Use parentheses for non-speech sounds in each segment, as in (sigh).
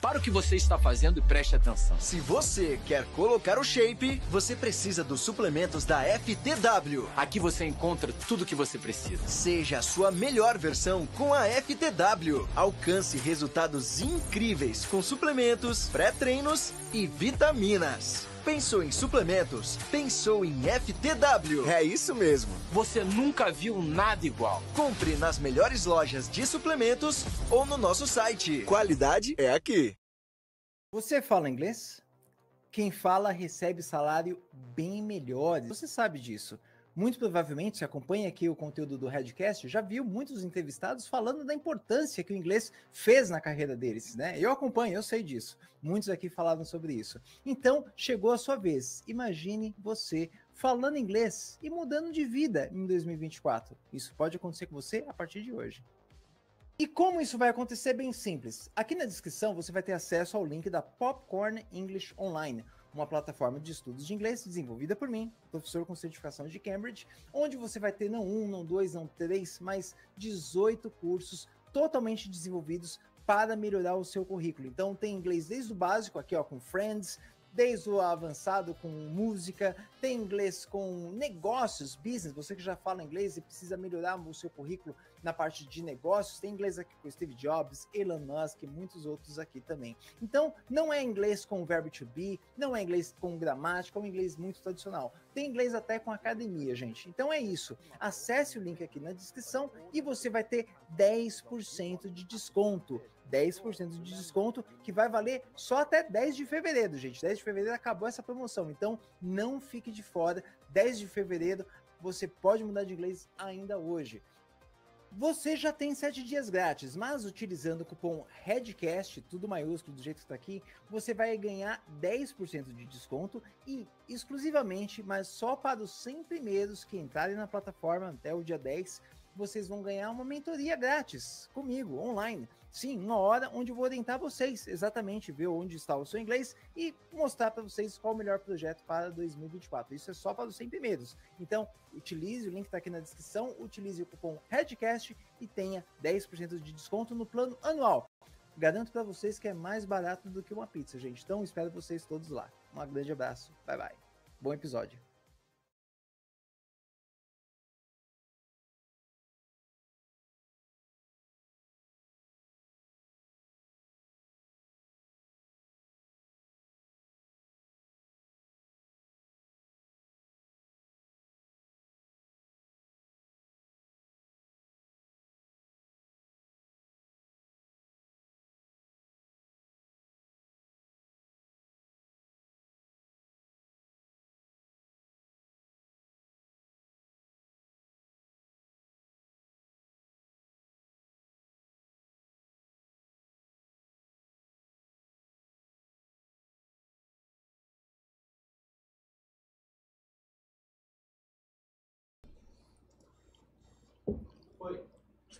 Para o que você está fazendo e preste atenção. Se você quer colocar o shape, você precisa dos suplementos da FTW. Aqui você encontra tudo o que você precisa. Seja a sua melhor versão com a FTW. Alcance resultados incríveis com suplementos, pré-treinos e vitaminas. Pensou em suplementos? Pensou em FTW. É isso mesmo. Você nunca viu nada igual. Compre nas melhores lojas de suplementos ou no nosso site. Qualidade é aqui. Você fala inglês? Quem fala recebe salário bem melhor. Você sabe disso. Muito provavelmente, se acompanha aqui o conteúdo do Redcast, já viu muitos entrevistados falando da importância que o inglês fez na carreira deles, né? Eu acompanho, eu sei disso. Muitos aqui falaram sobre isso. Então, chegou a sua vez. Imagine você falando inglês e mudando de vida em 2024. Isso pode acontecer com você a partir de hoje. E como isso vai acontecer? Bem simples. Aqui na descrição você vai ter acesso ao link da Popcorn English Online, uma plataforma de estudos de inglês desenvolvida por mim, professor com certificação de Cambridge, onde você vai ter não um, não dois, não três, mas 18 cursos totalmente desenvolvidos para melhorar o seu currículo. Então tem inglês desde o básico aqui, ó, com Friends, desde o avançado com música, tem inglês com negócios, business, você que já fala inglês e precisa melhorar o seu currículo na parte de negócios, tem inglês aqui com Steve Jobs, Elon Musk e muitos outros aqui também. Então, não é inglês com o verbo to be, não é inglês com gramática, é um inglês muito tradicional. Tem inglês até com academia, gente. Então é isso. Acesse o link aqui na descrição e você vai ter 10% de desconto. 10% de desconto, que vai valer só até 10 de fevereiro, gente. 10 de fevereiro acabou essa promoção, então não fique de fora. 10 de fevereiro, você pode mudar de inglês ainda hoje. Você já tem 7 dias grátis, mas utilizando o cupom REDCAST, tudo maiúsculo do jeito que está aqui, você vai ganhar 10% de desconto e exclusivamente, mas só para os 100 primeiros que entrarem na plataforma até o dia 10, vocês vão ganhar uma mentoria grátis comigo, online sim, uma hora onde eu vou orientar vocês exatamente, ver onde está o seu inglês e mostrar para vocês qual o melhor projeto para 2024. Isso é só para os 100 primeiros. Então, utilize, o link está aqui na descrição, utilize o cupom REDCAST e tenha 10% de desconto no plano anual. Garanto para vocês que é mais barato do que uma pizza, gente. Então, espero vocês todos lá. Um grande abraço. Bye bye. Bom episódio.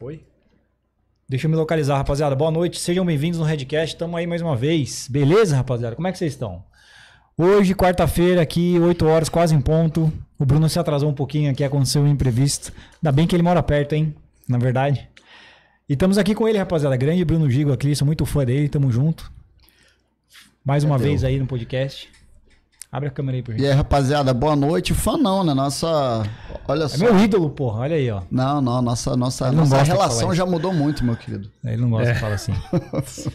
Foi? Deixa eu me localizar, rapaziada. Boa noite, sejam bem-vindos no Redcast. Estamos aí mais uma vez. Beleza, rapaziada? Como é que vocês estão? Hoje, quarta-feira, aqui, 8 horas, quase em ponto. O Bruno se atrasou um pouquinho aqui, aconteceu um imprevisto. Ainda bem que ele mora perto, hein? Na verdade. E estamos aqui com ele, rapaziada. Grande Bruno Gigo aqui, sou muito fã dele, tamo junto. Mais é uma vez aí no podcast. Abre a câmera aí, por E aí, rapaziada, boa noite. Fã não, né? Nossa. Olha é só. É meu ídolo, porra. Olha aí, ó. Não, não. Nossa, nossa, nossa relação já mudou muito, meu querido. É, ele não gosta é. de falar assim. (laughs)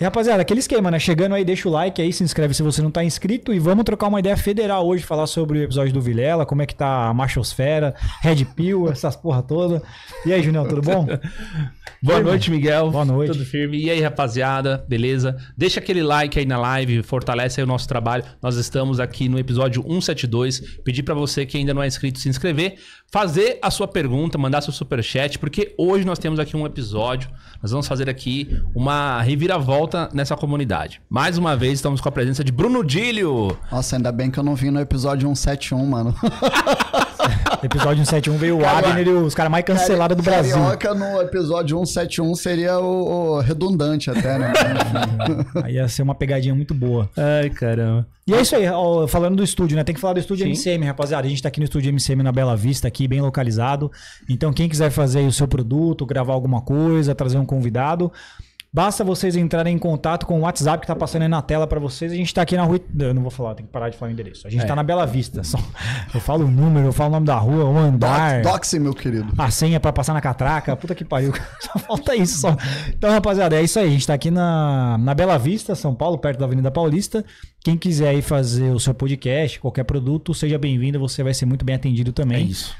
E rapaziada, aquele esquema, né? Chegando aí, deixa o like aí, se inscreve se você não tá inscrito e vamos trocar uma ideia federal hoje, falar sobre o episódio do Vilela, como é que tá a machosfera, Red Pill, essas porra toda. E aí, Junião, tudo bom? (laughs) Boa noite, Miguel. Boa noite. Tudo firme. E aí, rapaziada, beleza? Deixa aquele like aí na live, fortalece aí o nosso trabalho. Nós estamos aqui no episódio 172. Pedir para você que ainda não é inscrito se inscrever, fazer a sua pergunta, mandar seu super chat, porque hoje nós temos aqui um episódio. Nós vamos fazer aqui uma reviravolta volta nessa comunidade. Mais uma vez, estamos com a presença de Bruno Dílio. Nossa, ainda bem que eu não vim no episódio 171, mano. (laughs) episódio 171 veio o Wagner e os caras mais cancelados do Brasil. Carioca no episódio 171 seria o, o redundante até, né? (laughs) Aí ia ser uma pegadinha muito boa. Ai, caramba. E é isso aí, ó, falando do estúdio, né? Tem que falar do estúdio Sim. MCM, rapaziada. A gente tá aqui no estúdio MCM na Bela Vista, aqui, bem localizado. Então, quem quiser fazer o seu produto, gravar alguma coisa, trazer um convidado, Basta vocês entrarem em contato com o WhatsApp que está passando aí na tela para vocês. A gente está aqui na rua. Eu não vou falar, tem que parar de falar o endereço. A gente é. Tá na Bela Vista. Só... Eu falo o número, eu falo o nome da rua, o andar. Doxy, meu querido. A senha para passar na catraca. Puta que pariu. (laughs) Só falta isso. Só. Então, rapaziada, é isso aí. A gente está aqui na, na Bela Vista, São Paulo, perto da Avenida Paulista. Quem quiser aí fazer o seu podcast, qualquer produto, seja bem-vindo. Você vai ser muito bem atendido também. É isso.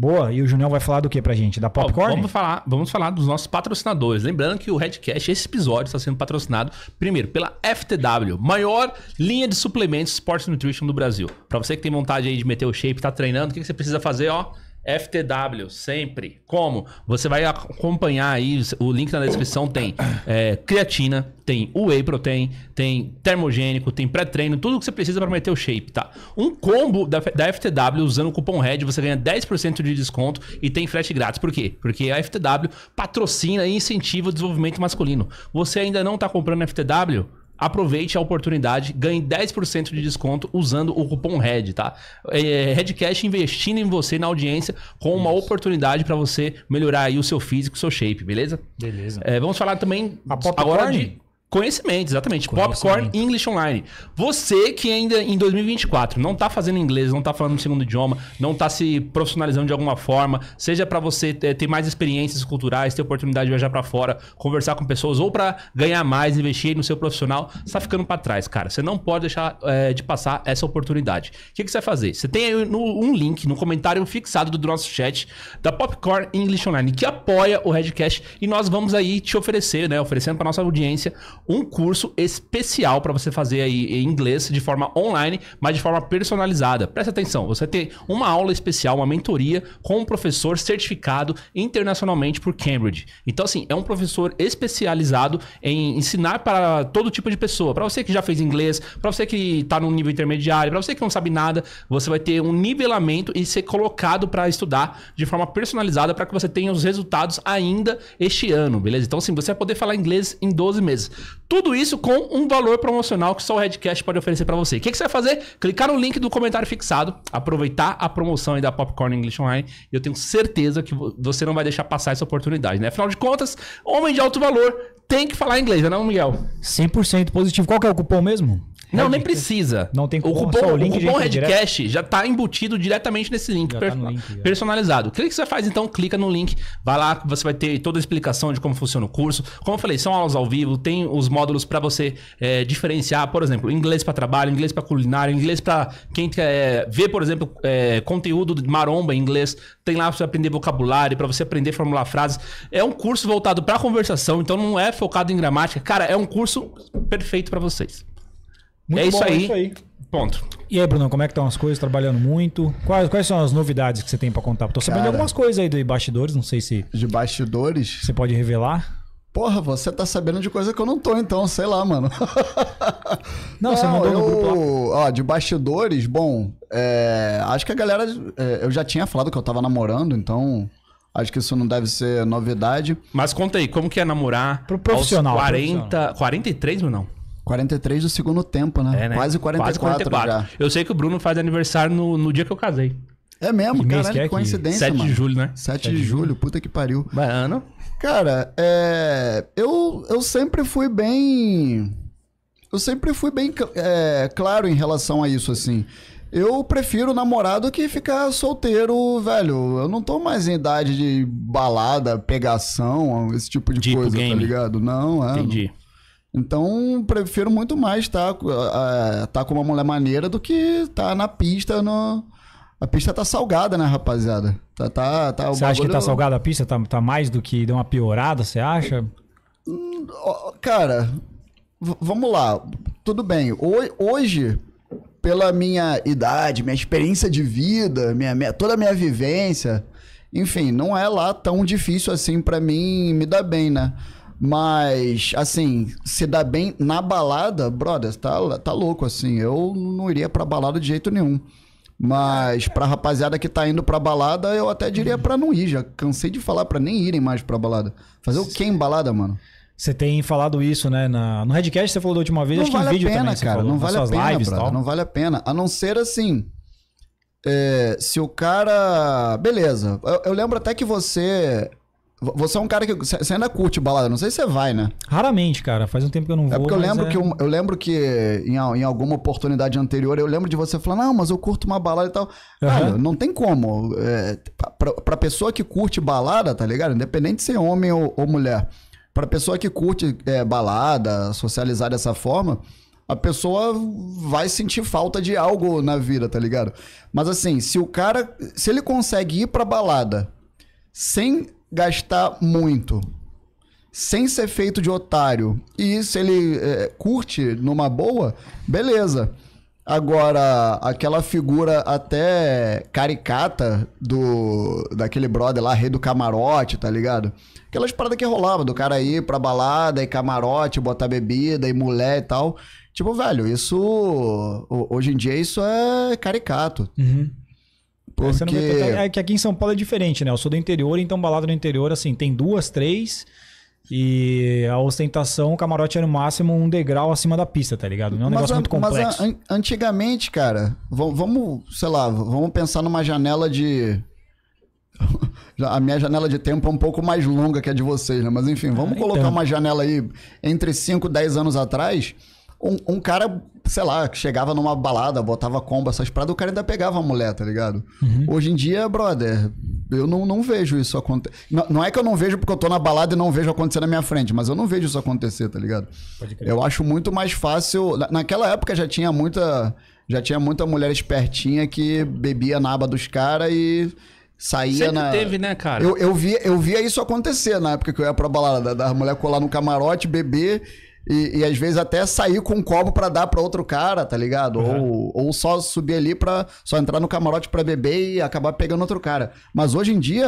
Boa, e o Junião vai falar do que pra gente? Da Popcorn? vamos, falar, vamos falar dos nossos patrocinadores. Lembrando que o Redcast, esse episódio, está sendo patrocinado, primeiro, pela FTW, maior linha de suplementos Sports Nutrition do Brasil. Pra você que tem vontade aí de meter o shape, tá treinando, o que, que você precisa fazer, ó? FTW, sempre. Como? Você vai acompanhar aí, o link na descrição tem é, creatina, tem whey protein, tem termogênico, tem pré-treino, tudo que você precisa para manter o shape, tá? Um combo da, da FTW usando o cupom RED, você ganha 10% de desconto e tem frete grátis. Por quê? Porque a FTW patrocina e incentiva o desenvolvimento masculino. Você ainda não está comprando FTW? aproveite a oportunidade, ganhe 10% de desconto usando o cupom RED, tá? É, Redcast investindo em você na audiência com uma Isso. oportunidade para você melhorar aí o seu físico, o seu shape, beleza? Beleza. É, vamos falar também a agora de Conhecimento, exatamente. Popcorn English Online. Você que ainda em 2024 não está fazendo inglês, não está falando um segundo idioma, não está se profissionalizando de alguma forma, seja para você ter mais experiências culturais, ter oportunidade de viajar para fora, conversar com pessoas ou para ganhar mais, investir no seu profissional, você tá ficando para trás, cara. Você não pode deixar é, de passar essa oportunidade. O que, que, você vai fazer? Você tem aí um link no comentário fixado do nosso chat da Popcorn English Online, que apoia o Redcast e nós vamos aí te oferecer, né, oferecendo para nossa audiência um curso especial para você fazer aí em inglês de forma online, mas de forma personalizada. Presta atenção, você tem uma aula especial, uma mentoria com um professor certificado internacionalmente por Cambridge. Então assim, é um professor especializado em ensinar para todo tipo de pessoa, para você que já fez inglês, para você que tá no nível intermediário, para você que não sabe nada, você vai ter um nivelamento e ser colocado para estudar de forma personalizada para que você tenha os resultados ainda este ano, beleza? Então assim, você vai poder falar inglês em 12 meses. Tudo isso com um valor promocional que só o Redcast pode oferecer para você. O que, que, você vai fazer? Clicar no link do comentário fixado, aproveitar a promoção aí da Popcorn English Online. Eu tenho certeza que você não vai deixar passar essa oportunidade, né? Afinal de contas, homem de alto valor tem que falar inglês, né não é, Miguel? 100% positivo. Qual que é o cupom mesmo? Não, nem precisa. Não tem cupom. O cupom, o link o cupom Redcast já está embutido diretamente nesse link, per tá link personalizado. O que você faz então? Clica no link, vai lá, você vai ter toda a explicação de como funciona o curso. Como eu falei, são aulas ao vivo, tem os módulos para você é, diferenciar, por exemplo, inglês para trabalho, inglês para culinária, inglês para quem quer é, ver, por exemplo, é, conteúdo de maromba em inglês. Tem lá para você aprender vocabulário, para você aprender formular frases. É um curso voltado para conversação, então não é focado em gramática. Cara, é um curso perfeito para vocês. Muito é bom, isso é aí. É isso aí. Ponto. E aí, Bruno, como é que estão as coisas? Trabalhando muito? Quais, quais são as novidades que você tem para contar? Tô sabendo Cara, algumas coisas aí de bastidores, não sei se. De bastidores? Você pode revelar? Porra, você tá sabendo de coisa que eu não tô, então, sei lá, mano. Não, (laughs) não você mandou eu, no grupo lá. Ó, de bastidores, bom, é, acho que a galera. É, eu já tinha falado que eu tava namorando, então. Acho que isso não deve ser novidade. Mas conta aí, como que é namorar? Pro profissional. Aos 40, profissional. 43, meu não? 43 do segundo tempo, né? É, né? Quase 44, Quase 44 Eu sei que o Bruno faz aniversário no, no dia que eu casei. É mesmo, cara, é que, que é coincidência, 7 mano. 7 de julho, né? 7, 7 de, julho, julho, puta que pariu. Baiano. Cara, é... eu, eu sempre fui bem... Eu sempre fui bem é, claro em relação a isso, assim. Eu prefiro namorado que ficar solteiro, velho. Eu não tô mais em idade de balada, pegação, esse tipo de tipo coisa, tá game. tá ligado? Não, é. Entendi. Então, prefiro muito mais estar tá, tá com uma mulher maneira do que estar tá na pista no, a pista tá salgada, né, rapaziada? Tá, tá, tá, você acha que tá salgada a pista? Tá, tá mais do que deu uma piorada, você acha? Hum, cara, vamos lá. Tudo bem. Hoje, pela minha idade, minha experiência de vida, minha, minha toda a minha vivência, enfim, não é lá tão difícil assim para mim me dar bem, né? Mas, assim, se dá bem na balada, brother, tá, tá louco, assim. Eu não iria pra balada de jeito nenhum. Mas pra rapaziada que tá indo pra balada, eu até diria pra não ir. Já cansei de falar pra nem irem mais pra balada. Fazer o que em balada, mano? Você tem falado isso, né? Na, no Redcast você falou da última vez, não acho vale que em vídeo pena, também. Cara, falou, não vale a pena, lives, Não vale a pena. A não ser assim. É, se o cara. Beleza. Eu, eu lembro até que você você é um cara que. Você ainda curte balada, não sei se você vai, né? Raramente, cara. Faz um tempo que eu não é vou. É porque eu lembro, é... que, eu, eu, lembro que em, em alguma oportunidade anterior, eu lembro de você falando não, ah, mas eu curto uma balada e tal. Uhum. Cara, não tem como. É, pra, pra pessoa que curte balada, tá ligado? Independente de ser homem ou, ou mulher. Pra pessoa que curte é, balada, socializar dessa forma, a pessoa vai sentir falta de algo na vida, tá ligado? Mas assim, se o cara. Se ele consegue ir pra balada sem gastar muito sem ser feito de otário. E se ele é, curte numa boa, beleza. Agora, aquela figura até caricata do daquele brother lá, rei do camarote, tá ligado? Aquelas paradas que rolava, do cara ir pra balada e camarote, botar bebida e mulher e tal. Tipo, velho, isso. Hoje em dia isso é caricato. Uhum. Porque... É que aqui em São Paulo é diferente, né? Eu sou do interior, então balada no interior, assim, tem duas, três. E a ostentação, o camarote era no máximo um degrau acima da pista, tá ligado? Não é um mas negócio an, muito complexo. Mas an, antigamente, cara, vamos, sei lá, vamos pensar numa janela de. (laughs) a minha janela de tempo é um pouco mais longa que a de vocês, né? Mas enfim, vamos ah, então. colocar uma janela aí entre 5 10 anos atrás. Um, um, cara, sei lá, que chegava numa balada, botava combo, essas paradas, o cara ainda pegava a mulher, tá ligado? Uhum. Hoje em dia, brother, eu não, não vejo isso acontecer. Não, não, é que eu não vejo porque eu tô na balada e não vejo acontecer na minha frente, mas eu não vejo isso acontecer, tá ligado? Eu acho muito mais fácil. naquela época já tinha muita. Já tinha muita mulher espertinha que bebia na aba dos caras e saía Sempre na. teve, né, cara? Eu, eu, via, eu via isso acontecer na época que eu ia pra balada, da, da mulher colar no camarote, beber e, e, às vezes até sair com um copo para dar para outro cara, tá ligado? Uhum. Ou, ou só subir ali para só entrar no camarote para beber e acabar pegando outro cara. Mas hoje em dia,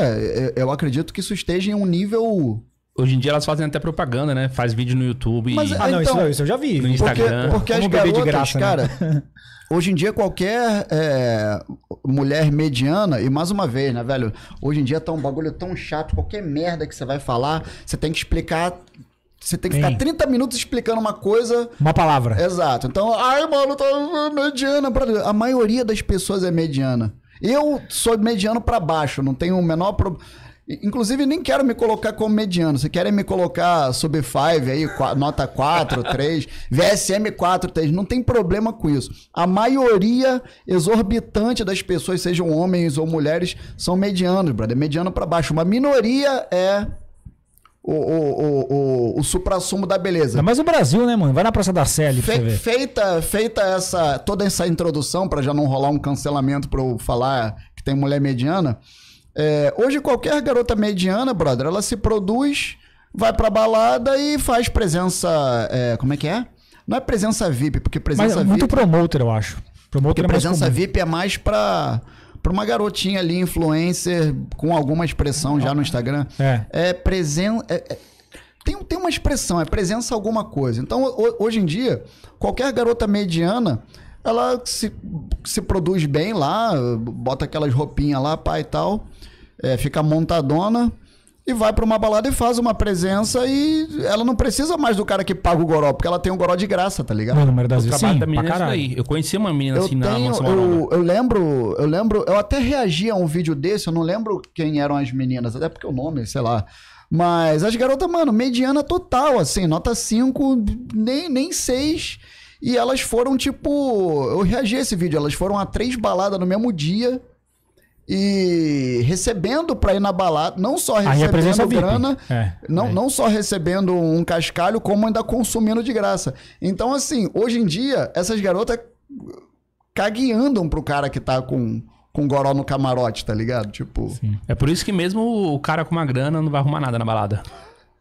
eu acredito que isso esteja em um nível Hoje em dia elas fazem até propaganda, né? Faz vídeo no YouTube. Mas, e... Ah, não, então, isso, não, isso eu já vi. No Instagram. Porque, porque as garotas, graça, né? cara... Né? (laughs) Hoje em dia qualquer é, mulher mediana... E mais uma vez, né, velho? Hoje em dia tá um bagulho tão chato. Qualquer merda que você vai falar, você tem que explicar você tem que Sim. ficar 30 minutos explicando uma coisa. Uma palavra. Exato. Então, ai, mano, tá mediana. Pra... A maioria das pessoas é mediana. Eu sou mediano para baixo, não tenho o menor problema. Inclusive, nem quero me colocar como mediano. Se querem me colocar sub 5 aí, nota 4, 3, VSM 4, 3, não tem problema com isso. A maioria exorbitante das pessoas, sejam homens ou mulheres, são medianos, brother. Mediano para baixo. Uma minoria é o, o, o, o supra-sumo da beleza. É, mas o Brasil, né, mano? Vai na Praça da Sé ali pra você ver. Feita, feita essa, toda essa introdução, para já não rolar um cancelamento pra eu falar que tem mulher mediana. É, hoje, qualquer garota mediana, brother, ela se produz, vai pra balada e faz presença. É, como é que é? Não é presença VIP, porque presença Mas, é muito VIP. Muito promoter, eu acho. Promoter porque é presença comum. VIP é mais pra para uma garotinha ali, influencer, com alguma expressão já no Instagram, é, é presença. É, é, tem, tem uma expressão, é presença alguma coisa. Então, hoje em dia, qualquer garota mediana, ela se, se produz bem lá, bota aquelas roupinhas lá, pai e tal, é, fica montadona, e vai para uma balada e faz uma presença e ela não precisa mais do cara que paga o goró, porque ela tem o um goró de graça, tá ligado? Mano, mas das vezes sim, da menina pra caralho. Eu conheci uma menina eu assim tenho, na Mansão eu, eu lembro, eu lembro, eu até reagi a um vídeo desse, eu não lembro quem eram as meninas, até porque o nome, sei lá. Mas as garotas, mano, mediana total, assim, nota 5, nem, nem 6. E elas foram, tipo. Eu reagi a esse vídeo, elas foram a três baladas no mesmo dia e recebendo para ir na balada, não só recebendo é grana, é, não, é. não só recebendo um cascalho, como ainda consumindo de graça. Então, assim, hoje em dia, essas garotas cagueando pro cara que tá com, com goró no camarote, tá ligado? Tipo. Sim. É por isso que mesmo o cara com uma grana não vai arrumar nada na balada.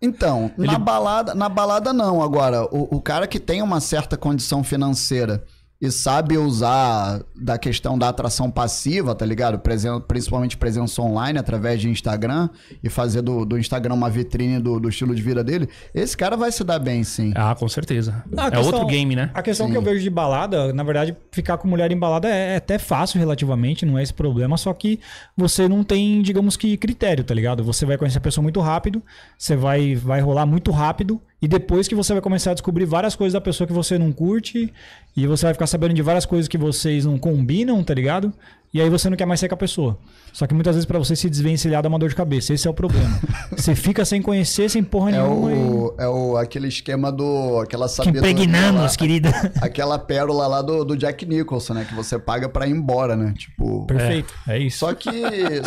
Então, Ele... na balada, na balada não agora. O, o cara que tem uma certa condição financeira e sabe usar da questão da atração passiva, tá ligado? Presen principalmente presença online através de Instagram e fazer do, do Instagram uma vitrine do, do, estilo de vida dele, esse cara vai se dar bem, sim. Ah, com certeza. é questão, outro game, né? A questão sim. que eu vejo de balada, na verdade, ficar com mulher em balada é, é até fácil relativamente, não é esse problema, só que você não tem, digamos que, critério, tá ligado? Você vai conhecer a pessoa muito rápido, você vai, vai rolar muito rápido. E depois que você vai começar a descobrir várias coisas da pessoa que você não curte e você vai ficar sabendo de várias coisas que vocês não combinam, tá ligado? E aí você não quer mais ser com a pessoa. Só que muitas vezes para você se desvencilhar dá uma dor de cabeça. Esse é o problema. (laughs) você fica sem conhecer, sem porra é nenhuma. O, e... É o, aquele esquema do. Aquela sabedoria. Impregnamos, querida. Aquela pérola lá do, do, Jack Nicholson, né? Que você paga pra ir embora, né? Tipo. Perfeito. É, é isso. Só que.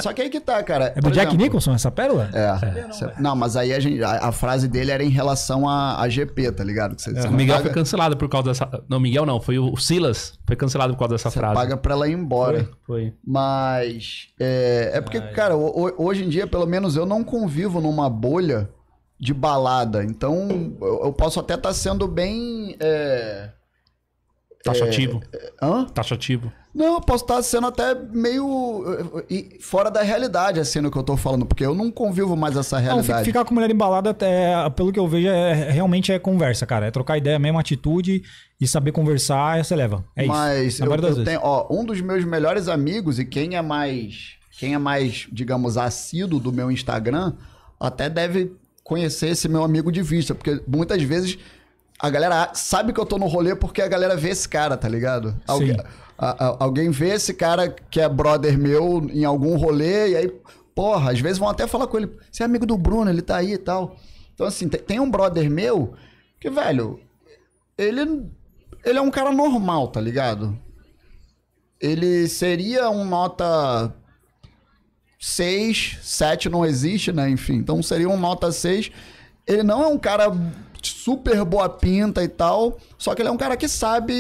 Só que aí que tá, cara. É do Jack exemplo, Nicholson essa pérola? É. é. não, mas aí a, gente, a, a, frase dele era em relação a, a GP, tá ligado? Que é. o Miguel paga... foi cancelado por causa dessa. Não, Miguel não. Foi o Silas. Foi cancelado por causa dessa você frase. Paga pra ela ir embora. Foi. Foi. Mas. É, é porque, Ai. cara, hoje em dia, pelo menos eu não convivo numa bolha de balada. Então, eu, posso até estar tá sendo bem. É, Taxativo. É, é hã? Taxativo. Não, eu posso estar tá sendo até meio fora da realidade, assim, no que eu estou falando, porque eu não convivo mais essa realidade. Não, ficar com mulher embalada, é, pelo que eu vejo, é, realmente é conversa, cara. É trocar ideia, mesma atitude e saber conversar, você leva. É Mas isso. Mas eu, eu tenho, ó, um dos meus melhores amigos e quem é mais, quem é mais, digamos, assíduo do meu Instagram, até deve conhecer esse meu amigo de vista, porque muitas vezes a galera sabe que eu tô no rolê porque a galera vê esse cara, tá ligado? Alguém, a, a, alguém vê esse cara que é brother meu em algum rolê e aí, porra, às vezes vão até falar com ele, você é amigo do Bruno, ele tá aí e tal. Então, assim, tem um brother meu que, velho, ele ele é um cara normal, tá ligado? Ele seria um nota 6, 7 não existe, né? Enfim, então seria um nota 6. Ele não é um cara super boa pinta e tal, só que ele é um cara que sabe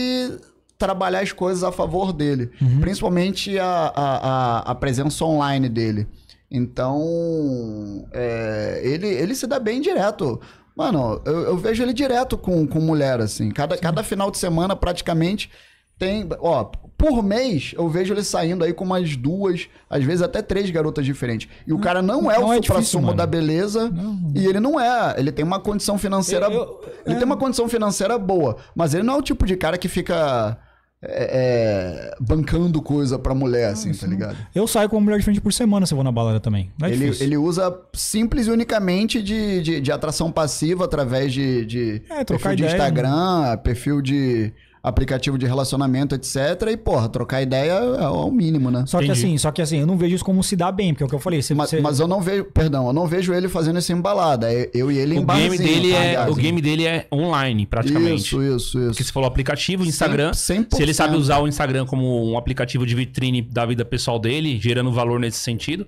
trabalhar as coisas a favor dele, uhum. principalmente a, a, a, a, presença online dele. Então, é, ele, ele se dá bem direto. Mano, eu, eu, vejo ele direto com, com mulher, assim. Cada, cada final de semana, praticamente, tem. Ó, por mês, eu vejo ele saindo aí com umas duas, às vezes até três garotas diferentes. E o hum, cara não é não o é supra-sumo da beleza. Não. E ele não é. Ele tem uma condição financeira. Eu, eu, ele é... tem uma condição financeira boa. Mas ele não é o tipo de cara que fica é, é, bancando coisa pra mulher, assim, tá ligado? Eu saio com uma mulher de frente por semana se eu vou na balada também. É ele, ele usa simples e unicamente de, de, de atração passiva através de, de é, perfil ideia, de Instagram, né? perfil de, aplicativo de relacionamento, etc. E, porra, trocar ideia é o mínimo, né? Só Entendi. que assim, só que assim, eu não vejo isso como se dá bem, porque é o que eu falei. Se, mas, você... mas eu não vejo, perdão, eu não vejo ele fazendo essa embalada. Eu, é eu e ele o em game assim, dele tá, é aliás, O né? game dele é online, praticamente. Isso, isso, isso. Porque você falou aplicativo, Instagram. 100%, se ele sabe usar o Instagram como um aplicativo de vitrine da vida pessoal dele, gerando valor nesse sentido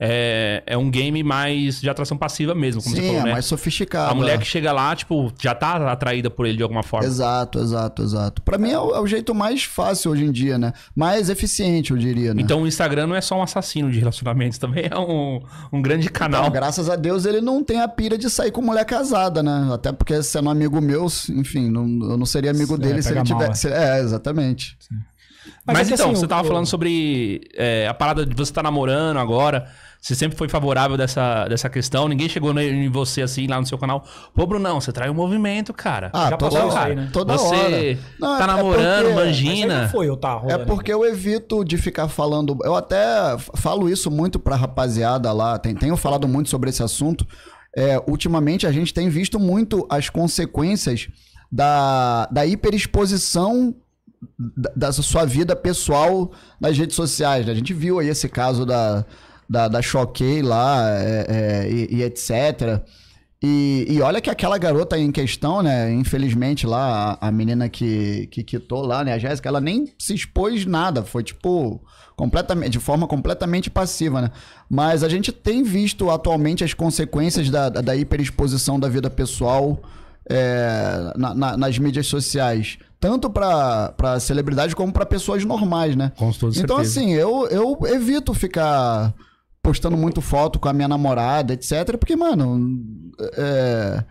é, é um game mais de atração passiva mesmo, como Sim, você falou, é né? é mais sofisticado. A mulher é. que chega lá, tipo, já tá atraída por ele de alguma forma. Exato, exato, exato. Para mim é o, é o, jeito mais fácil hoje em dia, né? Mais eficiente, eu diria, né? Então o Instagram não é só um assassino de relacionamentos, (laughs) também é um, um grande então, canal. Então, graças a Deus ele não tem a pira de sair com mulher casada, né? Até porque sendo amigo meu, enfim, não, eu não seria amigo é, dele se ele tivesse... é. é exatamente. Sim. Mas, Mas então, assim, você tava falando sobre a parada de você estar tá namorando agora... Você sempre foi favorável dessa, dessa questão. Ninguém chegou em você assim, lá no seu canal. Pô, Brunão, você traiu o movimento, cara. Ah, Já toda passou, hora, né? Toda você hora. Não, tá é, namorando, é porque, mangina. foi eu tá rolando. É né? porque eu evito de ficar falando. Eu até falo isso muito pra rapaziada lá. Tenho falado muito sobre esse assunto. É, ultimamente a gente tem visto muito as consequências da, da hiperexposição da, da sua vida pessoal nas redes sociais. Né? A gente viu aí esse caso da, da, da Choquei lá é, é, e, e, etc. E, e, olha que aquela garota em questão, né? Infelizmente lá, a, a menina que, que quitou lá, né? A Jéssica, ela nem se expôs nada. Foi, tipo, completamente, de forma completamente passiva, né? Mas a gente tem visto atualmente as consequências da, da hiperexposição da vida pessoal é, na, na, nas mídias sociais. Tanto para celebridades como para pessoas normais, né? Com toda então, assim, eu, eu evito ficar postando muito foto com a minha namorada, etc. Porque, mano, é,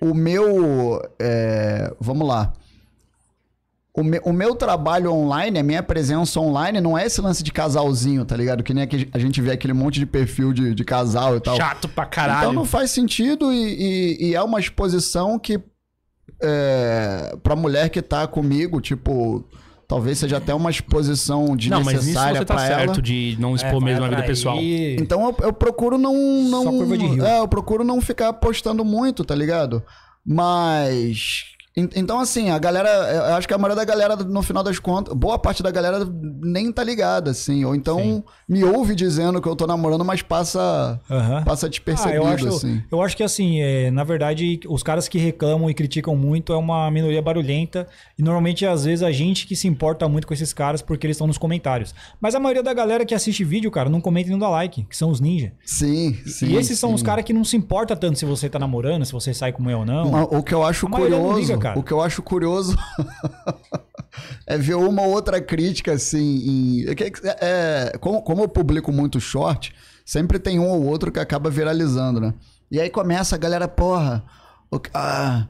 o meu. É, vamos lá. O, me, o meu trabalho online, a minha presença online, não é esse lance de casalzinho, tá ligado? Que nem a gente vê aquele monte de perfil de, de casal e tal. Chato pra caralho. Então não faz sentido e, e, e é uma exposição que. É, pra mulher que tá comigo, tipo talvez seja até uma exposição de não, necessária para tá ela. certo de não é, expor é, mesmo a vida pessoal. Então eu, eu, procuro não não Só curva de rio. É, eu procuro não ficar postando muito, tá ligado? Mas então, assim, a galera. eu acho que a maioria da galera, no final das contas, boa parte da galera nem tá ligada, assim. Ou então Sim. me ouve dizendo que eu tô namorando, mas passa, uhum. passa despercebido, ah, eu acho, assim. Eu acho que, assim, é, na verdade, os caras que reclamam e criticam muito é uma minoria barulhenta. E normalmente, às vezes, a gente que se importa muito com esses caras porque eles estão nos comentários. Mas a maioria da galera que assiste vídeo, cara, não comenta e não dá like, que são os ninja. Sim, sim. E esses sim. são os caras que não se importa tanto se você tá namorando, se você sai com eu ou não. Mas, o que eu acho curioso. Liga, cara. O que eu acho curioso (laughs) é ver uma outra crítica, assim, em... É, é, é, como, como eu publico muito short, sempre tem um ou outro que acaba viralizando, né? E aí começa a galera, porra, o, ah,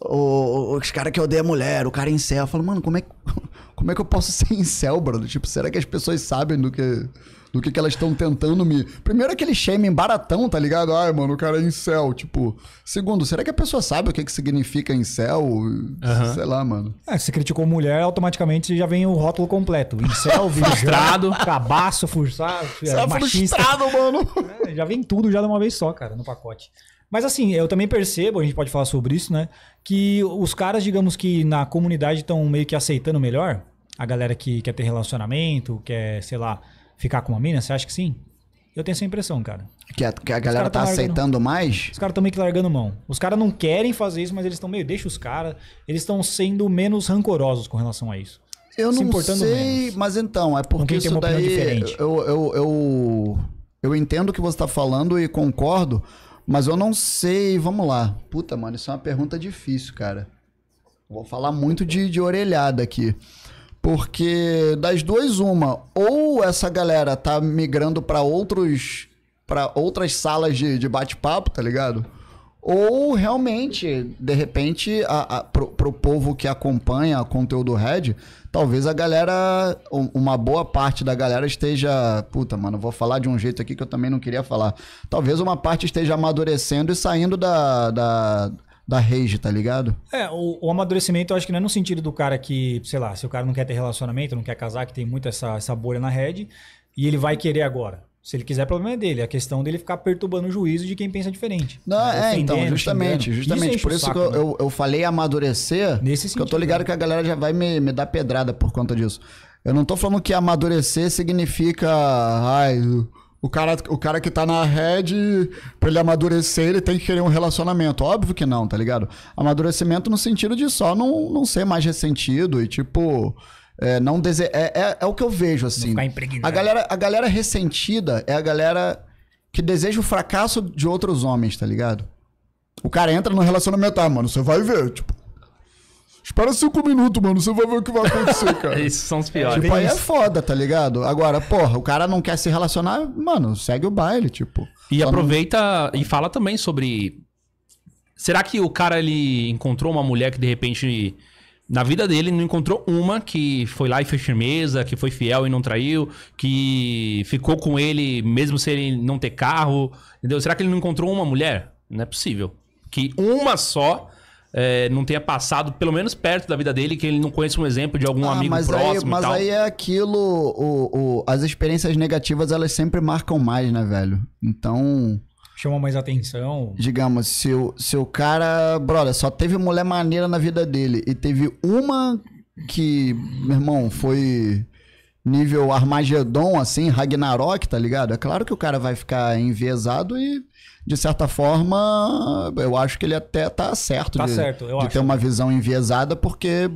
o, os caras que odeiam mulher, o cara em céu. Eu falo, mano, como é, (laughs) como é que eu posso ser em céu, brother? Tipo, será que as pessoas sabem do que do que, que elas estão tentando me. Primeiro, aquele shaming baratão, tá ligado? Ai, mano, o cara é incel. Tipo, segundo, será que a pessoa sabe o que, que significa incel? Uhum. Sei lá, mano. É, se criticou mulher, automaticamente já vem o rótulo completo: incel, (laughs) frustrado, cabaço, forçado, é, machista. frustrado, mano. É, já vem tudo já de uma vez só, cara, no pacote. Mas assim, eu também percebo, a gente pode falar sobre isso, né? Que os caras, digamos que na comunidade estão meio que aceitando melhor a galera que quer ter relacionamento, quer, sei lá, ficar com uma mina? Você acha que sim? Eu tenho essa impressão, cara. Que a, que a galera tá, tá aceitando mais? Os caras estão meio que largando mão. Os caras não querem fazer isso, mas eles estão meio, deixa os caras. Eles estão sendo menos rancorosos com relação a isso. Eu se não sei, menos. mas então, é porque isso daí... Eu, eu, eu, eu entendo o que você tá falando e concordo, mas eu não sei, vamos lá. Puta, mano, isso é uma pergunta difícil, cara. Vou falar muito de, de orelhada aqui. Porque das duas, uma, ou essa galera tá migrando para outros para outras salas de, de bate-papo, tá ligado? Ou realmente, de repente, a, a, pro, pro povo que acompanha conteúdo Red, talvez a galera, uma boa parte da galera esteja. Puta, mano, vou falar de um jeito aqui que eu também não queria falar. Talvez uma parte esteja amadurecendo e saindo da, da da rage, tá ligado? É, o, o, amadurecimento eu acho que não é no sentido do cara que, sei lá, se o cara não quer ter relacionamento, não quer casar, que tem muito essa, essa bolha na rede, e ele vai querer agora. Se ele quiser, o problema é dele. A questão dele ficar perturbando o juízo de quem pensa diferente. Não, né? é, então, justamente, justamente. Isso por isso saco, que eu, né? eu, eu, falei amadurecer. Nesse sentido. eu tô ligado né? que a galera já vai me, me dar pedrada por conta disso. Eu não tô falando que amadurecer significa. Ai, eu o cara, o cara que tá na head, pra ele amadurecer, ele tem que querer um relacionamento. Óbvio que não, tá ligado? Amadurecimento no sentido de só não, não ser mais ressentido e, tipo, é, não dese... É, é, é, o que eu vejo, assim. A galera, a galera ressentida é a galera que deseja o fracasso de outros homens, tá ligado? O cara entra no relacionamento, ah, mano, você vai ver, tipo, Espera cinco minutos, mano. Você vai ver o que vai acontecer, (laughs) cara. Esses são os tipo, piores. Tipo, aí é foda, tá ligado? Agora, porra, o cara não quer se relacionar, mano, segue o baile, tipo. E aproveita não... e fala também sobre. Será que o cara ele encontrou uma mulher que de repente. Na vida dele, não encontrou uma que foi lá e fez firmeza, que foi fiel e não traiu, que ficou com ele mesmo se ele não ter carro, entendeu? Será que ele não encontrou uma mulher? Não é possível. Que uma só é, não tenha passado, pelo menos perto da vida dele, que ele não conheça um exemplo de algum ah, amigo mas próximo aí, mas tal. aí é aquilo, o, o, as experiências negativas, elas sempre marcam mais, né, velho? Então... Chama mais atenção. Digamos, se o, se o cara, brother, só teve mulher maneira na vida dele e teve uma que, meu irmão, foi nível Armagedon, assim, Ragnarok, tá ligado? É claro que o cara vai ficar enviesado e de certa forma, eu acho que ele até tá certo tá de, certo, eu de acho. ter uma visão enviesada, porque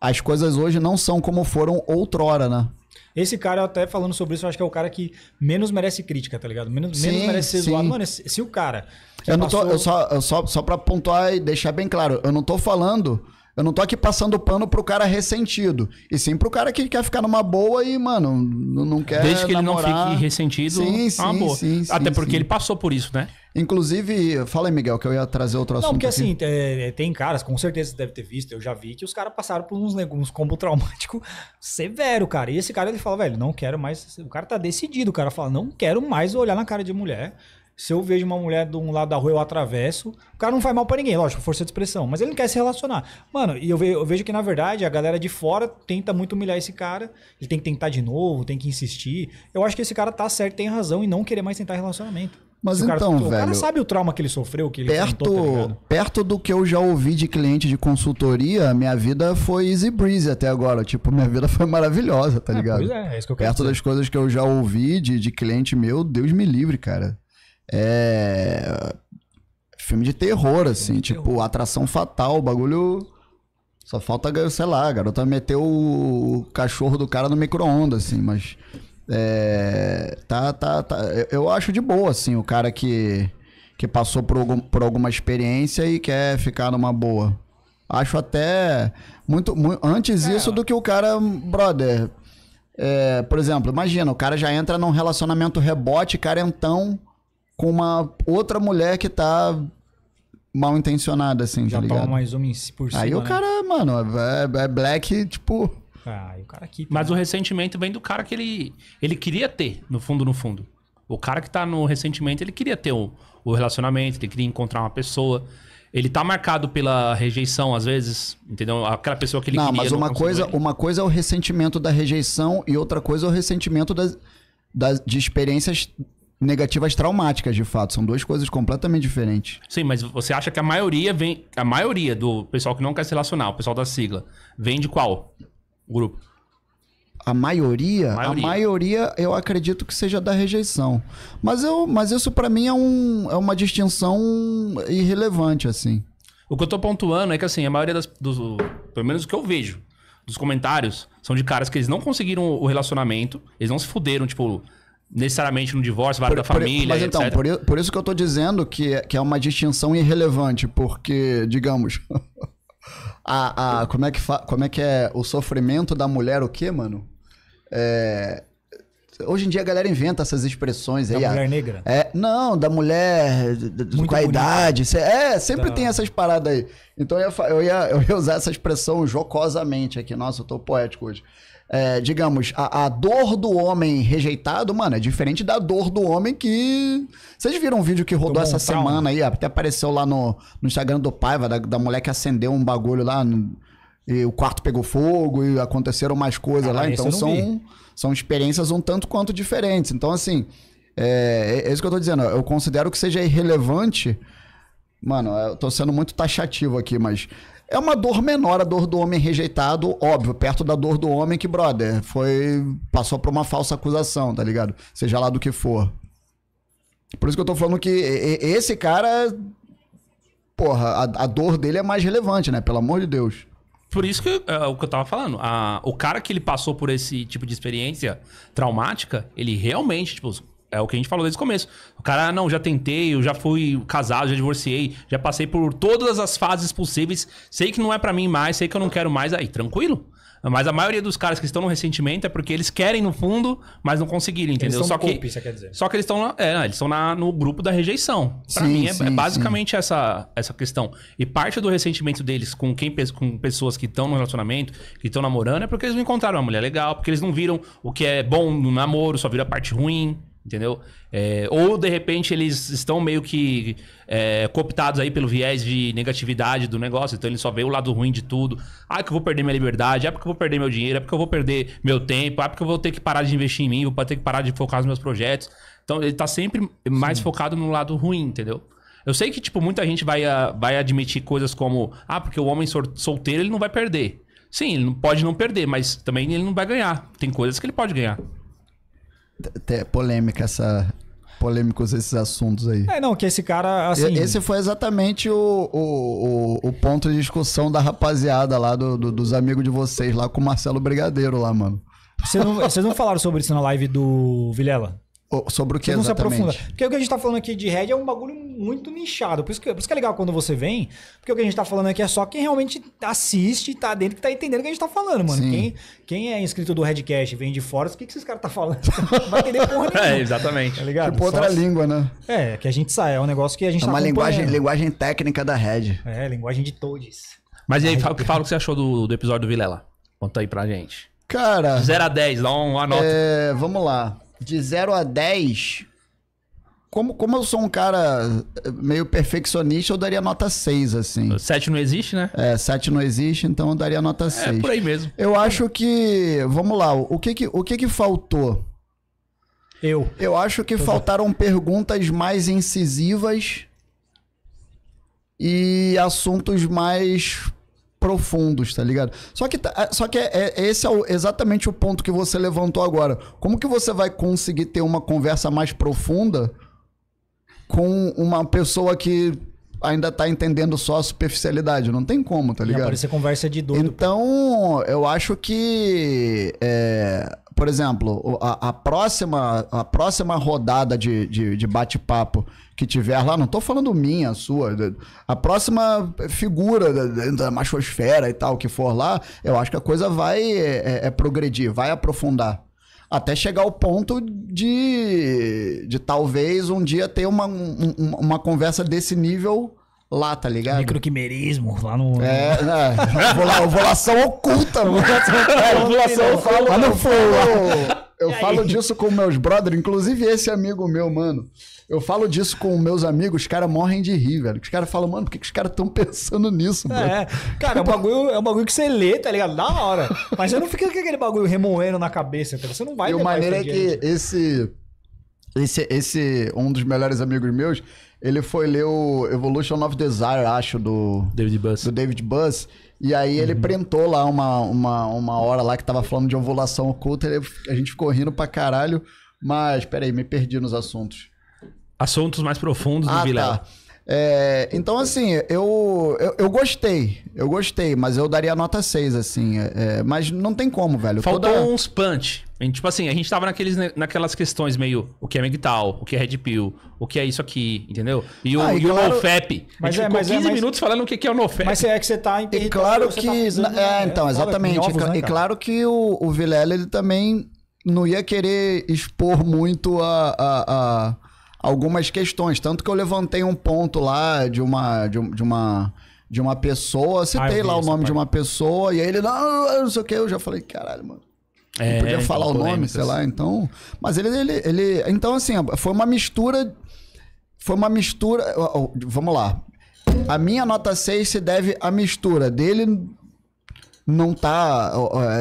as coisas hoje não são como foram outrora, né? Esse cara, até falando sobre isso, eu acho que é o cara que menos merece crítica, tá ligado? Menos, sim, menos merece ser zoado. Mano, se, se o cara. Eu não passou... tô. Eu só, eu só, só pra pontuar e deixar bem claro, eu não tô falando eu não tô aqui passando pano pro cara ressentido. E sim pro cara que quer ficar numa boa e, mano, não quer. Desde que namorar. ele não fique ressentido, sim, sim, é uma boa. Sim, sim, Até porque sim. ele passou por isso, né? Inclusive, fala aí, Miguel, que eu ia trazer outro assunto. Não, porque aqui. assim, tem, é, é, tem caras, com certeza você deve ter visto, eu já vi, que os caras passaram por uns, uns combo traumático (laughs) severo, cara. E esse cara, ele fala, velho, não quero mais. O cara tá decidido, o cara fala, não quero mais olhar na cara de mulher. Se eu vejo uma mulher de um lado da rua, eu atravesso. O cara não faz mal para ninguém, lógico, força de expressão. Mas ele não quer se relacionar. Mano, e eu, ve eu vejo que, na verdade, a galera de fora tenta muito humilhar esse cara. Ele tem que tentar de novo, tem que insistir. Eu acho que esse cara tá certo, tem razão e não querer mais tentar relacionamento. Mas então, cara, velho. O cara sabe o trauma que ele sofreu, que ele perto, tentou, tá perto do que eu já ouvi de cliente de consultoria, minha vida foi easy breezy até agora. Tipo, minha vida foi maravilhosa, tá é, ligado? Pois é, é isso que eu quero Perto dizer. das coisas que eu já ouvi de, de cliente meu, Deus me livre, cara. É. Filme de terror, assim, tipo, terror. atração fatal, bagulho. Só falta, sei lá, a garota meteu o cachorro do cara no micro-ondas, assim, mas. É, tá, tá, tá. Eu, eu, acho de boa, assim, o cara que, que passou por, algum, por alguma experiência e quer ficar numa boa. Acho até muito, muito antes é. isso do que o cara, brother. É, por exemplo, imagina, o cara já entra num relacionamento rebote, cara então com uma outra mulher que tá mal intencionada, assim, tá Já tá ligado? mais uma por cima. Aí o né? cara, mano, é, é, é black, tipo. Ah, o cara aqui, Mas né? o ressentimento vem do cara que ele, ele queria ter, no fundo, no fundo. O cara que tá no ressentimento, ele queria ter o, o relacionamento, ele queria encontrar uma pessoa. Ele tá marcado pela rejeição, às vezes, entendeu? Aquela pessoa que ele não, queria. Mas não, mas uma, coisa, uma coisa é o ressentimento da rejeição e outra coisa é o ressentimento das, das, de experiências negativas traumáticas, de fato. São duas coisas completamente diferentes. Sim, mas você acha que a maioria vem. A maioria do pessoal que não quer se relacionar, o pessoal da sigla, vem de qual grupo? A maioria, a maioria, a maioria, eu acredito que seja da rejeição. Mas, eu, mas isso para mim é, um, é uma distinção irrelevante, assim. O que eu tô pontuando é que, assim, a maioria das. Dos, pelo menos o que eu vejo dos comentários são de caras que eles não conseguiram o relacionamento, eles não se fuderam, tipo, necessariamente no divórcio, vale por, da família. Mas então, etc. Por, por, isso que eu estou dizendo que, é, que é uma distinção irrelevante, porque, digamos. (laughs) a, a, como, é que fa, como é que é o sofrimento da mulher, o quê, mano? É, Hoje em dia a galera inventa essas expressões da aí. Da mulher a, negra? É, não, da mulher Muito com a idade. é, sempre da... tem essas paradas aí. Então eu ia, eu, ia, eu ia usar essa expressão jocosamente aqui. Nossa, eu tô poético hoje é, digamos, a, a, dor do homem rejeitado, mano, é diferente da dor do homem que. Vocês viram um vídeo que rodou essa semana aí, até apareceu lá no, no Instagram do Paiva, da, da mulher que acendeu um bagulho lá. No, e o quarto pegou fogo e aconteceram mais coisas ah, lá. Então são, são experiências um tanto quanto diferentes. Então, assim, é, é, é, isso que eu tô dizendo. Eu considero que seja irrelevante. Mano, eu tô sendo muito taxativo aqui, mas é uma dor menor, a dor do homem rejeitado, óbvio, perto da dor do homem que, brother, foi. passou por uma falsa acusação, tá ligado? Seja lá do que for. Por isso que eu tô falando que esse cara. Porra, a, a dor dele é mais relevante, né? Pelo amor de Deus. Por isso que é o que eu tava falando. A, o cara que ele passou por esse tipo de experiência traumática, ele realmente, tipo, é o que a gente falou desde o começo. O cara, ah, não, já tentei, eu já fui casado, já divorciei, já passei por todas as fases possíveis, sei que não é para mim mais, sei que eu não quero mais, aí, tranquilo. Mas a maioria dos caras que estão no ressentimento é porque eles querem no fundo, mas não conseguiram, entendeu? Eles só que culpa, quer dizer. só que eles estão é, eles estão no grupo da rejeição. Para mim é, sim, é basicamente essa essa questão. E parte do ressentimento deles com quem com pessoas que estão no relacionamento, que estão namorando, é porque eles não encontraram uma mulher legal, porque eles não viram o que é bom no namoro, só viram a parte ruim entendeu? É, ou de repente eles estão meio que é, cooptados aí pelo viés de negatividade do negócio, então ele só vê o lado ruim de tudo. Ah, que eu vou perder minha liberdade, ah, porque eu vou perder meu dinheiro, ah, porque eu vou perder meu tempo, ah, porque eu vou ter que parar de investir em mim, vou ter que parar de focar nos meus projetos. Então ele tá sempre mais Sim. focado no lado ruim, entendeu? Eu sei que, tipo, muita gente vai, ah, vai admitir coisas como, ah, porque o homem solteiro ele não vai perder. Sim, ele pode não perder, mas também ele não vai ganhar. Tem coisas que ele pode ganhar. É polêmica essa. Polêmicos esses assuntos aí. É, não, que esse cara, assim. Esse foi exatamente o, o, o, o ponto de discussão da rapaziada lá, do, do, dos amigos de vocês lá com o Marcelo Brigadeiro lá, mano. Vocês não, vocês não falaram sobre isso na live do Vilela? Sobre o que exatamente? Não se aprofunda. Porque o que a gente está falando aqui de head é um bagulho muito nichado. Por isso, que, por isso que é legal quando você vem, porque o que a gente está falando aqui é só quem realmente assiste e tá dentro que tá entendendo o que a gente está falando, mano. Quem, quem é inscrito do Redcast e vem de fora, o que, que esses caras tá falando? (laughs) Vai entender porra nenhuma. É, exatamente. Tá ligado? Tipo outra só... língua, né? É, que a gente sai. É um negócio que a gente é tá uma linguagem, linguagem técnica da Red. É, linguagem de todos. Mas e aí, fala, fala o que você achou do, do episódio do Vilela. Conta aí pra gente. Cara. 0 a 10, dá uma nota. É, vamos lá de 0 a 10, como, como eu sou um cara eh, meio perfeccionista, eu daria nota 6, assim. 7 não existe, né? É, 7 não existe, então eu daria nota 6. É por aí mesmo. Eu acho que. Vamos lá, o que que, o que, que faltou? Eu. Eu acho que eu faltaram vou... perguntas mais incisivas e assuntos mais profundos, tá ligado? Só que, tá, é, só que é, é, é esse é o, exatamente o ponto que você levantou agora. Como que você vai conseguir ter uma conversa mais profunda com uma pessoa que ainda tá entendendo só a superficialidade? Não tem como, tá ligado? Parece conversa de doido. Então, eu acho que... É, por exemplo, a, a, próxima, a próxima rodada de, de, de bate-papo que tiver lá, não tô falando minha, sua, a próxima figura da, machosfera e tal que for lá, eu acho que a coisa vai é, é, é progredir, vai aprofundar. Até chegar ao ponto de, de talvez um dia ter uma, um, uma conversa desse nível lá, tá ligado? Microquimerismo, lá no. É, né? vou lá, ovulação oculta, mano. (laughs) É, ovulação né? eu falo. eu falo disso com meus brothers, inclusive esse amigo meu, mano. Eu falo disso com meus amigos, os caras morrem de rir, velho. Os caras falam, mano, por que, que os caras estão (laughs) pensando nisso, mano? É, cara, é um, bagulho, é um bagulho que você lê, tá ligado? Da hora. Mas você não fica com aquele bagulho remoendo na cabeça, tá? Você não vai E o maneiro é que esse, esse, esse. Um dos melhores amigos meus, ele foi ler o Evolution of Desire, acho, do David Buss. Do David Buzz. E aí ele uhum. printou lá uma, uma, uma hora lá que tava falando de ovulação oculta. Ele, a gente ficou rindo pra caralho. Mas, peraí, me perdi nos assuntos. Assuntos mais profundos do ah, Vilela. Tá. É, então, assim, eu, eu, eu, gostei. Eu gostei, mas eu daria nota 6, assim. É, é, mas não tem como, velho. Faltou Toda... uns punch. tipo assim, a gente tava naqueles, naquelas questões meio o que é MGTOW, o que é Red Pill, o que é isso aqui, entendeu? E o, ah, e claro... o NoFap. Mas a gente é, mas 15 é, mas... minutos falando o que é o NoFap. Mas é que você tá em E claro que. Tá é, né? então, exatamente. Ovos, e, né, e claro que o, o Vilela, ele também não ia querer expor muito a... a, a algumas questões. Tanto que eu levantei um ponto lá de uma. De, de uma de uma pessoa, citei ah, lá o nome parte. de uma pessoa, e aí ele, não, não sei o que, eu já falei, caralho, mano. É, podia é, falar o nome, sei lá, assim. então. Mas ele, ele, ele. Então, assim, foi uma mistura. Foi uma mistura. Vamos lá. A minha nota 6 se deve à mistura dele não tá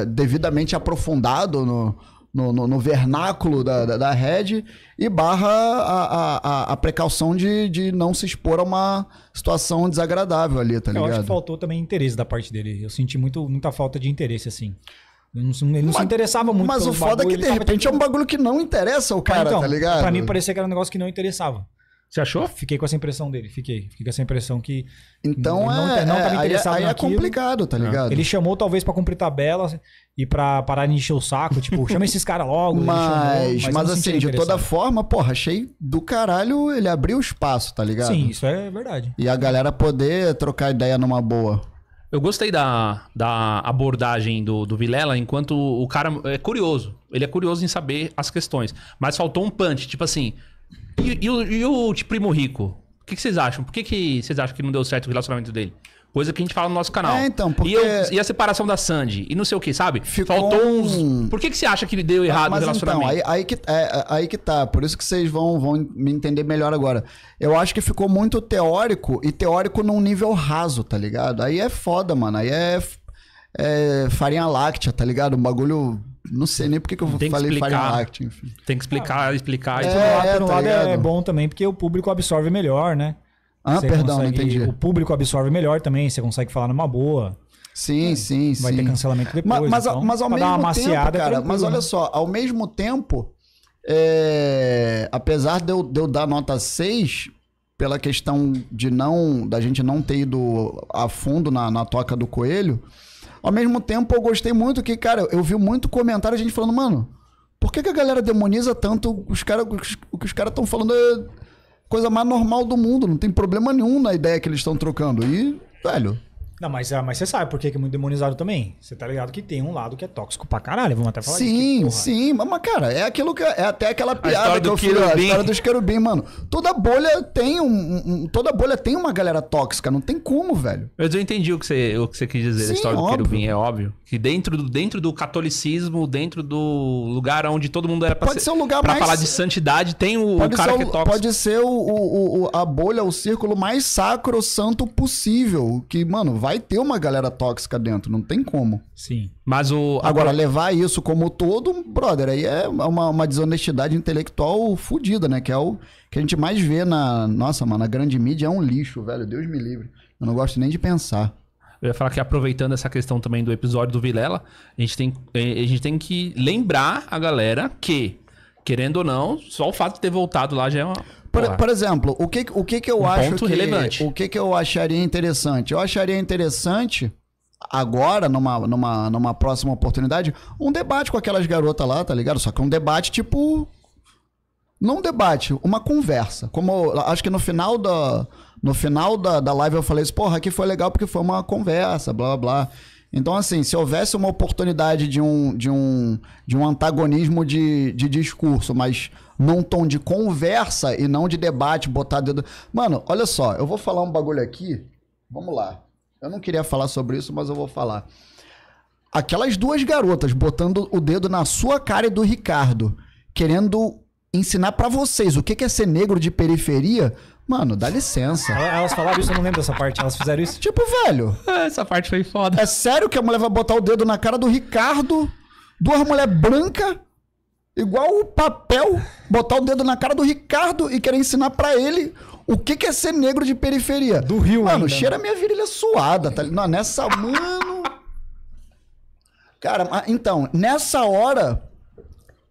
é, devidamente aprofundado no, no, no, no, vernáculo da, da, da rede e barra a, a, a, precaução de, de não se expor a uma situação desagradável ali, tá ligado? Eu acho que faltou também interesse da parte dele. Eu senti muito, muita falta de interesse, assim. Ele não, mas, se interessava muito. Mas o foda bagulho, é que, de repente, é um bagulho que não interessa o cara, então, tá ligado? Pra mim, parecia que era um negócio que não interessava. Você achou? Fiquei com essa impressão dele, fiquei. Fiquei com essa impressão que. Então não, é. Não tava é, é interessado aí, aí é complicado, tá é. ligado? Ele chamou talvez para cumprir tabela e para parar de encher o saco, tipo, (laughs) chama esses caras logo. Mas, chamou, mas, mas assim, de toda forma, porra, achei do caralho ele abriu espaço, tá ligado? Sim, isso é verdade. E a galera poder trocar ideia numa boa. Eu gostei da, da abordagem do, do Vilela, enquanto o cara é curioso. Ele é curioso em saber as questões. Mas faltou um punch, tipo assim. E, e, o, e o de tipo primo rico? O que, que vocês acham? Por que, que vocês acham que não deu certo o relacionamento dele? Coisa que a gente fala no nosso canal. É, então, porque... e, eu, e a separação da Sandy, e não sei o que, sabe? Ficou Faltou uns... Por que, que você acha que deu errado mas o então, relacionamento? Então, aí, aí, que, é, aí que tá. Por isso que vocês vão, vão me entender melhor agora. Eu acho que ficou muito teórico, e teórico num nível raso, tá ligado? Aí é foda, mano. Aí é, é farinha láctea, tá ligado? Um bagulho não sei nem porque que eu tem falei que explicar, Enfim. Tem que explicar, explicar. É, lado, é, tá lado é bom também, porque o público absorve melhor, né? Ah, você perdão, consegue, não entendi. O público absorve melhor também, você consegue falar numa boa. Sim, né? sim, Vai sim. ter cancelamento depois. Mas, mas, então, mas ao mesmo maciada, tempo, é cara, mas olha só, ao mesmo tempo, é, apesar de eu, de eu dar nota 6, pela questão de não, da gente não ter ido a fundo na, na toca do coelho, ao mesmo tempo, eu gostei muito que, cara, eu vi muito comentário a gente falando, mano, por que, que a galera demoniza tanto os cara, o que os caras estão falando é coisa mais normal do mundo, não tem problema nenhum na ideia que eles estão trocando. E, velho, não, mas, ah, mas você sabe por que é muito demonizado também. Você tá ligado que tem um lado que é tóxico pra caralho. Vamos até falar Sim, disso, sim. Mas, cara, é aquilo que. É até aquela piada que eu fiz, a história dos querubim, mano. Toda bolha tem um, um, Toda bolha tem uma galera tóxica. Não tem como, velho. Mas eu entendi o que você, o que você quis dizer, sim, a história óbvio. do querubim, é óbvio. Que dentro do, dentro do catolicismo, dentro do lugar onde todo mundo era pra Pode ser, ser um lugar pra mais... falar de santidade, tem o, o cara o, que é tóxico. Pode ser o, o, a bolha, o círculo mais sacro, santo possível. Que, mano, vai vai ter uma galera tóxica dentro, não tem como. Sim. Mas o. Agora, levar isso como todo, brother, aí é uma, uma desonestidade intelectual fodida, né? Que é o que a gente mais vê na. Nossa, mano, a grande mídia é um lixo, velho. Deus me livre. Eu não gosto nem de pensar. Eu ia falar que aproveitando essa questão também do episódio do Vilela, a gente tem, eh, a gente tem que lembrar a galera que querendo ou não, só o fato de ter voltado lá já é uma. Por, por exemplo, o que, o que, que eu um acho que, relevante. O que, que eu acharia interessante? Eu acharia interessante agora, numa, numa, numa próxima oportunidade, um debate com aquelas garotas lá, tá ligado? Só que um debate tipo. Não um debate, uma conversa. Como acho que no final da. No final da, da live eu falei isso, porra, aqui foi legal porque foi uma conversa, blá blá blá. Então, assim, se houvesse uma oportunidade de um, de um, de um antagonismo de, de discurso, mas num tom de conversa e não de debate, botar dedo. Mano, olha só, eu vou falar um bagulho aqui. Vamos lá. Eu não queria falar sobre isso, mas eu vou falar. Aquelas duas garotas botando o dedo na sua cara e do Ricardo, querendo ensinar para vocês o que é ser negro de periferia Mano, dá licença. Elas falaram isso, eu não lembro dessa parte. Elas fizeram isso? Tipo, velho. Ah, essa parte foi foda. É sério que a mulher vai botar o dedo na cara do Ricardo? Duas mulheres brancas, igual o papel, botar o dedo na cara do Ricardo e querer ensinar para ele o que, que é ser negro de periferia. Do Rio, Mano, ainda. Né? cheira minha virilha suada, tá Não, nessa, mano. Cara, então, nessa hora,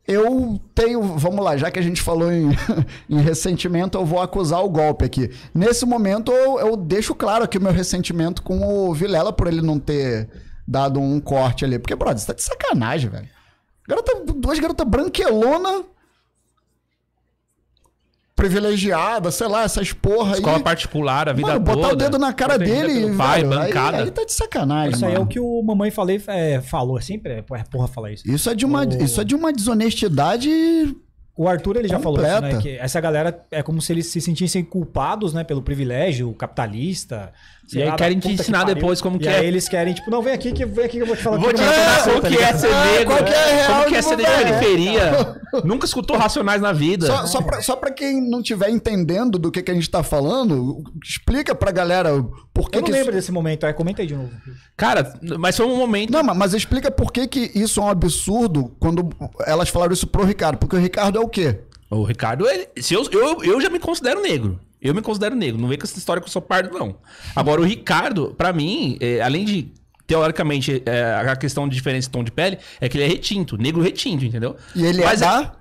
eu tenho, vamos lá, já que a gente falou em, (laughs) em ressentimento, eu vou acusar o golpe aqui. Nesse momento, eu, eu deixo claro aqui o meu ressentimento com o Vilela por ele não ter dado um corte ali. Porque, brother, você tá de sacanagem, velho. Garota, duas garotas branquelona privilegiada, sei lá, essas porra Escola aí. particular, a vida mano, botar toda. o dedo na cara dele, velho, bancada. Aí, aí, tá de sacanagem, Isso aí é o que o mamãe falei, é, falou sempre, é, é, porra, falar isso. Isso é de uma, o... isso é de uma desonestidade o Arthur ele já Completa. falou isso, né? Que essa galera é como se eles se sentissem culpados, né? Pelo privilégio capitalista, e aí querem te ensinar que depois como e que é. eles querem, tipo, não, vem aqui que, vem aqui que eu vou te falar vou te o tá que é ser ah, negro, qual que é real, como que é ser de é, periferia. Então. (laughs) Nunca escutou Racionais na vida. Só, só, pra, só pra quem não estiver entendendo do que, que a gente tá falando, explica pra galera por que. Eu não que lembro isso... desse momento, aí é, comenta aí de novo. Cara, mas foi um momento. Não, mas explica por que, que isso é um absurdo quando elas falaram isso pro Ricardo. Porque o Ricardo é o quê? O Ricardo, ele, se eu, eu, eu já me considero negro. Eu me considero negro, não vem com essa história que eu sou pardo, não. Agora, o Ricardo, para mim, é, além de teoricamente, é, a questão de diferença de tom de pele é que ele é retinto, negro retinto, entendeu? E ele é Mas é da...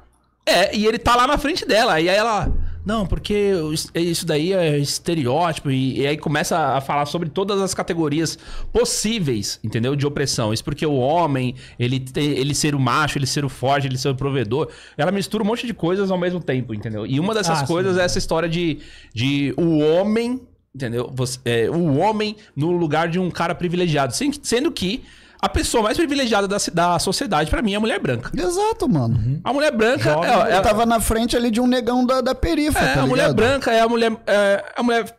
É, e ele tá lá na frente dela. E aí ela. Não, porque isso daí é estereótipo. E, e, aí começa a falar sobre todas as categorias possíveis, entendeu? De opressão. Isso porque o homem, ele, te, ele ser o macho, ele ser o forte, ele ser o provedor. Ela mistura um monte de coisas ao mesmo tempo, entendeu? E uma dessas ah, coisas sim. é essa história de, de o homem, entendeu? Você, é, o homem no lugar de um cara privilegiado. Sendo que a pessoa mais privilegiada da, da sociedade, para mim, é a mulher branca. Exato, mano. Uhum. A mulher branca. Jovem, ela, é, ela é tava na frente ali de um negão da, da periferia. É, tá a mulher branca é a mulher. É, a mulher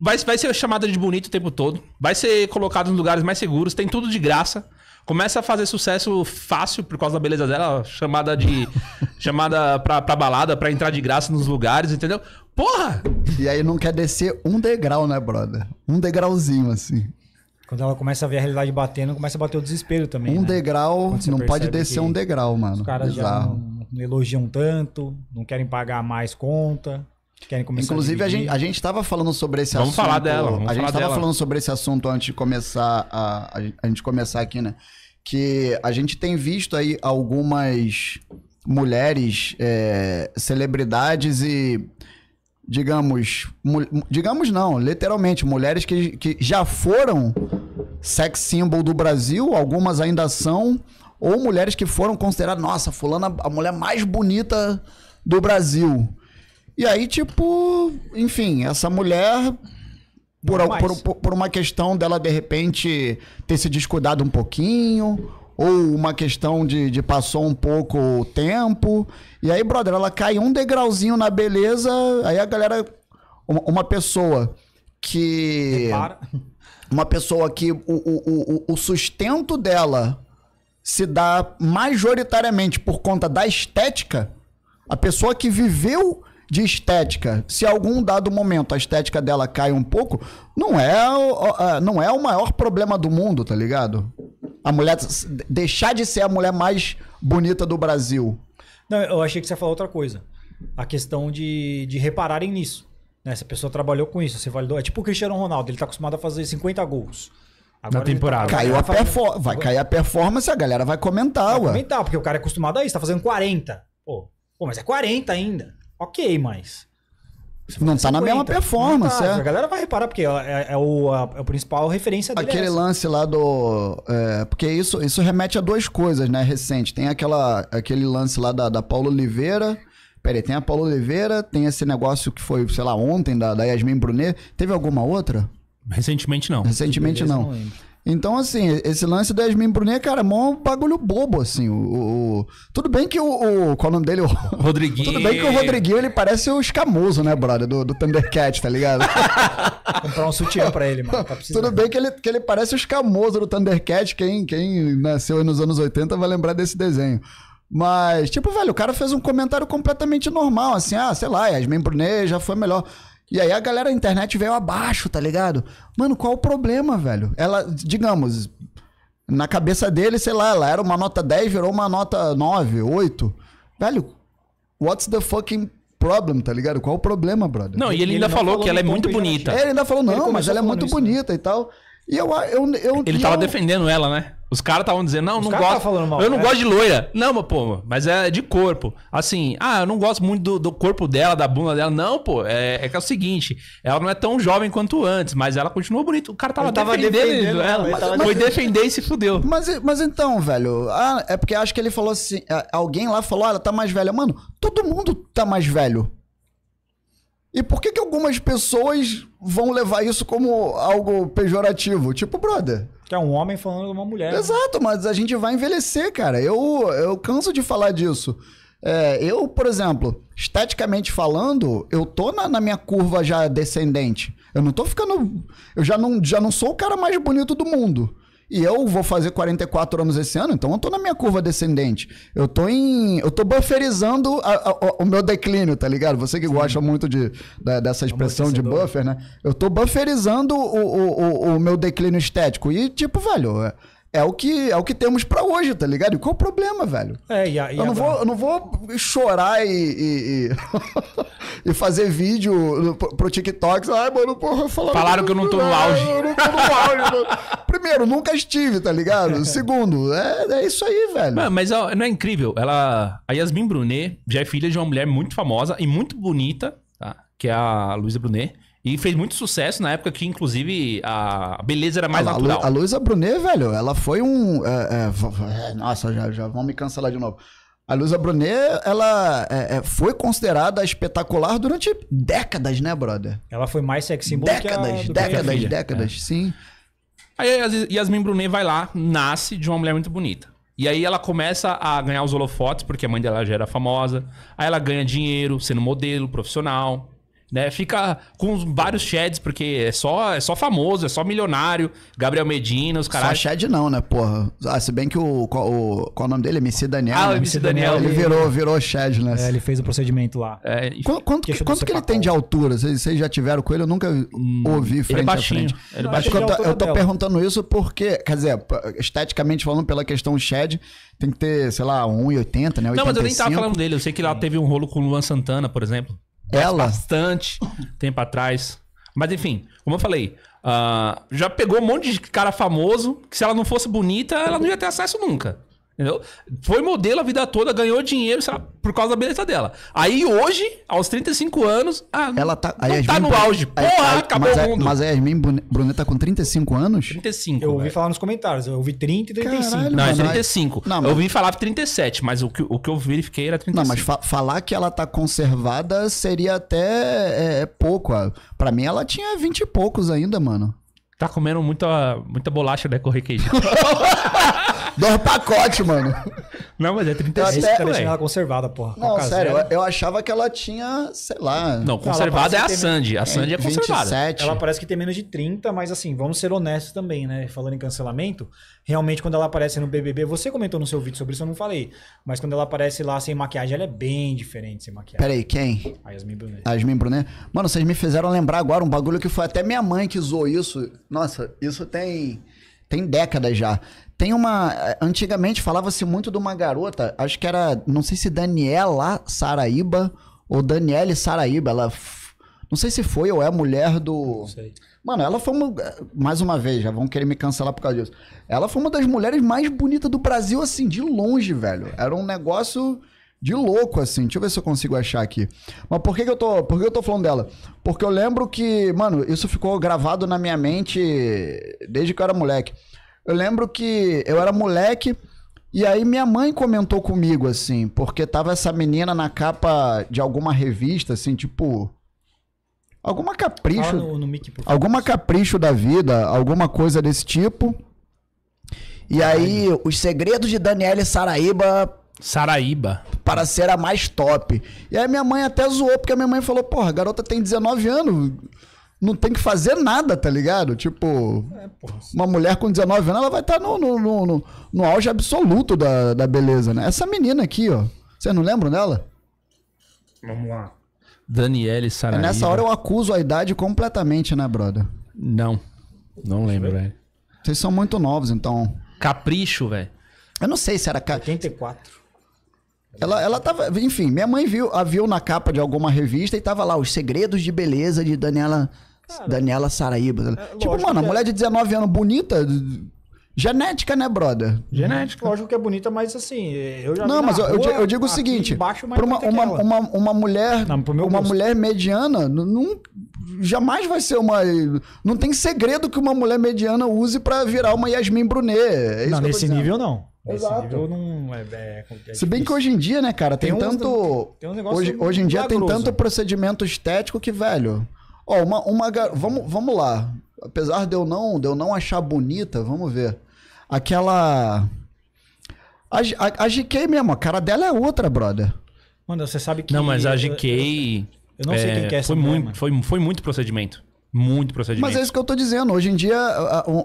vai, vai ser chamada de bonito o tempo todo. Vai ser colocada nos lugares mais seguros. Tem tudo de graça. Começa a fazer sucesso fácil por causa da beleza dela, chamada de. (laughs) chamada pra, pra balada, pra entrar de graça nos lugares, entendeu? Porra! E aí não quer descer um degrau, né, brother? Um degrauzinho, assim. Quando ela começa a ver a realidade batendo, começa a bater o desespero também. Um né? degrau, não pode descer um degrau, mano. Os caras Bizarro. já não, não elogiam tanto, não querem pagar mais conta. Querem começar Inclusive, a, gente, a gente tava falando sobre esse vamos assunto. Falar dela, vamos a gente estava falando sobre esse assunto antes de começar a, a gente começar aqui, né? Que a gente tem visto aí algumas mulheres, é, celebridades e digamos, digamos não, literalmente, mulheres que, que já foram sex symbol do Brasil, algumas ainda são, ou mulheres que foram consideradas, nossa, fulana, a mulher mais bonita do Brasil. E aí, tipo, enfim, essa mulher, por, por, por, uma questão dela, de repente, ter se descuidado um pouquinho, ou uma questão de, de passou um pouco o tempo, e aí, brother, ela cai um degrauzinho na beleza, aí a galera, uma, uma pessoa que... Repara (laughs) uma pessoa que o, o, o, o sustento dela se dá majoritariamente por conta da estética, a pessoa que viveu de estética, se algum dado momento a estética dela cai um pouco, não é, não é o maior problema do mundo, tá ligado? A mulher deixar de ser a mulher mais bonita do Brasil. Não, eu achei que você ia falar outra coisa. A questão de, de repararem nisso. Né? Essa pessoa trabalhou com isso, você validou. É tipo o Cristiano Ronaldo, ele tá acostumado a fazer 50 gols. Agora na tá temporada. Tá... Caiu a perfor... Vai cair a performance, a galera vai comentar, vai ué. comentar, porque o cara é acostumado a isso, tá fazendo 40. Pô, Pô mas é 40 ainda. Ok, mas. Não tá 50. na mesma performance, tá, é. A galera vai reparar, porque é, é, é o, é o principal referência dele. Aquele é lance lá do. É, porque isso, isso remete a duas coisas, né? Recente. Tem aquela, aquele lance lá da, da Paula Oliveira Peraí, tem a Paula Oliveira, tem esse negócio que foi, sei lá, ontem, da, da Yasmin Brunet. Teve alguma outra? Recentemente não. Recentemente não. então, assim, esse lance do Yasmin Brunet, cara, é mó bagulho bobo, assim. O, o tudo bem que o, o, Qual é o nome dele? O, Rodriguinho. (laughs) Tudo bem que o Rodriguinho, ele parece o escamoso, né, brother? Do, do Thundercat, tá ligado? (laughs) Comprar um sutiã pra ele, mano. Tá (laughs) tudo bem que ele, que ele parece o escamoso do Thundercat. Quem, quem nasceu aí nos anos 80 vai lembrar desse desenho. Mas, tipo, velho, o cara fez um comentário completamente normal, assim, ah, sei lá, Yasmin Brunet já foi melhor. E aí a galera da internet veio abaixo, tá ligado? Mano, qual o problema, velho? Ela, digamos, na cabeça dele, sei lá, ela era uma nota 10, virou uma nota 9, 8. Velho, what's the fucking problem, tá ligado? Qual o problema, brother? Não, e ele, ele ainda falou, falou, que ela é muito bonita. É, ele ainda falou, não, mas ela é muito né? bonita e tal. E eu. eu, eu ele tava eu... defendendo ela, né? Os caras estavam dizendo, não, não gosto. Tá mal, eu não é? gosto de loira. Não, mas, pô, mas é de corpo. Assim, ah, eu não gosto muito do, do corpo dela, da bunda dela. Não, pô, é, é que é o seguinte, ela não é tão jovem quanto antes, mas ela continua bonita. O cara tava, tava defendendo, defendendo, ela. Mas, mas, foi defender e se fudeu. Mas, mas então, velho, ah, é porque acho que ele falou assim, alguém lá falou, ah, ela tá mais velha. Mano, todo mundo tá mais velho. E por que, que algumas pessoas vão levar isso como algo pejorativo? Tipo, brother. Que é um homem falando de uma mulher. Né? Exato, mas a gente vai envelhecer, cara. Eu, eu canso de falar disso. É, eu, por exemplo, esteticamente falando, eu tô na, na, minha curva já descendente. Eu não tô ficando. Eu já não, já não sou o cara mais bonito do mundo. E eu vou fazer 44 anos esse ano, então eu tô na minha curva descendente. Eu tô em. Eu tô bufferizando a, a, o meu declínio, tá ligado? Você que Sim. gosta muito de, da, dessa é expressão de buffer, né? Eu tô bufferizando o, o, o, o meu declínio estético. E, tipo, velho. É, é o que é o que temos para hoje, tá ligado? E qual é o problema, velho? É, e a, e eu, não vou, eu não vou chorar e, e, e, (laughs) e fazer vídeo pro, pro TikTok. Ai, mano, porra, falaram, falaram que, (laughs) eu não tô no auge. Eu não tô no auge, Primeiro, nunca estive, tá ligado? (laughs) Segundo, é, é isso aí, velho. Mano, mas ó, não é incrível? Ela, a Yasmin Brunet já é filha de uma mulher muito famosa e muito bonita, tá? que é a Luísa Brunet. E fez muito sucesso na época que, inclusive, a beleza era mais ah, natural. A Luísa Brunet, velho, ela foi um. É, é, é, nossa, já, já vão me cancelar de novo. A Luísa Brunet, ela é, é foi considerada espetacular durante décadas, né, brother? Ela foi mais sexy symbol Décadas, que a, décadas, que décadas, é. sim. Aí a Yasmin Brunet vai lá, nasce de uma mulher muito bonita. E aí ela começa a ganhar os holofotes, porque a mãe dela já era famosa. Aí ela ganha dinheiro sendo modelo, profissional né? Fica com vários sheds, porque é só, é só famoso, é só milionário. Gabriel Medina, os caras. Só shed não, né, porra? Ah, se bem que o. Qual, o, qual é o nome dele? MC Daniel. Ah, né? o MC Daniel. ele virou, virou shed, né? É, ele fez o procedimento lá. É, Qu quanto que, quanto que ele tem de altura? Vocês, já tiveram com ele? Eu nunca hum, ouvi é frente ele baixinho, a frente. Ele é baixinho. Eu tô, eu tô perguntando isso porque, quer dizer, esteticamente falando, pela questão shed, tem que ter, sei lá, 1,80, né? 85. Não, mas eu nem tava falando dele. Eu sei que lá teve um rolo com o Luan Santana, por exemplo. Ela? Bastante tempo atrás. Mas enfim, como eu falei, uh, já pegou um monte de cara famoso que se ela não fosse bonita, ela não ia ter acesso nunca. Entendeu? Foi modelo a vida toda, ganhou dinheiro sabe, por causa da beleza dela. Aí hoje, aos 35 anos, ah, ela tá, não tá no auge. Porra, a, a, acabou o mundo. A, mas a Yasmin Brunet tá com 35 anos? 35. Eu ouvi velho. falar nos comentários, eu ouvi 30 e 35. Caralho, não, é 35. Não, mas... Eu ouvi falar 37, mas o que, o que eu verifiquei era 35. Não, mas fa falar que ela tá conservada seria até é, é pouco. Pra mim, ela tinha 20 e poucos ainda, mano. Tá comendo muita, muita bolacha, né, com requeijão. (laughs) Dois pacotes, mano. Não, mas é 36, eu até, também. ela conservada, porra. Não, sério, eu, eu, achava que ela tinha, sei lá... Não, conservada é a Sandy. A Sandy é conservada. 27. Ela parece que tem menos de 30, mas assim, vamos ser honestos também, né? Falando em cancelamento, realmente quando ela aparece no BBB, você comentou no seu vídeo sobre isso, eu não falei, mas quando ela aparece lá sem maquiagem, ela é bem diferente sem maquiagem. Peraí, quem? A Yasmin Brunet. A Yasmin Brunet. Mano, vocês me fizeram lembrar agora um bagulho que foi até minha mãe que zoou isso. Nossa, isso tem tem décadas já. Tem uma. Antigamente falava-se muito de uma garota, acho que era. Não sei se Daniela Saraíba ou Daniele Saraíba. Ela. Não sei se foi ou é mulher do. Não sei. Mano, ela foi uma. Mais uma vez, já vão querer me cancelar por causa disso. Ela foi uma das mulheres mais bonitas do Brasil, assim, de longe, velho. Era um negócio de louco, assim. Deixa eu ver se eu consigo achar aqui. Mas por que, que eu tô. Por que eu tô falando dela? Porque eu lembro que, mano, isso ficou gravado na minha mente desde que eu era moleque. Eu lembro que eu era moleque. E aí minha mãe comentou comigo, assim, porque tava essa menina na capa de alguma revista, assim, tipo. Alguma capricho. No, no Mickey, alguma capricho da vida, alguma coisa desse tipo. E aí, os segredos de Daniele Saraíba. Saraíba. Para ser a mais top. E aí minha mãe até zoou, porque a minha mãe falou, porra, a garota tem 19 anos não tem que fazer nada, tá ligado? Tipo, é, assim. uma mulher com 19 anos, ela vai estar tá no, no, no, no, no auge absoluto da, da beleza, né? Essa menina aqui, ó. Vocês não lembram dela? Vamos lá. Daniele Saraiva. É, nessa hora eu acuso a idade completamente, né, brother? Não. Não lembro, velho. Vocês são muito novos, então. Capricho, velho. Eu não sei se era... 84. Ela, ela tava, enfim, minha mãe viu, a viu na capa de alguma revista e tava lá, os segredos de beleza de Daniela Cara, Daniela Saraíba. É, tipo, mano, a é. mulher é. de 19 anos bonita. Genética, né, brother? Genética. Lógico que é bonita, mas assim, eu já Não, mas eu, rua, eu, digo o seguinte: embaixo, pra uma, uma, uma, uma, mulher. Não, uma gosto. mulher mediana, não, jamais vai ser uma. Não tem segredo que uma mulher mediana use para virar uma Yasmin Brunet. É não, nesse nível não. Exato. Não é, é, é Se bem que hoje em dia, né, cara, tem, tem tanto. Um, tem um hoje, hoje em dia tem tanto procedimento estético que, velho. Ó, uma, uma vamos, vamos lá. Apesar de eu não, de eu não achar bonita, vamos ver. Aquela a, a, a GK mesmo, a cara dela é outra, brother. Mano, você sabe que Não, mas a GK eu, eu não sei é, quem é essa foi muito, foi, foi muito procedimento. Muito procedimento. Mas é isso que eu tô dizendo. Hoje em dia,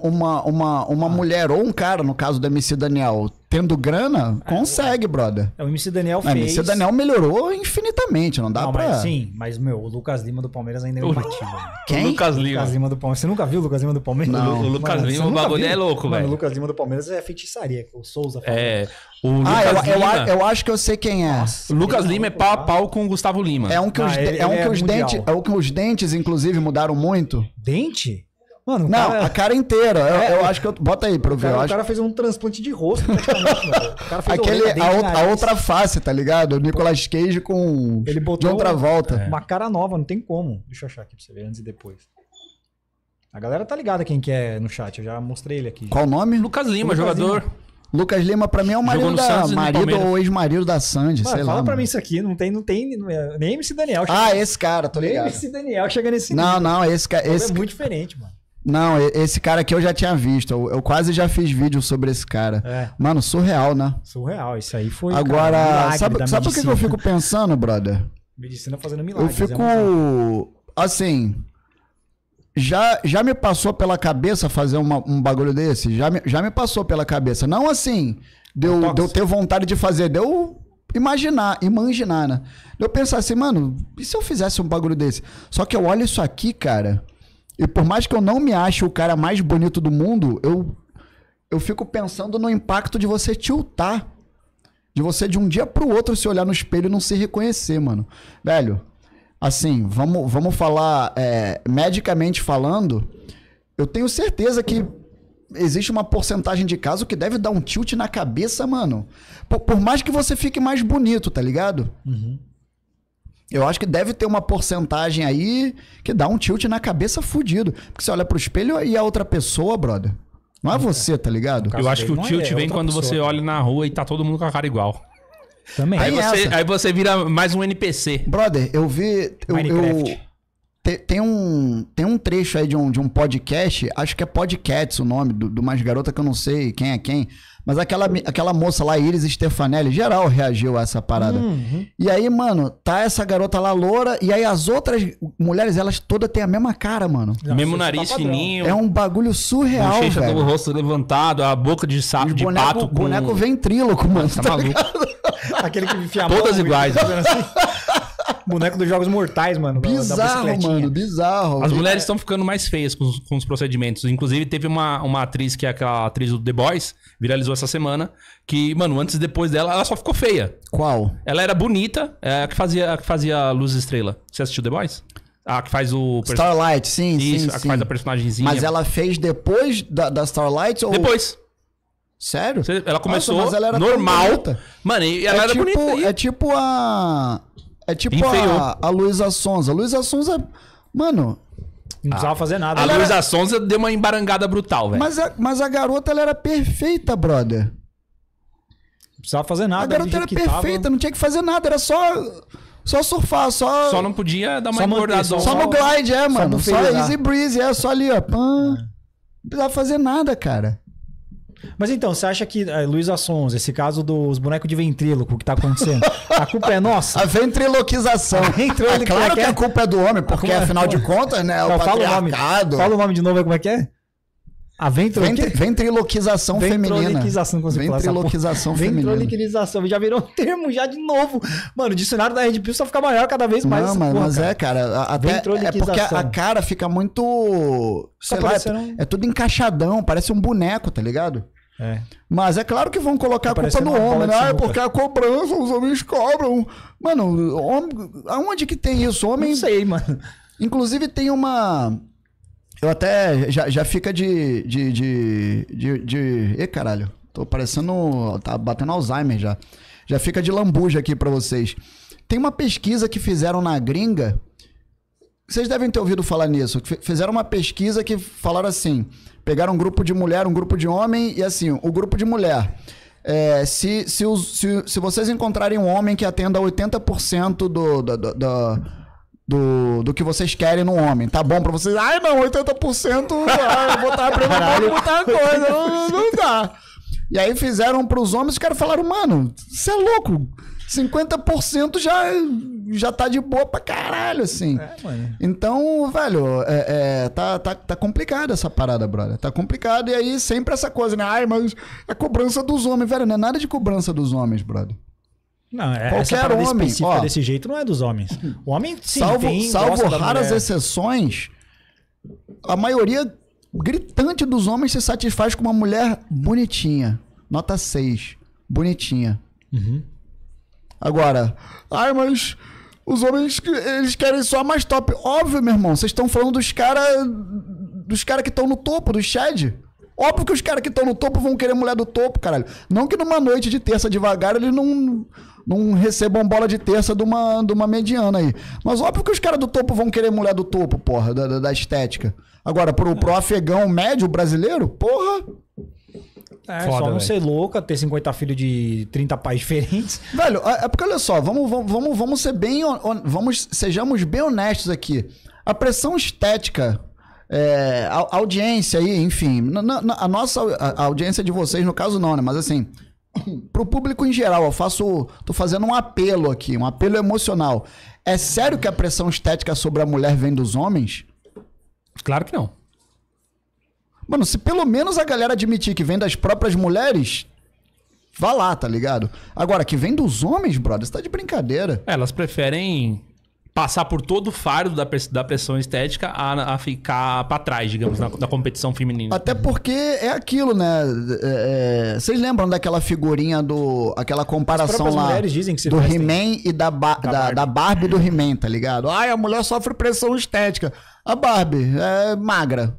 uma, uma, uma ah. mulher ou um cara, no caso do MC Daniel, tendo grana, ah, é. consegue, brother. É, o MC Daniel fez. O MC Daniel melhorou infinitamente, não dá não, pra. Mas, sim, mas, meu, o Lucas Lima do Palmeiras ainda é imbatível. Quem? O Lucas Lima. Lucas Lima do Palmeiras. Você nunca viu o Lucas Lima do Palmeiras? Não. O Lucas Lima, o bagulho é louco, velho. O Lucas Lima do Palmeiras é feitiçaria, o Souza. É. O ah, Lucas eu, Lima... eu, eu, acho que eu sei quem é. Nossa, Lucas é Lima é pau a tá? pau com o Gustavo Lima. É um que, os, é um que os, é um que os dentes, inclusive, mudaram muito. Dente? Mano, não, cara... a cara inteira. Eu, é, eu, acho que eu. Bota aí pra eu ver. Cara, eu o cara fez um transplante de rosto, praticamente, mano. O cara fez Aquele, a, outra, a outra face, tá ligado? O Nicolas Cage com. Ele botou. outra volta. Uma, cara nova, não tem como. Deixa eu achar aqui pra você ver antes e depois. A galera tá ligada quem que é no chat. Eu já mostrei ele aqui. Qual o nome? Lucas Lima, Lucas jogador. Lima. Lucas Lima, pra mim, é o marido, da, marido ou ex-marido da Sandy, mano, sei fala lá. Fala pra mim isso aqui, não tem, não tem é, nem MC Daniel. Ah, esse cara, tô ligado. Nem MC Daniel chega nesse Não, nível. não, esse cara... É esse... É muito diferente, mano. Não, esse cara aqui eu já tinha visto. Eu, eu quase já fiz vídeo sobre esse cara. É. Mano, surreal, né? Surreal, isso aí foi. Agora, cara, um sabe, o que eu fico pensando, brother? Medicina fazendo milagres. Eu é fico. É assim. Já, já me passou pela cabeça fazer uma, um bagulho desse? Já me, já me passou pela cabeça. Não assim, deu, Botox. deu ter vontade de fazer, deu imaginar, imaginar, né? Eu pensar assim, mano, e se eu fizesse um bagulho desse? Só que eu olho isso aqui, cara. E por mais que eu não me ache o cara mais bonito do mundo, eu, eu fico pensando no impacto de você tiltar. De você de um dia pro outro se olhar no espelho e não se reconhecer, mano. Velho, assim, vamos, vamos falar é, medicamente falando, eu tenho certeza que existe uma porcentagem de caso que deve dar um tilt na cabeça, mano. Por, por mais que você fique mais bonito, tá ligado? Uhum. Eu acho que deve ter uma porcentagem aí que dá um tilt na cabeça fudido. Porque você olha pro espelho e a outra pessoa, brother. Não é, é. você, tá ligado? Eu acho que o tilt é, é vem quando pessoa. você tá olha na rua e tá todo mundo com a cara igual. Também. Aí, você, aí você vira mais um NPC. Brother, eu vi. Eu, Minecraft. Eu, tem, tem, um, tem um trecho aí de um, de um podcast, acho que é podcast o nome do, do mais garota que eu não sei quem é quem, mas aquela, aquela moça lá, Iris Stefanelli, geral reagiu a essa parada. Uhum. E aí, mano, tá essa garota lá loura, e aí as outras mulheres, elas todas têm a mesma cara, mano. Não, mesmo tá nariz tá fininho. É um bagulho surreal, velho. Checha o rosto levantado, a boca de sapo, de boneco, pato. Com... boneco ventríloco, mano. Tá, tá maluco. (laughs) Aquele que enfia Todas iguais. Assim. Boneco dos Jogos Mortais, mano. Bizarro, mano. Bizarro. As mulheres é. estão ficando mais feias com os, com os procedimentos. Inclusive, teve uma, uma atriz, que é aquela atriz do The Boys, viralizou essa semana, que, mano, antes e depois dela, ela só ficou feia. Qual? Ela era bonita, é a que fazia, a que fazia Luz Estrela. Você assistiu The Boys? A que faz o. Person... Starlight, sim, Isso, sim. a que sim. faz a personagemzinha. Mas ela fez depois da, da Starlight ou. Depois. Sério? Ela começou Nossa, mas ela era normal. Mano, e ela é era tipo, bonita. E... É tipo a. É tipo Enfeiou. a, a Luísa Sonza. A Luísa Sonza, mano, não precisava fazer nada. A né? Luísa Sonza deu uma embarangada brutal, velho. Mas a, mas a garota, ela era perfeita, brother. Não precisava fazer nada. A garota era perfeita, tava. não tinha que fazer nada, era só... Só surfar, só... Só não podia dar uma engordada. Só, só no glide, é, mano. Só, só easy breezy, é. Só ali, ó. Pã. É. Não precisava fazer nada, cara. Mas então, você acha que, é, Luiz Assons, esse caso dos bonecos de ventríloco que tá acontecendo, a culpa é nossa? (laughs) A ventriloquização. (laughs) é claro é que a culpa é do homem, porque afinal de (laughs) contas, né, é o fala o nome. Fala o nome de novo, como é que é? A ventro... Ventri... ventriloquização feminina. Ventriloquização, ventriloquização feminina. Ventriloquização, já virou um termo já de novo. Mano, o dicionário da Red Pill só fica maior cada vez mais. Não, mano, porra, mas cara. é, cara. Até é porque a cara fica muito... Sei tá lá, parecendo... é, é tudo encaixadão, parece um boneco, tá ligado? É. Mas é claro que vão colocar a culpa no homem, né? porque a cobrança, os homens cobram. Mano, homem, aonde que tem isso? Homem. Não sei, mano. Inclusive tem uma. Eu até. Já, já fica de. de, de, de, de... caralho. Tô parecendo. Tá batendo Alzheimer já. Já fica de lambuja aqui para vocês. Tem uma pesquisa que fizeram na gringa. Vocês devem ter ouvido falar nisso. Fizeram uma pesquisa que falaram assim. Pegaram um grupo de mulher, um grupo de homem, e assim, o grupo de mulher. É, se, se, os, se, se, vocês encontrarem um homem que atenda 80% do, do, do, do do, do que vocês querem no homem. Tá bom pra vocês? Ai, não, 80% ah, eu vou estar tá aprendendo muita coisa. Não, não dá. E aí fizeram pros homens e os caras falaram, mano, você é louco. 50% já é já tá de boa pra caralho, assim. É, então, velho, é, é, tá, tá, tá complicado essa parada, brother. Tá complicado. E aí sempre essa coisa, né? Ai, mas é cobrança dos homens, velho. Não é nada de cobrança dos homens, brother. Não, é, Qualquer essa homem, específica ó, desse jeito não é dos homens. O homem sim, salvo, tem, salvo raras exceções, a maioria gritante dos homens se satisfaz com uma mulher bonitinha. Nota 6. Bonitinha. Uhum. Agora, ai, mas os homens, eles querem só mais top. Óbvio, meu irmão. Vocês estão falando dos caras. Dos caras que estão no topo, do Chad. Óbvio que os caras que estão no topo vão querer mulher do topo, caralho. Não que numa noite de terça devagar eles não, não recebam bola de terça de uma, de uma mediana aí. Mas óbvio que os caras do topo vão querer mulher do topo, porra, da, da estética. Agora, pro, pro afegão médio brasileiro, porra. É, Foda, só não véio. ser louca, ter 50 filhos de 30 pais (laughs) diferentes. Velho, é, é porque olha só, vamos, vamos, vamos ser bem. Vamos, sejamos bem honestos aqui. A pressão estética é, a, audiência aí, enfim, na, na, a nossa a, a audiência de vocês, no caso não, né? Mas assim, (clears throat) pro público em geral, eu faço, tô fazendo um apelo aqui, um apelo emocional. É sério que a pressão estética sobre a mulher vem dos homens? Claro que não. Mano, se pelo menos a galera admitir que vem das próprias mulheres, vá lá, tá ligado? Agora, que vem dos homens, brother, você tá de brincadeira. Elas preferem passar por todo o fardo da, da pressão estética a, a ficar para trás, digamos, na, na, competição feminina. Até porque é aquilo, né? É, é, vocês lembram daquela figurinha do. aquela comparação lá. mulheres dizem que Do He-Man e da, ba da, da, Barbie. da Barbie do He-Man, tá ligado? Ai, a mulher sofre pressão estética. A Barbie é magra.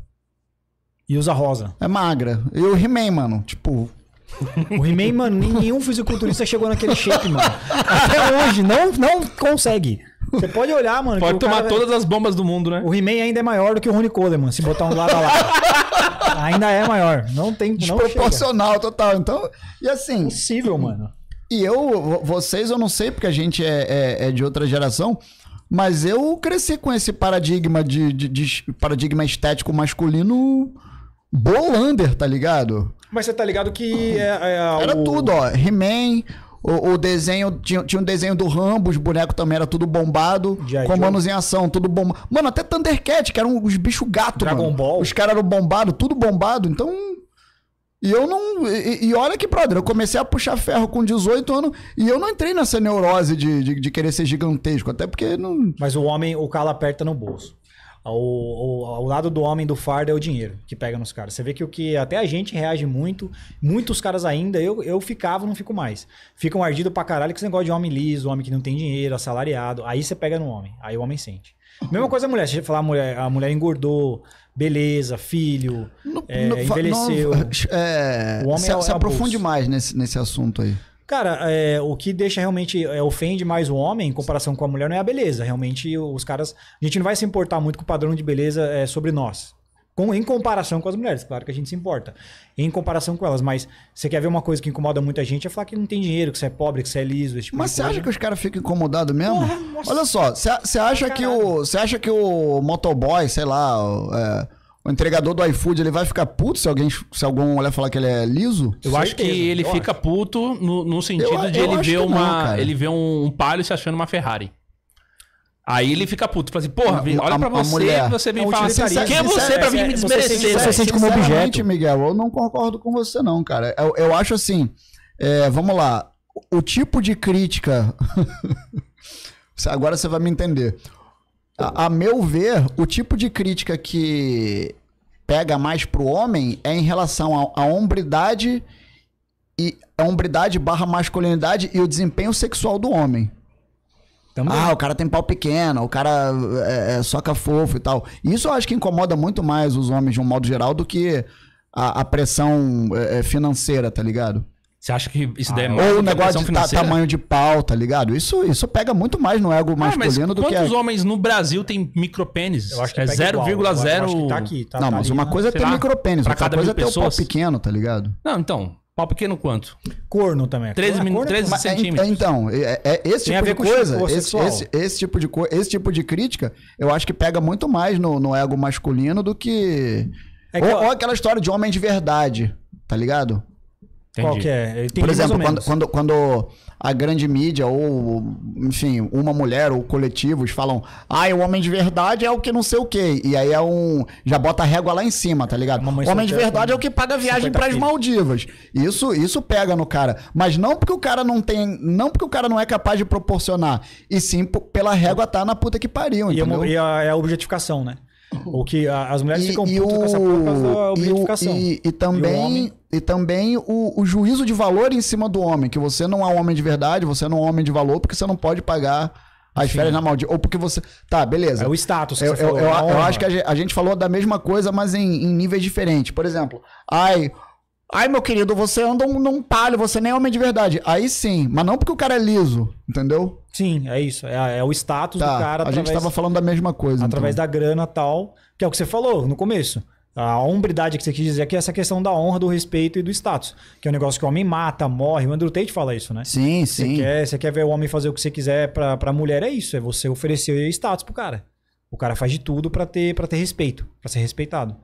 E usa rosa. É magra. E o He-Man, mano. Tipo, (laughs) o He-Man, mano, nenhum fisiculturista chegou naquele shape, mano. (laughs) Até hoje, não, não consegue. Você pode olhar, mano. Pode tomar cara, todas as bombas do mundo, né? O He-Man ainda é maior do que o Ronnie Coleman, se botar um lado a lado. (laughs) ainda é maior. Não tem Desproporcional total. Então, e assim. Impossível, mano. E eu, vocês, eu não sei, porque a gente é, é, é de outra geração. Mas eu cresci com esse paradigma de, de, de paradigma estético masculino Bolander, tá ligado? Mas você tá ligado que é, é o... Era tudo, ó. He-Man, o, o, desenho, tinha, tinha um desenho do Rambo, os bonecos também era tudo bombado. com Comandos em ação, tudo bombado. Mano, até Thundercat, que eram os bichos gato, Dragon mano. Ball. Os caras eram bombados, tudo bombado. Então, e eu não. E, e, olha que, brother, eu comecei a puxar ferro com 18 anos e eu não entrei nessa neurose de, de, de querer ser gigantesco, até porque não. Mas o homem, o calo aperta no bolso ao, ao, lado do homem do fardo é o dinheiro que pega nos caras. Você vê que o que até a gente reage muito, muitos caras ainda, eu, eu ficava, não fico mais. Ficam ardido pra caralho com esse negócio de homem liso, homem que não tem dinheiro, assalariado. Aí você pega no homem, aí o homem sente. Mesma coisa a mulher, você falar a mulher, a mulher engordou, beleza, filho, no, é, no, envelheceu. No, é, o homem se, é, se é aprofunde mais nesse, nesse assunto aí. Cara, é, o que deixa realmente é, ofende mais o homem em comparação com a mulher não é a beleza. Realmente, os caras. A gente não vai se importar muito com o padrão de beleza é, sobre nós. Com, em comparação com as mulheres, claro que a gente se importa. Em comparação com elas, mas você quer ver uma coisa que incomoda muita gente é falar que não tem dinheiro, que você é pobre, que você é liso, esse tipo Mas você acha que os caras ficam incomodados mesmo? Porra, Olha só, você acha, que o, acha que o motoboy, sei lá. É o entregador do iFood, ele vai ficar puto se alguém se algum olhar falar que ele é liso? Eu acho que ele eu fica acho. puto no, no sentido eu, de eu ele ver uma, não, ele vê um, palho palio se achando uma Ferrari. Aí ele fica puto, fala assim, porra, a, olha pra a, você, a mulher, você vem falar assim, quem é você pra vir me desmerecer? Você, se sente como objeto. Miguel, eu não concordo com você não, cara. Eu, eu acho assim, é, vamos lá, o tipo de crítica... (laughs) Agora você vai me entender a, a meu ver, o tipo de crítica que pega mais pro homem é em relação à hombridade e a hombridade barra masculinidade e o desempenho sexual do homem. Também. Ah, o cara tem pau pequeno, o cara é, é, soca fofo e tal. Isso eu acho que incomoda muito mais os homens de um modo geral do que a, a pressão é, é financeira, tá ligado? Você acha que isso daí é ah, é mais Ou o negócio de tamanho de pau, tá ligado? Isso, isso pega muito mais no ego ah, masculino ah, do que. Quantos é- homens no Brasil tem micropênis? Eu acho que é 0,0. Tá aqui, tá, Não, tá mas uma coisa é ter micropênis, outra coisa é ter o pau pequeno, tá ligado? Não, então. Pau pequeno quanto? Corno também. 13, é corno, corno 13 centímetros. Então, é, então, é, é esse tem tipo de coisa, tipo esse, esse, esse, tipo de esse tipo de crítica, eu acho que pega muito mais no, no ego masculino do que. É que ou, eu... ou aquela história de homem de verdade, tá ligado? Entendi. Qual que é? Por exemplo, quando, quando, quando, a grande mídia ou, enfim, uma mulher ou coletivos falam, ah, o homem de verdade é o que não sei o quê. E aí é um. Já bota a régua lá em cima, tá ligado? O homem de verdade é o que paga viagem para as Maldivas. Isso, isso pega no cara. Mas não porque o cara não tem. Não porque o cara não é capaz de proporcionar. E sim pela régua tá na puta que pariu, é entendeu? E é a, é a objetificação, né? O que a, as mulheres e, ficam e putas o, com essa porra causa da E, e, e também, e, e também o, o, juízo de valor em cima do homem, que você não é um homem de verdade, você não é um homem de valor, porque você não pode pagar as Sim. férias na maldita. Ou porque você. Tá, beleza. É o status que eu, você eu, Eu, eu é acho que a gente, a gente, falou da mesma coisa, mas em, em níveis diferentes. Por exemplo, ai Ai, meu querido, você anda num, num palho, você nem é homem de verdade. Aí sim, mas não porque o cara é liso, entendeu? Sim, é isso. É, é o status tá, do cara. A através, gente tava falando da mesma coisa. Então. Através então. da grana tal, que é o que você falou no começo. A hombridade que você quis dizer aqui é essa questão da honra, do respeito e do status. Que é um negócio que o homem mata, morre. O Andrew Tate fala isso, né? Sim, você sim. Quer, você quer ver o homem fazer o que você quiser pra, pra mulher, é isso. É você oferecer status pro cara. O cara faz de tudo para ter, pra ter respeito, para ser respeitado.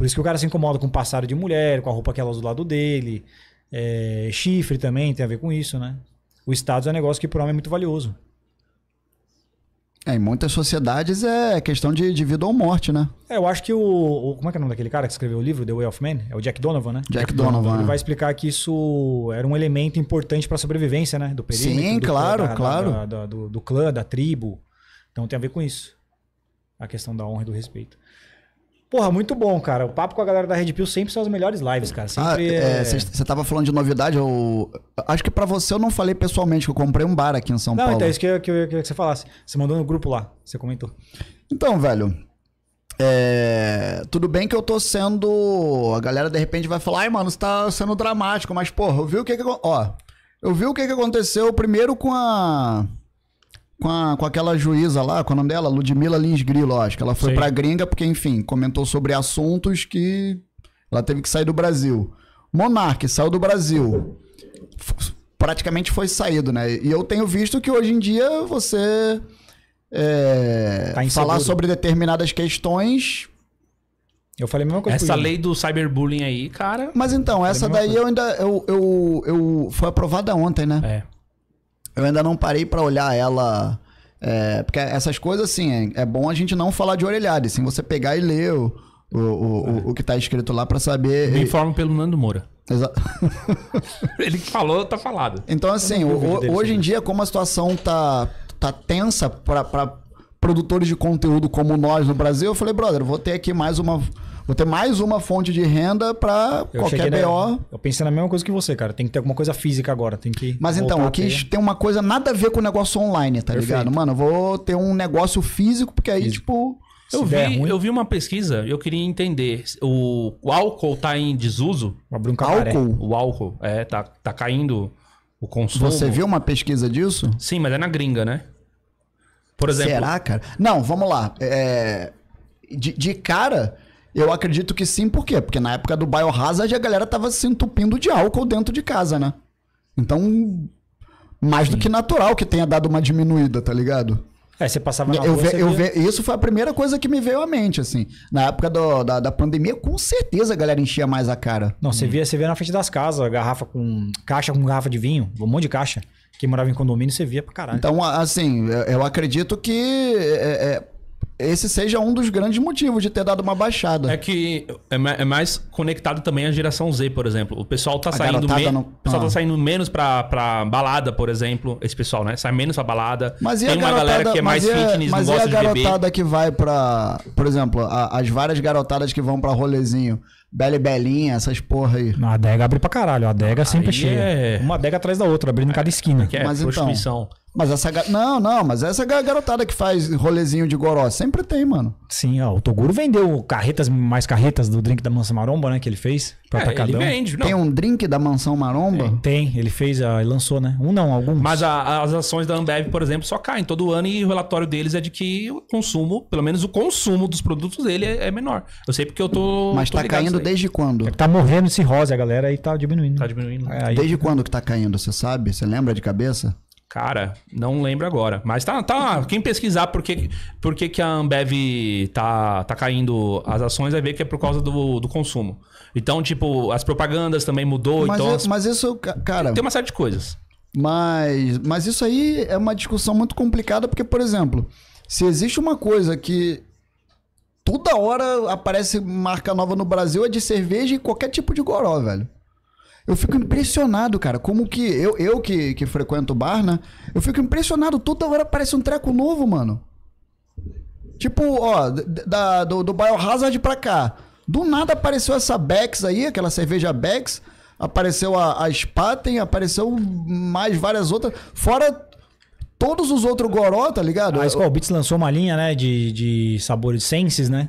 Por isso que o cara se incomoda com o passado de mulher, com a roupa que ela usa do lado dele. É, chifre também tem a ver com isso, né? O status é um negócio que para o homem é muito valioso. É, em muitas sociedades é questão de, de, vida ou morte, né? É, eu acho que o, o, Como é que é o nome daquele cara que escreveu o livro, The Way of Man? É o Jack Donovan, né? Jack, Jack Donovan. Donovan. Ele é. vai explicar que isso era um elemento importante para a sobrevivência, né? Do período. Sim, do claro, claro. Da, da, do, do clã, da tribo. Então tem a ver com isso. A questão da honra e do respeito. Porra, muito bom, cara. O papo com a galera da Red Pill sempre são as melhores lives, cara. Ah, sempre ah, Você é, é- tava falando de novidade, eu... Acho que para você eu não falei pessoalmente que eu comprei um bar aqui em São não, Paulo. Não, então, isso que eu queria que, que você falasse. Você mandou no grupo lá, você comentou. Então, velho, é, tudo bem que eu tô sendo. A galera de repente vai falar, ai, mano, você tá sendo dramático, mas, porra, eu vi o que, que... Ó, eu vi o que, que aconteceu primeiro com a com, a, com aquela juíza lá, qual o nome dela? Ludmila Lins Grillo, acho que ela foi Sim. pra gringa porque, enfim, comentou sobre assuntos que ela teve que sair do Brasil. Monarque saiu do Brasil. Praticamente foi saído, né? E eu tenho visto que hoje em dia você é, tá falar sobre determinadas questões eu falei a mesma coisa. Essa lei do cyberbullying aí, cara. Mas então, essa daí coisa. eu ainda. Eu, eu, eu, foi aprovada ontem, né? É. Eu ainda não parei para olhar ela. É, porque essas coisas, assim, é, é, bom a gente não falar de orelhada, assim, você pegar e ler o, o, o, o, é. que tá escrito lá para saber. Me pelo Nando Moura. Exato. (laughs) Ele que falou, tá falado. Então, assim, o, hoje em dia, como a situação tá, tá tensa para produtores de conteúdo como nós no Brasil, eu falei, brother, vou ter aqui mais uma Vou ter mais uma fonte de renda para qualquer é- BO. Na, eu pensei na mesma coisa que você, cara. Tem que ter alguma coisa física agora. Tem que. Mas então, eu quis ter uma coisa nada a ver com o negócio online, tá Perfeito. ligado? Mano, eu vou ter um negócio físico, porque aí, físico. tipo. eu vi, ruim. eu vi uma pesquisa, eu queria entender. O, o álcool tá em desuso? Abrir um cabaré. álcool? O álcool, é, tá, tá caindo o consumo. Você viu uma pesquisa disso? Sim, mas é na gringa, né? Por exemplo. Será, cara? Não, vamos lá. É, de, de cara, eu acredito que sim, por quê? Porque na época do Biohazard a galera tava se entupindo de álcool dentro de casa, né? Então, mais sim. do que natural que tenha dado uma diminuída, tá ligado? É, você passava né, na eu rua, ve, eu ve, Isso foi a primeira coisa que me veio à mente, assim. Na época do, da, da pandemia, com certeza a galera enchia mais a cara. Não, você uhum. via, você via na frente das casas, garrafa com. caixa com garrafa de vinho, um monte de caixa. Quem morava em condomínio, você via pra caralho. Então, assim, eu, eu acredito que. É, é, esse seja um dos grandes motivos de ter dado uma baixada. É que é, é mais conectado também à geração Z, por exemplo. O pessoal tá, saindo, me... pessoal tá ah. tá saindo menos pra, pra balada, por exemplo. Esse pessoal, né? Sai menos pra balada. Mas Tem uma galera que é mais fitness, é, fitness, mas não gosta e a garotada que vai pra... Por exemplo, a, as várias garotadas que vão pra rolezinho. Bela e Belinha, essas porra aí. Na adega abre pra caralho. A adega sempre aí cheia. É. Uma adega atrás da outra, abrindo é, cada esquina. É que É, mas então, prostituição. Então, mas essa. Ga... Não, não, mas essa garotada que faz rolezinho de goró sempre tem, mano. Sim, ó. O Toguro vendeu carretas, mais carretas do drink da Mansão Maromba, né? Que ele fez. Pra é, ele vende, não. Tem um drink da Mansão Maromba? tem, ele fez, uh, lançou, né? Um não, alguns. Mas a, as ações da Ambev, por exemplo, só caem todo ano e o relatório deles é de que o consumo, pelo menos o consumo dos produtos dele é, é menor. Eu sei porque eu tô. Mas tô tá caindo desde quando? É tá morrendo esse a galera aí tá diminuindo. Tá diminuindo. É, aí... Desde quando que tá caindo, você sabe? Você lembra de cabeça? Cara, não lembro agora. Mas tá, tá. Quem pesquisar por que, por que, que a Ambev tá, tá caindo as ações vai ver que é por causa do, do consumo. Então, tipo, as propagandas também mudou. Mas, então as... mas isso, cara. Tem uma série de coisas. Mas, mas isso aí é uma discussão muito complicada, porque, por exemplo, se existe uma coisa que toda hora aparece marca nova no Brasil, é de cerveja e qualquer tipo de goró, velho. Eu fico impressionado, cara, como que eu, eu que, que frequento bar, né? Eu fico impressionado, toda hora parece um treco novo, mano. Tipo, ó, da, do, do Biohazard pra cá. Do nada apareceu essa Bex aí, aquela cerveja Bex. Apareceu a, a Spaten, apareceu mais várias outras. Fora todos os outros goró, tá ligado? A Skull Beats lançou uma linha, né, de, de sabores senses, né?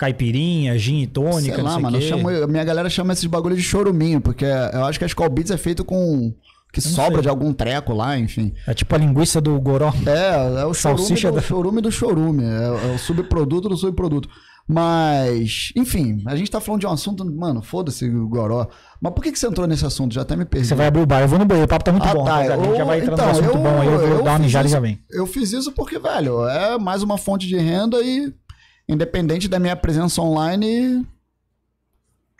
caipirinha, gin e tônica, Sei lá, não sei mano, a minha galera chama esses bagulho de choruminho, porque eu acho que as Skull Beats é feito com que não sobra sei. de algum treco lá, enfim. É tipo a linguiça do goró. É, é o Salsicha chorume, do, chorume do chorume. É, é o subproduto do subproduto. Mas, enfim, a gente tá falando de um assunto, mano, foda-se o goró. Mas por que, que você entrou nesse assunto? Já até me perdi. Você vai abrir o bar, eu vou no banheiro, o papo tá muito ah, bom. Tá, né, eu, já vai entrando então, no assunto eu, bom aí, eu vou eu dar uma mijada e já vem. Eu fiz isso porque, velho, é mais uma fonte de renda e independente da minha presença online,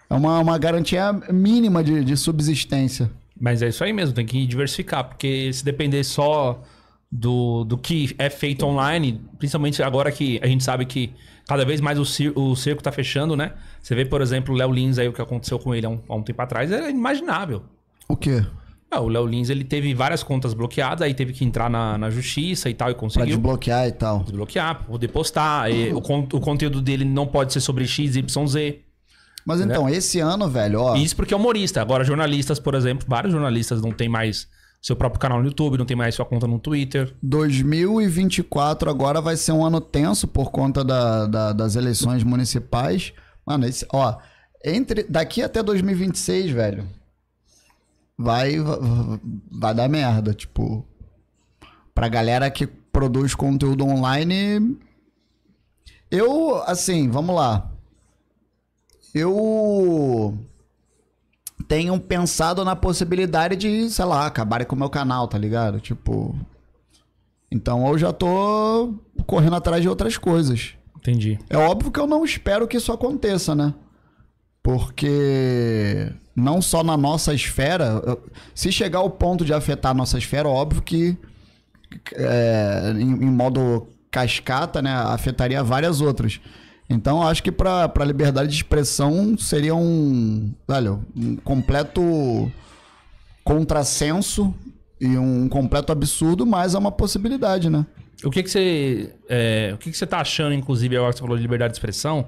é uma, uma garantia mínima de, de subsistência. Mas é isso aí mesmo, tem que diversificar, porque se depender só do, do que é feito online, principalmente agora que a gente sabe que cada vez mais o, cir o circo está fechando, né? Você vê, por exemplo, o Léo Lins aí, o que aconteceu com ele há um, há um tempo atrás, era inimaginável. O quê? Ah, o Léo Lins ele teve várias contas bloqueadas, aí teve que entrar na, na justiça e tal, e conseguiu. Pra desbloquear e tal. Desbloquear, poder postar. E, uhum. o, o conteúdo dele não pode ser sobre X, Y, Z. Mas entendeu? Né? então, esse ano, velho, ó. Isso porque é humorista. Agora, jornalistas, por exemplo, vários jornalistas não tem mais seu próprio canal no YouTube, não tem mais sua conta no Twitter. 2024 agora vai ser um ano tenso por conta da, da, das eleições municipais. Mano, esse, ó, entre daqui até 2026, velho, vai, vai dar merda. Tipo, pra galera que produz conteúdo online. Eu, assim, vamos lá. Eu tenho pensado na possibilidade de, sei lá, acabarem com o meu canal, tá ligado? Tipo. Então eu já tô correndo atrás de outras coisas. Entendi. É óbvio que eu não espero que isso aconteça, né? Porque não só na nossa esfera. Se chegar ao ponto de afetar a nossa esfera, óbvio que é, em, em, modo cascata, né, afetaria várias outras. Então, acho que para a liberdade de expressão seria um, olha, um completo contrassenso e um completo absurdo, mas é uma possibilidade, né? O que, que você é, o que, que você tá achando, inclusive, agora que você falou de liberdade de expressão?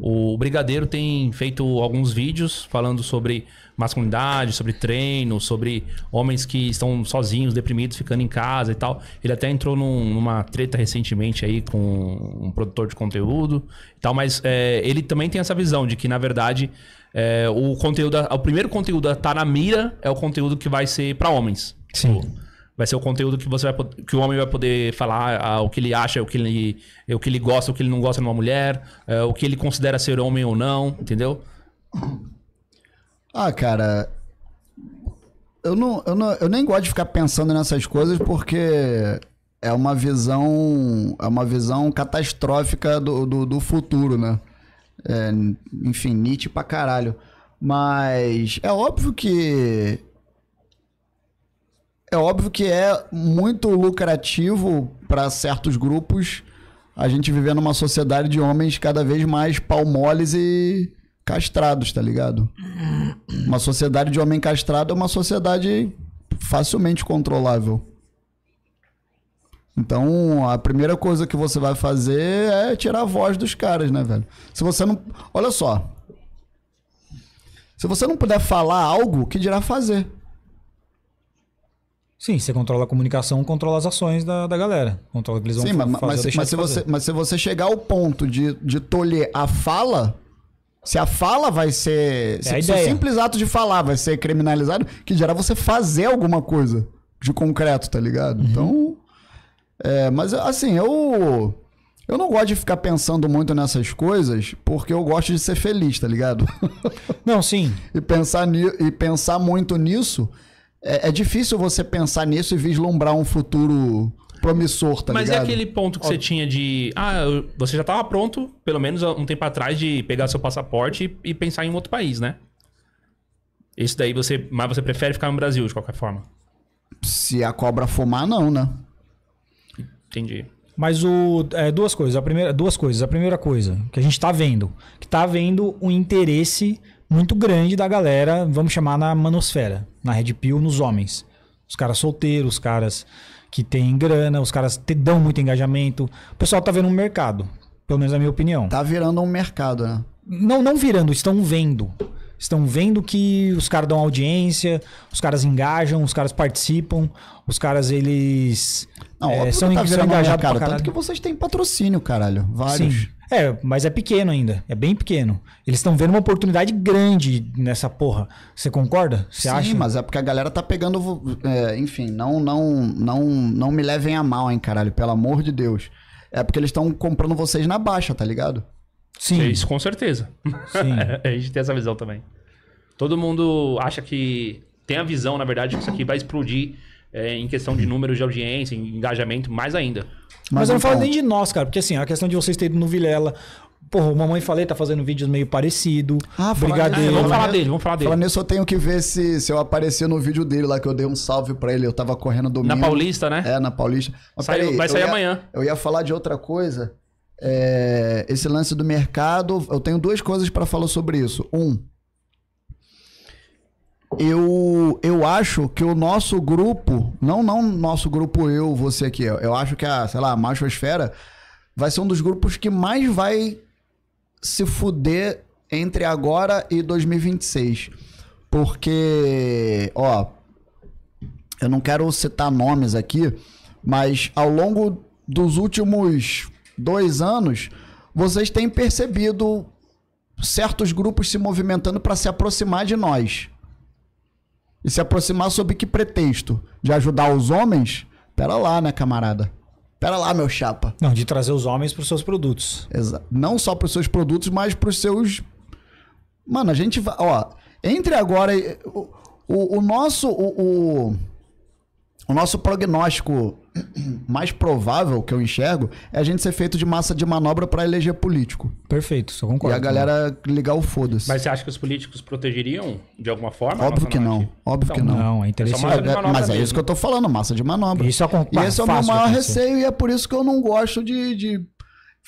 O Brigadeiro tem feito alguns vídeos falando sobre masculinidade, sobre treino, sobre homens que estão sozinhos, deprimidos, ficando em casa e tal. Ele até entrou num, numa treta recentemente aí com um produtor de conteúdo e tal, mas é, ele também tem essa visão de que, na verdade, é, o conteúdo, o primeiro conteúdo a tá na mira é o conteúdo que vai ser para homens. Sim. Tipo, Vai ser o conteúdo que você vai que o homem vai poder falar ah, o que ele acha, o que ele, é, o que ele gosta, o que ele não gosta numa mulher, ah, o que ele considera ser homem ou não, entendeu? Ah, cara. Eu, não, eu, não, eu nem gosto de ficar pensando nessas coisas porque é uma visão. É uma visão catastrófica do, do, do futuro, né? É, enfim, Nietzsche pra caralho. Mas é óbvio que é óbvio que é muito lucrativo para certos grupos a gente viver numa sociedade de homens cada vez mais palmoles e castrados, tá ligado? Uma sociedade de homem castrado é uma sociedade facilmente controlável. Então, a primeira coisa que você vai fazer é tirar a voz dos caras, né, velho? Se você não. Olha só. Se você não puder falar algo, o que dirá fazer? Sim, você controla a comunicação, controla as ações da, da galera. Controla o que eles vão Sim, mas, fazer, mas, mas se fazer. Você, mas se você chegar ao ponto de, de tolher a fala, se a fala vai ser. É se, se o simples ato de falar vai ser criminalizado, que gerar você fazer alguma coisa de concreto, tá ligado? Uhum. Então. É, mas assim, eu. Eu não gosto de ficar pensando muito nessas coisas, porque eu gosto de ser feliz, tá ligado? Não, sim. (laughs) e, pensar, e pensar muito nisso é, é difícil você pensar nisso e vislumbrar um futuro promissor, tá Mas é ligado? Mas é aquele ponto que Ó. você tinha de. Ah, você já estava pronto, pelo menos um tempo atrás, de pegar seu passaporte e, e, pensar em outro país, né? Isso daí você. Mas você prefere ficar no Brasil, de qualquer forma. Se a cobra fumar, não, né? Entendi. Mas o, é, duas coisas. A primeira, duas coisas. A primeira coisa, que a gente está vendo, que está vendo um interesse muito grande da galera, vamos chamar na manosfera, na Red Pill, nos homens. Os caras solteiros, os caras que têm grana, os caras te dão muito engajamento. O pessoal tá vendo um mercado, pelo menos na minha opinião. Tá virando um mercado, né? Não, não virando, estão vendo. Estão vendo que os caras dão audiência, os caras engajam, os caras participam, os caras eles. Não, é, são, tá engajados. Um tanto que vocês têm patrocínio, caralho. Vários. Sim. É, mas é pequeno ainda. É bem pequeno. Eles estão vendo uma oportunidade grande nessa porra. Você concorda? Você Sim, acha? mas é porque a galera tá pegando. É, enfim, não, não, não, não me levem a mal, hein, caralho. Pelo amor de Deus. É porque eles estão comprando vocês na baixa, tá ligado? Sim. É isso com certeza. Sim. (laughs) É, a gente tem essa visão também. Todo mundo acha que. Tem a visão, na verdade, que isso aqui vai explodir é, em questão de números de audiência, engajamento, mais ainda. Mas, Mas eu não falo nem de nós, cara, porque assim, a questão de vocês terem no Vilela, Porra, o Mamãe Falei tá fazendo vídeos meio parecido. Ah, Brigadeiro. vamos falar dele, vamos falar dele. Falando nisso, eu tenho que ver se, se eu aparecer no vídeo dele lá, que eu dei um salve pra ele. Eu tava correndo domingo. Na Paulista, né? É, na Paulista. Mas, Saiu, peraí, vai sair ia, amanhã. Eu ia falar de outra coisa. É, esse lance do mercado, eu tenho duas coisas para falar sobre isso. Um, eu, eu acho que o nosso grupo, não não nosso grupo eu, você aqui, eu acho que a, sei lá, a machosfera vai ser um dos grupos que mais vai se fuder entre agora e 2026. Porque, ó, eu não quero citar nomes aqui, mas ao longo dos últimos dois anos, vocês têm percebido certos grupos se movimentando para se aproximar de nós. E se aproximar sob que pretexto? De ajudar os homens? Pera lá, né, camarada? Pera lá, meu chapa. Não, de trazer os homens para os seus produtos. Exa Não só para os seus produtos, mas para os seus. Mano, a gente vai. Ó, entre agora. O, o, o nosso. O, o, o nosso prognóstico (clears throat) mais provável que eu enxergo é a gente ser feito de massa de manobra para eleger político. Perfeito, só concordo. E a galera ligar o foda-se. Mas você acha que os políticos protegeriam de alguma forma? Óbvio que não. Óbvio então, que não. Não, é, é interessante. É, é mas é mesmo. isso que eu tô falando, massa de manobra. Isso acontece. É e esse é o meu maior receio e é por isso que eu não gosto de, de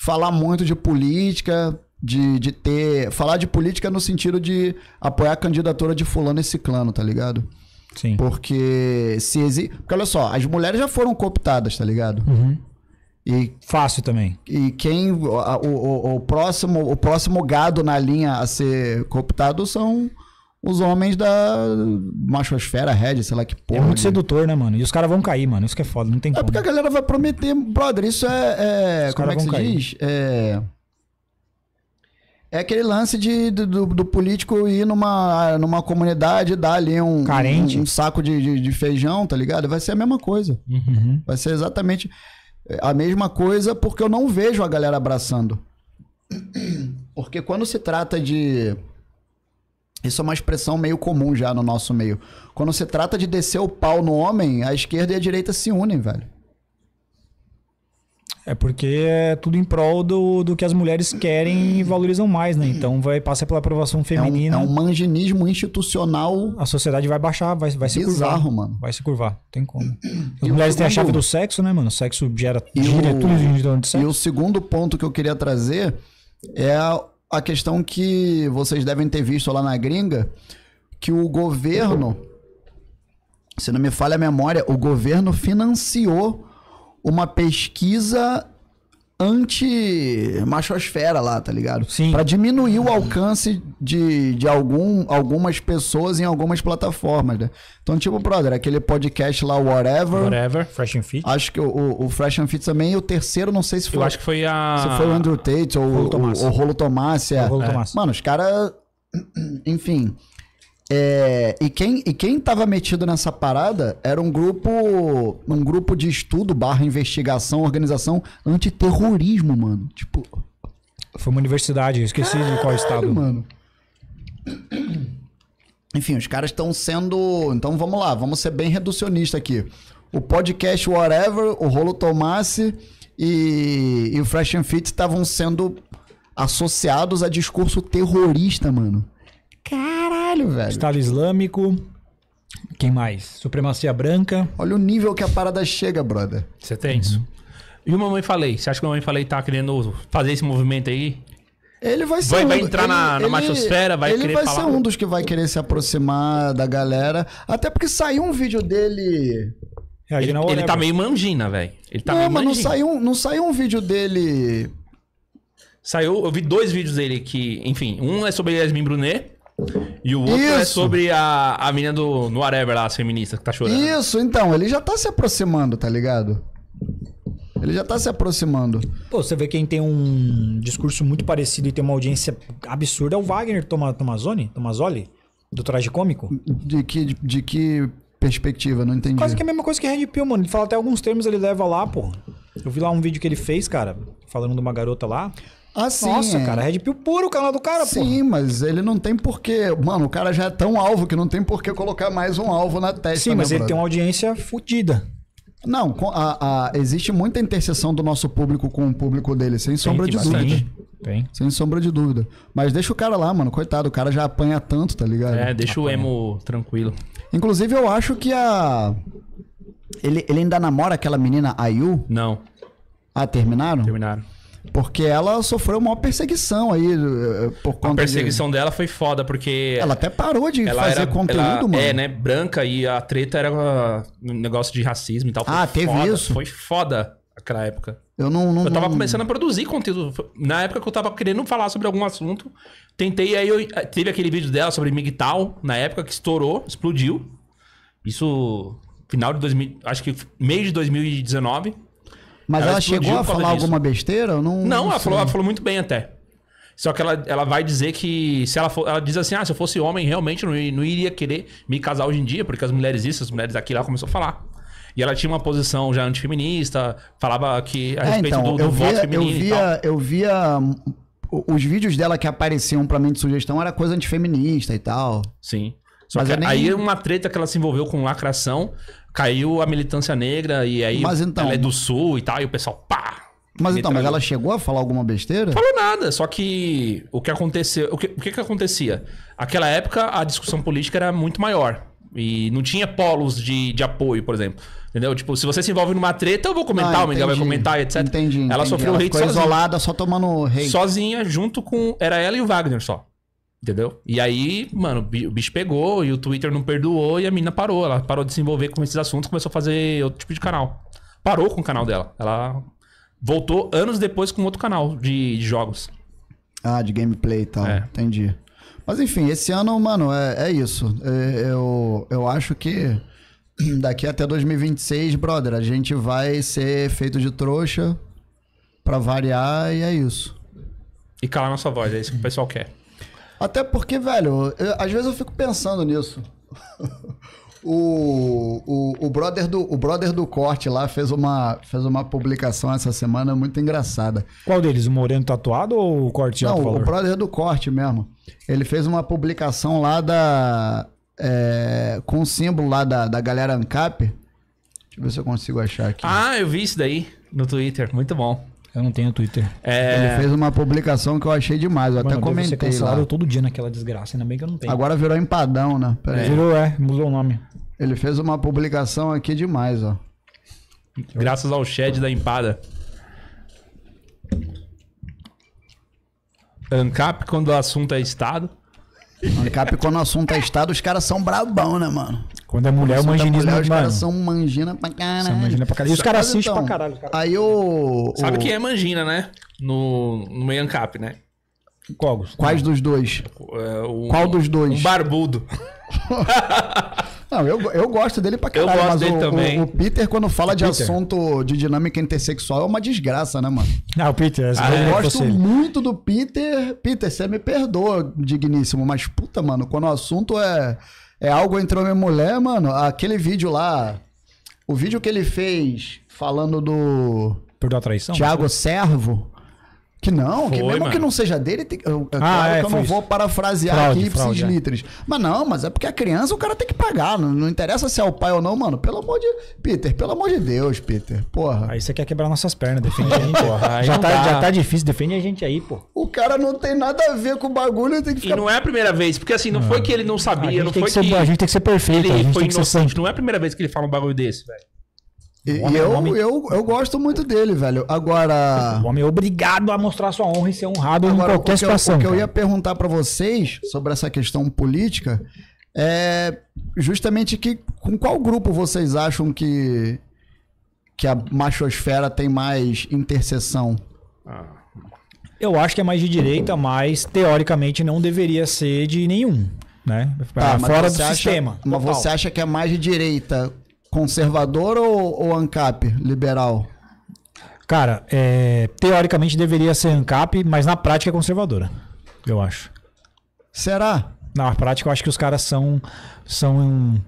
falar muito de política, de, de ter. Falar de política no sentido de apoiar a candidatura de fulano e ciclano, tá ligado? Sim. Porque se exi... Porque olha só, as mulheres já foram cooptadas, tá ligado? Uhum. E, Fácil também. E quem. O, o, o, próximo, o próximo gado na linha a ser cooptado são os homens da machosfera, red, sei lá que é porra. É muito né? sedutor, né, mano? E os caras vão cair, mano. Isso que é foda, não tem é como. É porque a galera vai prometer, brother, isso é. é como é que se cair. diz? É. É aquele lance de, do, do, político ir numa, numa comunidade e dar ali um, Carente. um, um saco de, de, de, feijão, tá ligado? Vai ser a mesma coisa. Uhum. Vai ser exatamente é, a mesma coisa porque eu não vejo a galera abraçando. Porque quando se trata de. Isso é uma expressão meio comum já no nosso meio. Quando se trata de descer o pau no homem, a esquerda e a direita se unem, velho. É porque é tudo em prol do, do que as mulheres querem e valorizam mais, né? Então vai passar pela aprovação é feminina. É um, é um manginismo institucional. A sociedade vai baixar, vai, vai se bizarro, curvar. mano. Vai se curvar, não tem como. (clears throat) As e mulheres têm a chave do sexo, né, mano? O sexo gera, e gira o, tudo sexo. E o segundo ponto que eu queria trazer é a questão que vocês devem ter visto lá na gringa, que o governo, se não me falha a memória, o governo financiou uma pesquisa anti-machosfera lá, tá ligado? Sim. Pra diminuir o alcance de, de algum, algumas pessoas em algumas plataformas, né? Então, tipo, brother, aquele podcast lá, Whatever. Whatever, Fresh and Fit. Acho que o, o Fresh and Fit também, e o terceiro, não sei se foi. Eu acho que foi a. Se foi o Andrew Tate ou o Rolo Tomás. O, o Rolo Tomás, é. Mano, os caras. (clears throat) Enfim. É, e quem e quem estava metido nessa parada era um grupo um grupo de estudo barra investigação organização antiterrorismo mano tipo foi uma universidade esqueci Caralho, de qual estado mano enfim os caras estão sendo então vamos lá vamos ser bem reducionista aqui o podcast whatever o rolo Tomasse e, e o Fresh and Fit estavam sendo associados a discurso terrorista mano Caralho, velho. Estado Islâmico. Quem mais? Supremacia Branca. Olha o nível que a parada chega, brother. Você tem isso. Uhum. E o Mamãe Falei? Você acha que o Mamãe Falei tá querendo fazer esse movimento aí? Ele vai ser. Vai, um, vai entrar ele, na, na ele, machosfera, vai ele querer vai falar. ser um dos que vai querer se aproximar da galera. Até porque saiu um vídeo dele. É, ele, ele né, tá meio mangina, velho. Ele tá não, meio mas Não saiu, não saiu um vídeo dele. Saiu, eu vi dois vídeos dele que, enfim, um é sobre Yasmin Brunet e o outro é Isso. é sobre a, a menina do no Areva lá, a feminista, que tá chorando. Isso, então, ele já tá se aproximando, tá ligado? Ele já tá se aproximando. Pô, você vê quem tem um discurso muito parecido e tem uma audiência absurda é o Wagner Toma, Tomazoni, Tomazoli, do traje cômico. De que, de, de que perspectiva? Não entendi. Quase que é a mesma coisa que Red Pill, mano. Ele fala até alguns termos, ele leva lá, pô. Eu vi lá um vídeo que ele fez, cara, falando de uma garota lá. Assim, Nossa, é. cara, Red Pill puro o canal do cara, pô. Sim, porra. mas ele não tem porquê. Mano, o cara já é tão alvo que não tem porquê colocar mais um alvo na testa. Sim, né, mas brother. ele tem uma audiência fodida. Não, a, a, existe muita interseção do nosso público com o público dele, sem tem sombra de bastante. dúvida. Tem. Sem sombra de dúvida. Mas deixa o cara lá, mano. Coitado, o cara já apanha tanto, tá ligado? É, deixa apanha. o emo tranquilo. Inclusive, eu acho que a. Ele, ele ainda namora aquela menina Ayu? Não. Ah, terminaram? Terminaram. Porque ela sofreu uma perseguição aí eh, por conta A perseguição de... dela foi foda, porque. Ela até parou de fazer era, conteúdo, ela, mano. É, né? Branca e a treta era um negócio de racismo e tal. ah, teve foda, isso? Foi foda aquela época. Eu não, não. eu tava não... começando a produzir conteúdo. Na época que eu tava querendo falar sobre algum assunto. Tentei, aí eu, eh, teve aquele vídeo dela sobre MGTOW, na época que estourou, explodiu. Isso. Final de 2000. Acho que mês de 2019. Mas ela, ela chegou a falar alguma besteira? não, não, não ela, falou, ela falou muito bem até. Só que ela, ela vai dizer que se ela for, ela diz assim: "Ah, se eu fosse homem, realmente não, não iria querer me casar hoje em dia, porque as mulheres isso, as mulheres aquilo", ela começou a falar. E ela tinha uma posição já antifeminista, falava que a é, respeito então, do, do eu voto via, feminino eu via, Eu hum, via os vídeos dela que apareciam para mim de sugestão era coisa antifeminista e tal. Sim. Só Mas que nem... aí é uma treta que ela se envolveu com lacração, caiu a militância negra e aí mas então, ela é do sul e tal, e o pessoal pá! Mas então, mas ela chegou a falar alguma besteira? Falou nada, só que o que aconteceu, o que, o que, que acontecia? Aquela época a discussão política era muito maior e não tinha polos de, de apoio, por exemplo. Entendeu? Tipo, se você se envolve numa treta, eu vou comentar, ah, o Miguel vai comentar, etc. Entendi. entendi. Ela sofreu ela hate ficou sozinha. isolada, só tomando hate. Sozinha, junto com. Era ela e o Wagner só. Entendeu? E aí, mano, o bicho pegou e o Twitter não perdoou e a menina parou. Ela parou de se envolver com esses assuntos começou a fazer outro tipo de canal. Parou com o canal dela. Ela voltou anos depois com outro canal de, de jogos. Ah, de gameplay e tal. É. Entendi. Mas enfim, esse ano, mano, é, é isso. É, eu, eu acho que (clears throat) daqui até 2026, brother, a gente vai ser feito de trouxa pra variar e é isso. E calar nossa voz, é isso que o pessoal quer. Até porque, velho, eu, às vezes eu fico pensando nisso. (laughs) o, o, o, brother do, o brother do corte lá fez uma, fez uma publicação essa semana muito engraçada. Qual deles? O Moreno tatuado ou o corte de Não, o brother do corte mesmo. Ele fez uma publicação lá da. É, com o símbolo lá da, da galera ANCAP. Deixa eu ver se eu consigo achar aqui. Ah, eu vi isso daí no Twitter. Muito bom. Eu não tenho Twitter. É... Ele fez uma publicação que eu achei demais. Eu Mano, até comentei. lá. cancelado lá. todo dia naquela desgraça, ainda bem que eu não tenho. Agora virou empadão, né? Pera é. Virou, é, mudou o nome. Ele fez uma publicação aqui demais, ó. Graças ao Shed da Empada. ANCAP quando o assunto é Estado. ANCAP quando o assunto é Estado, os caras são brabão, né, mano? Quando é mulher, o manginismo mulher, é Os caras são mangina pra caralho. São mangina pra caralho. E os caras assistem então, pra caralho. Aí o, o. Sabe quem é mangina, né? No, no meio ancap, né? Qual? Quais dos dois? É, o, Qual dos dois? O barbudo. (laughs) Não, eu, eu gosto dele pra caralho, eu gosto dele o, também. O, o, Peter, quando fala o de Peter. assunto de dinâmica intersexual, é uma desgraça, né, mano? Ah, o Peter. Ah, é. eu é, gosto muito do Peter. Peter, você me perdoa, digníssimo, mas puta, mano, quando o assunto é é algo entrou minha mulher, mano. Aquele vídeo lá. O vídeo que ele fez falando do. Perdão a traição? Tiago Servo. Que não, foi, que mesmo mano. que não seja dele, tem, eu, é ah, claro é, que eu não isso. vou parafrasear fraude, aqui fraude, é. litros. Mas não, mas é porque a criança o cara tem que pagar. Não, não, interessa se é o pai ou não, mano. Pelo amor de. Peter, pelo amor de Deus, Peter. Porra. Aí você quer quebrar nossas pernas, defende a gente, (laughs) porra. já, tá, já tá difícil, defende a gente aí, pô. O cara não tem nada a ver com o bagulho, tem que ficar... E não é a primeira vez, porque assim, não, foi que ele não sabia, não foi que, que. A gente tem que ser perfeito, ele a gente foi tem que ser Ser... Não é a primeira vez que ele fala um bagulho desse, velho. E, é eu, homem... Eu, eu gosto muito dele, velho. Agora. O homem é obrigado a mostrar sua honra e ser honrado Agora, em qualquer situação. Eu, o que eu ia perguntar para vocês sobre essa questão política é justamente que com qual grupo vocês acham que, que a machosfera tem mais interseção? Ah. Eu acho que é mais de direita, mas teoricamente não deveria ser de nenhum né? Tá, fora do acha, sistema. Mas total. você acha que é mais de direita Conservador ou, ou ANCAP, liberal? Cara, é, teoricamente deveria ser ANCAP, mas na prática é conservadora, eu acho. Será? Na prática, eu acho que os caras são. são um...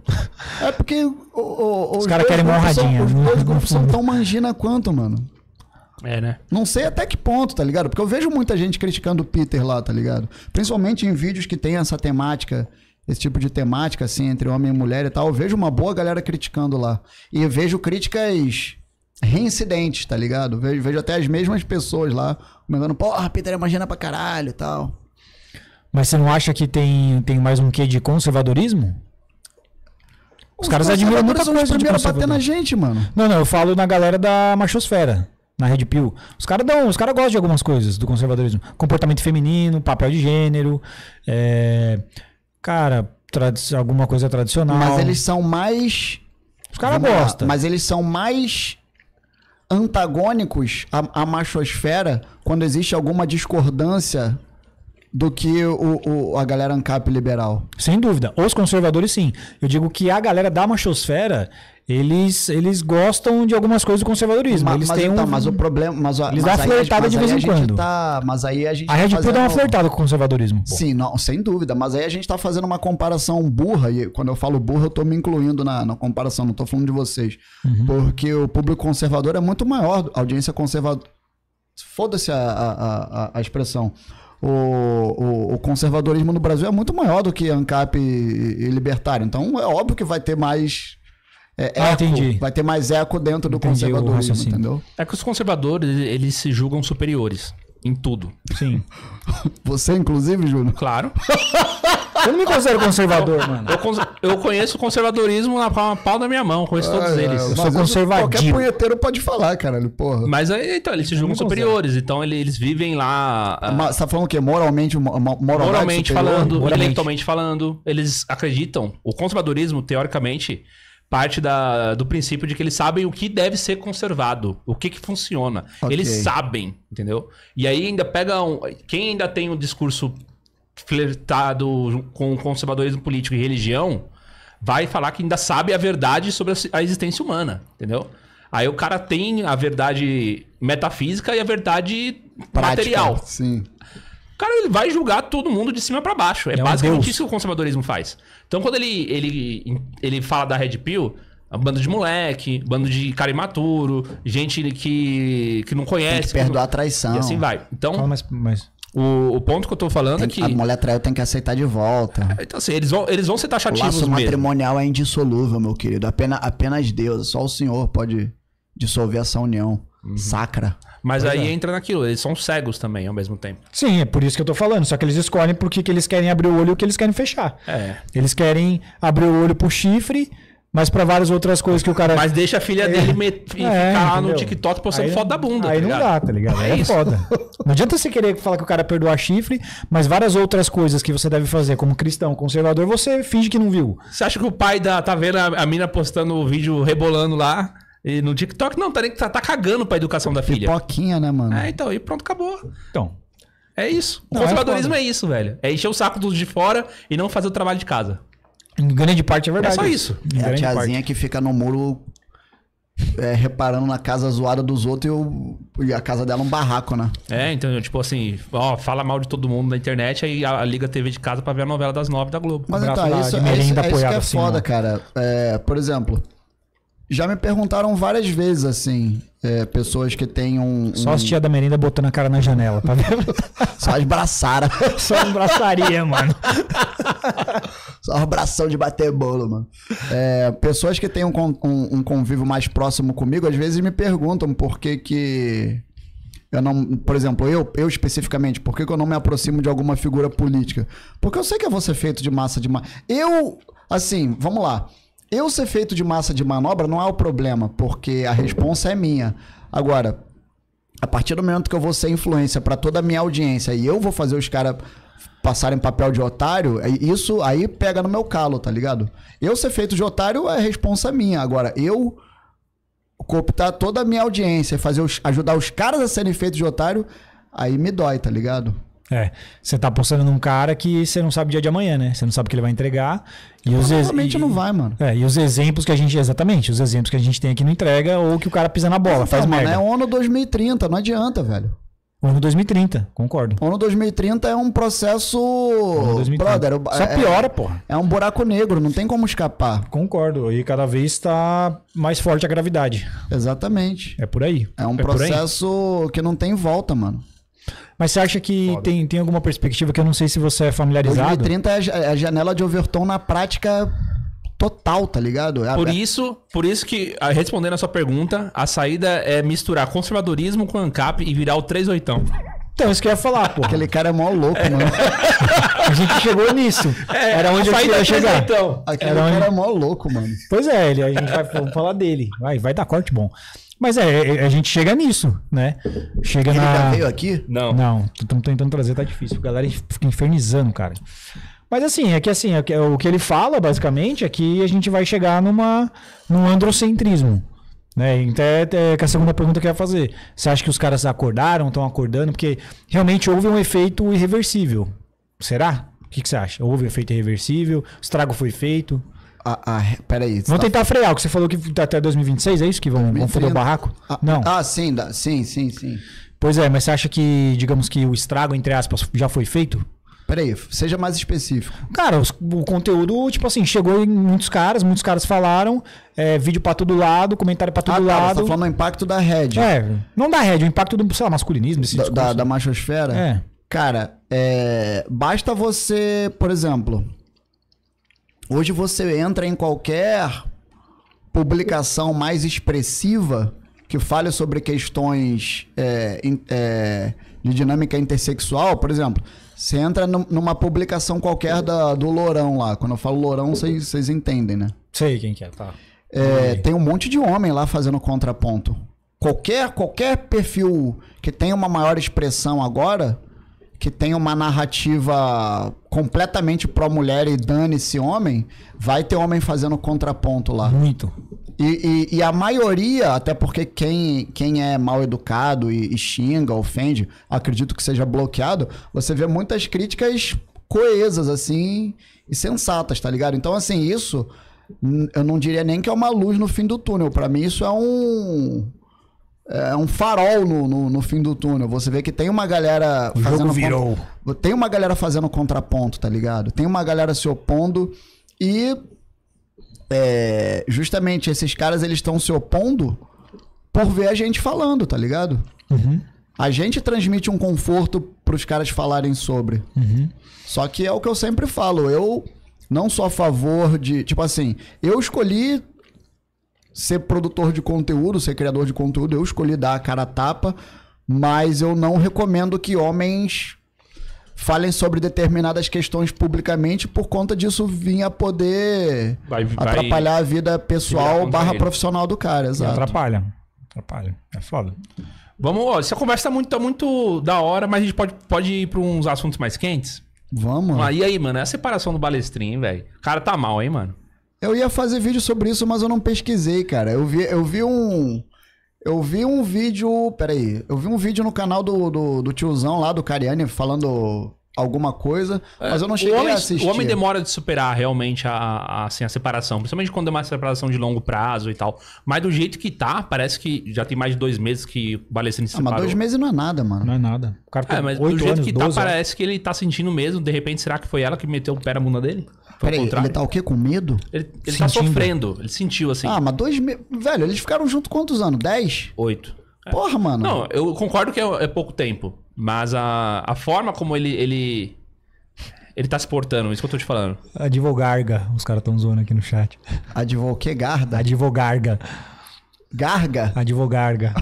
É porque. O, o, os caras querem morradinha. os né? dois grupos são tão mangina quanto, mano. É, né? Não sei até que ponto, tá ligado? Porque eu vejo muita gente criticando o Peter lá, tá ligado? Principalmente em vídeos que tem essa temática esse tipo de temática, assim, entre homem e mulher e tal, eu vejo uma boa galera criticando lá. E vejo críticas reincidentes, tá ligado? Vejo, vejo até as mesmas pessoas lá comentando, porra, Peter imagina é pra caralho e tal. Mas você não acha que tem, tem mais um quê de conservadorismo? Os, Os caras admiram muita coisa de bater na gente, mano. Não, não, eu falo na galera da machosfera na Red Pill. Os caras dão, os caras gostam de algumas coisas do conservadorismo. Comportamento feminino, papel de gênero, é, cara, alguma coisa tradicional. Mas eles são mais. Os caras gostam. Mas eles são mais antagônicos à, à machosfera quando existe alguma discordância do que o, o, a galera ANCAP liberal. Sem dúvida. Os conservadores, sim. Eu digo que a galera da machosfera, eles, eles gostam de algumas coisas do conservadorismo. eles mas, têm então, um, mas o problema. Mas, eles dão flertada de vez em quando. Tá, mas aí a gente. A tá fazendo... dar uma flertada com o conservadorismo. Pô. Sim, não, sem dúvida. Mas aí a gente tá fazendo uma comparação burra. E quando eu falo burra, eu tô me incluindo na, na comparação, não tô falando de vocês. Uhum. Porque o público conservador é muito maior. A audiência conservadora. Foda-se a, a, a, a expressão. O, o, o, conservadorismo no Brasil é muito maior do que ANCAP e, e libertário. Então é óbvio que vai ter mais é, ah, eco, entendi. vai ter mais eco dentro do entendi, conservadorismo, assim. entendeu? É que os conservadores, eles se julgam superiores em tudo. Sim. (laughs) Você, inclusive, Júnior? Claro. Eu não me considero conservador, mano. Eu, eu conheço o conservadorismo na palma, palma da minha mão, conheço todos ah, é, eles. Eu sou conservador. Qualquer punheteiro pode falar, caralho, porra. Mas aí, então, eles se julgam superiores, então eles vivem lá. Ah, mas, você tá falando o quê? Moralmente, moralmente, falando, moralmente. intelectualmente falando. Eles acreditam. O conservadorismo, teoricamente parte da, do princípio de que eles sabem o que deve ser conservado, o que, que funciona. Okay. Eles sabem, entendeu? E aí ainda pega um, quem ainda tem um discurso flertado com conservadorismo político e religião, vai falar que ainda sabe a verdade sobre a existência humana, entendeu? Aí o cara tem a verdade metafísica e a verdade Prática, material. Sim cara ele vai julgar todo mundo de cima para baixo. É, é basicamente um isso que o conservadorismo faz. Então, quando ele, ele, ele fala da Red Pill, bando de moleque, bando de cara imaturo, gente que, que não conhece. Tem que perdoar a traição. E assim vai. Então. Calma, mas, mas... O, o, ponto que eu tô falando é tem, é que. A mulher traiu tem que aceitar de volta. É, então, assim, eles vão, eles vão ser taxativos. O laço mesmo. matrimonial é indissolúvel, meu querido. Apenas, apenas Deus, só o Senhor pode dissolver essa união uhum. sacra. Mas pois aí é. entra naquilo, eles são cegos também ao mesmo tempo. Sim, é por isso que eu tô falando. Só que eles escolhem porque que eles querem abrir o olho e o que eles querem fechar. É. Eles querem abrir o olho pro chifre, mas para várias outras coisas que o cara. Mas deixa a filha é. dele met... é, ficar entendeu? no TikTok postando aí, foto da bunda. Aí tá não dá, tá ligado? Aí é, é foda. (laughs) Não adianta você querer falar que o cara perdoa chifre, mas várias outras coisas que você deve fazer como cristão, conservador, você finge que não viu. Você acha que o pai da. tá vendo a, a mina postando o vídeo rebolando lá? E no TikTok não, tá, nem, tá, tá cagando pra educação da filha. Pipoquinha, né, mano? É, então, e pronto, acabou. Então. É isso. O não, é conservadorismo é, é, isso, velho. É encher o saco dos de fora e não fazer o trabalho de casa. Em grande parte é, é verdade. É só isso. é a tiazinha parte. que fica no muro é, reparando na casa zoada dos outros e, e a casa dela é um barraco, né? É, então, tipo assim, ó, fala mal de todo mundo na internet, aí a, a liga TV de casa pra ver a novela das nove da Globo. Mas então, isso, é, isso, é, isso que é assim, foda, né? cara. É, por exemplo, já me perguntaram várias vezes, assim, é, pessoas que têm Um... Só as tia da merenda botando a cara na janela, tá vendo? (laughs) Só as braçaras. (laughs) Só as braçaria, mano. Só abração de bater bolo, mano. É, pessoas que têm um, um, um, convívio mais próximo comigo, às vezes me perguntam por que que. Eu não, por exemplo, eu, eu especificamente, por que, que eu não me aproximo de alguma figura política? Porque eu sei que eu vou ser feito de massa de massa. Eu, assim, vamos lá. Eu ser feito de massa de manobra não é o problema, porque a resposta é minha. Agora, a partir do momento que eu vou ser influência para toda a minha audiência e eu vou fazer os caras passarem papel de otário, é isso aí pega no meu calo, tá ligado? Eu ser feito de otário é responsa minha. Agora, eu cooptar toda a minha audiência, fazer ajudar os caras a serem feitos de otário, aí me dói, tá ligado? É, você tá apostando num cara que você não sabe o dia de amanhã, né? Você não sabe o que ele vai entregar. E os não vai, mano. É, e os exemplos que a gente. Exatamente, os exemplos que a gente tem aqui não entrega ou que o cara pisa na bola, não, faz então, mano, merda. É ONU 2030, não adianta, velho. ONU 2030, concordo. ONU 2030 é um processo. Brother, é Só é, piora, porra. É um buraco negro, não tem como escapar. Concordo. E cada vez está mais forte a gravidade. Exatamente. É por aí. É um é processo que não tem volta, mano. Mas você acha que tem, tem alguma perspectiva que eu não sei se você é familiarizado? 2030 é, é a janela de Overton na prática total, tá ligado? É por isso, por isso que, ah, respondendo a sua pergunta, a saída é misturar conservadorismo com ANCAP e virar o 38. Então, isso que eu ia falar, pô. Aquele cara é mó louco, mano. (laughs) a gente chegou nisso. É, era onde eu queria é chegar. Então. Aquele era cara onde... é mó louco, mano. Pois é, ele, a gente vai falar dele. Vai, vai dar corte bom. Mas é, é, é, a gente chega nisso, né? Chega Ele na... já veio aqui? Não. Não, estamos tentando trazer, tá difícil. A galera fica infernizando, cara. Mas assim, é que assim, é o que ele fala, basicamente, é que a gente vai chegar numa, num androcentrismo. Né? Até, então, que a segunda pergunta que eu ia fazer. Você acha que os caras acordaram, estão acordando? Porque realmente houve um efeito irreversível. Será? O que, que você acha? Houve um efeito irreversível? O estrago foi feito? A, a, peraí. Vamos tá... tentar frear, o que você falou que tá até 2026, é isso? Que vão, vão foder o barraco? Ah, ah, não. Ah, sim, dá, sim, sim, sim. Pois é, mas você acha que, digamos que o estrago, entre aspas, já foi feito? Peraí, seja mais específico. Cara, os, o conteúdo, tipo assim, chegou em muitos caras, muitos caras falaram, é, vídeo pra todo lado, comentário pra todo ah, tá, lado. Você tá falando do impacto da rede. É, não da rede, o impacto do, sei lá, masculinismo, da, da, da machosfera? É. Cara, é, basta você, por exemplo, Hoje você entra em qualquer publicação mais expressiva que fale sobre questões é, é, de dinâmica intersexual, por exemplo, você entra numa publicação qualquer da, do Lourão lá. Quando eu falo Lourão, vocês entendem, né? Sei quem que é, tá. É, tem um monte de homem lá fazendo contraponto. Qualquer, qualquer perfil que tenha uma maior expressão agora que tem uma narrativa completamente pró-mulher e dane-se homem, vai ter homem fazendo contraponto lá. Muito. E, e, e, a maioria, até porque quem, quem é mal educado e, e xinga, ofende, acredito que seja bloqueado, você vê muitas críticas coesas, assim, e sensatas, tá ligado? Então, assim, isso eu não diria nem que é uma luz no fim do túnel. para mim, isso é um é um farol no, no, no, fim do túnel. Você vê que tem uma galera. O jogo virou. Contra... Tem uma galera fazendo contraponto, tá ligado? Tem uma galera se opondo e. É, justamente esses caras eles estão se opondo por ver a gente falando, tá ligado? Uhum. A gente transmite um conforto pros caras falarem sobre. Uhum. Só que é o que eu sempre falo. Eu não sou a favor de. Tipo assim, eu escolhi ser produtor de conteúdo, ser criador de conteúdo, eu escolhi dar a cara a tapa, mas eu não recomendo que homens falem sobre determinadas questões publicamente por conta disso vinha poder vai, vai atrapalhar a vida pessoal barra profissional do cara, exato. Atrapalha. Atrapalha. É foda. Vamos, ó, essa conversa tá muito, tá muito da hora, mas a gente pode, pode ir para uns assuntos mais quentes? Vamos. Ah, e aí, mano, é a separação do balestrinho, velho. O cara tá mal, hein, mano? Eu ia fazer vídeo sobre isso, mas eu não pesquisei, cara. Eu vi, eu vi um. Eu vi um vídeo. Peraí. Eu vi um vídeo no canal do, do, do tiozão lá, do Cariani, falando alguma coisa, é, mas eu não cheguei homem, a assistir. O homem demora de superar realmente a, a, assim, a separação, principalmente quando é uma separação de longo prazo e tal. Mas do jeito que tá, parece que já tem mais de dois meses que o Balestrini se ah, separou. Mas dois meses não é nada, mano. Não é nada. O cara é, tem é, mas do jeito anos, que tá, anos. É. parece que ele tá sentindo mesmo. De repente, será que foi ela que meteu o pé na bunda dele? Peraí, ele tá o quê? Com medo? Ele, ele tá sofrendo. Ele sentiu, assim. Ah, mas dois meses... Velho, eles ficaram junto quantos anos? Dez? Oito. É. Porra, mano. Não, eu concordo que é, é pouco tempo. Mas a, a forma como ele, ele. Ele tá se portando, isso que eu tô te falando. Advogarga. Os caras tão zoando aqui no chat. Advog que garda? Advogarga. Garga? Advogarga. (laughs)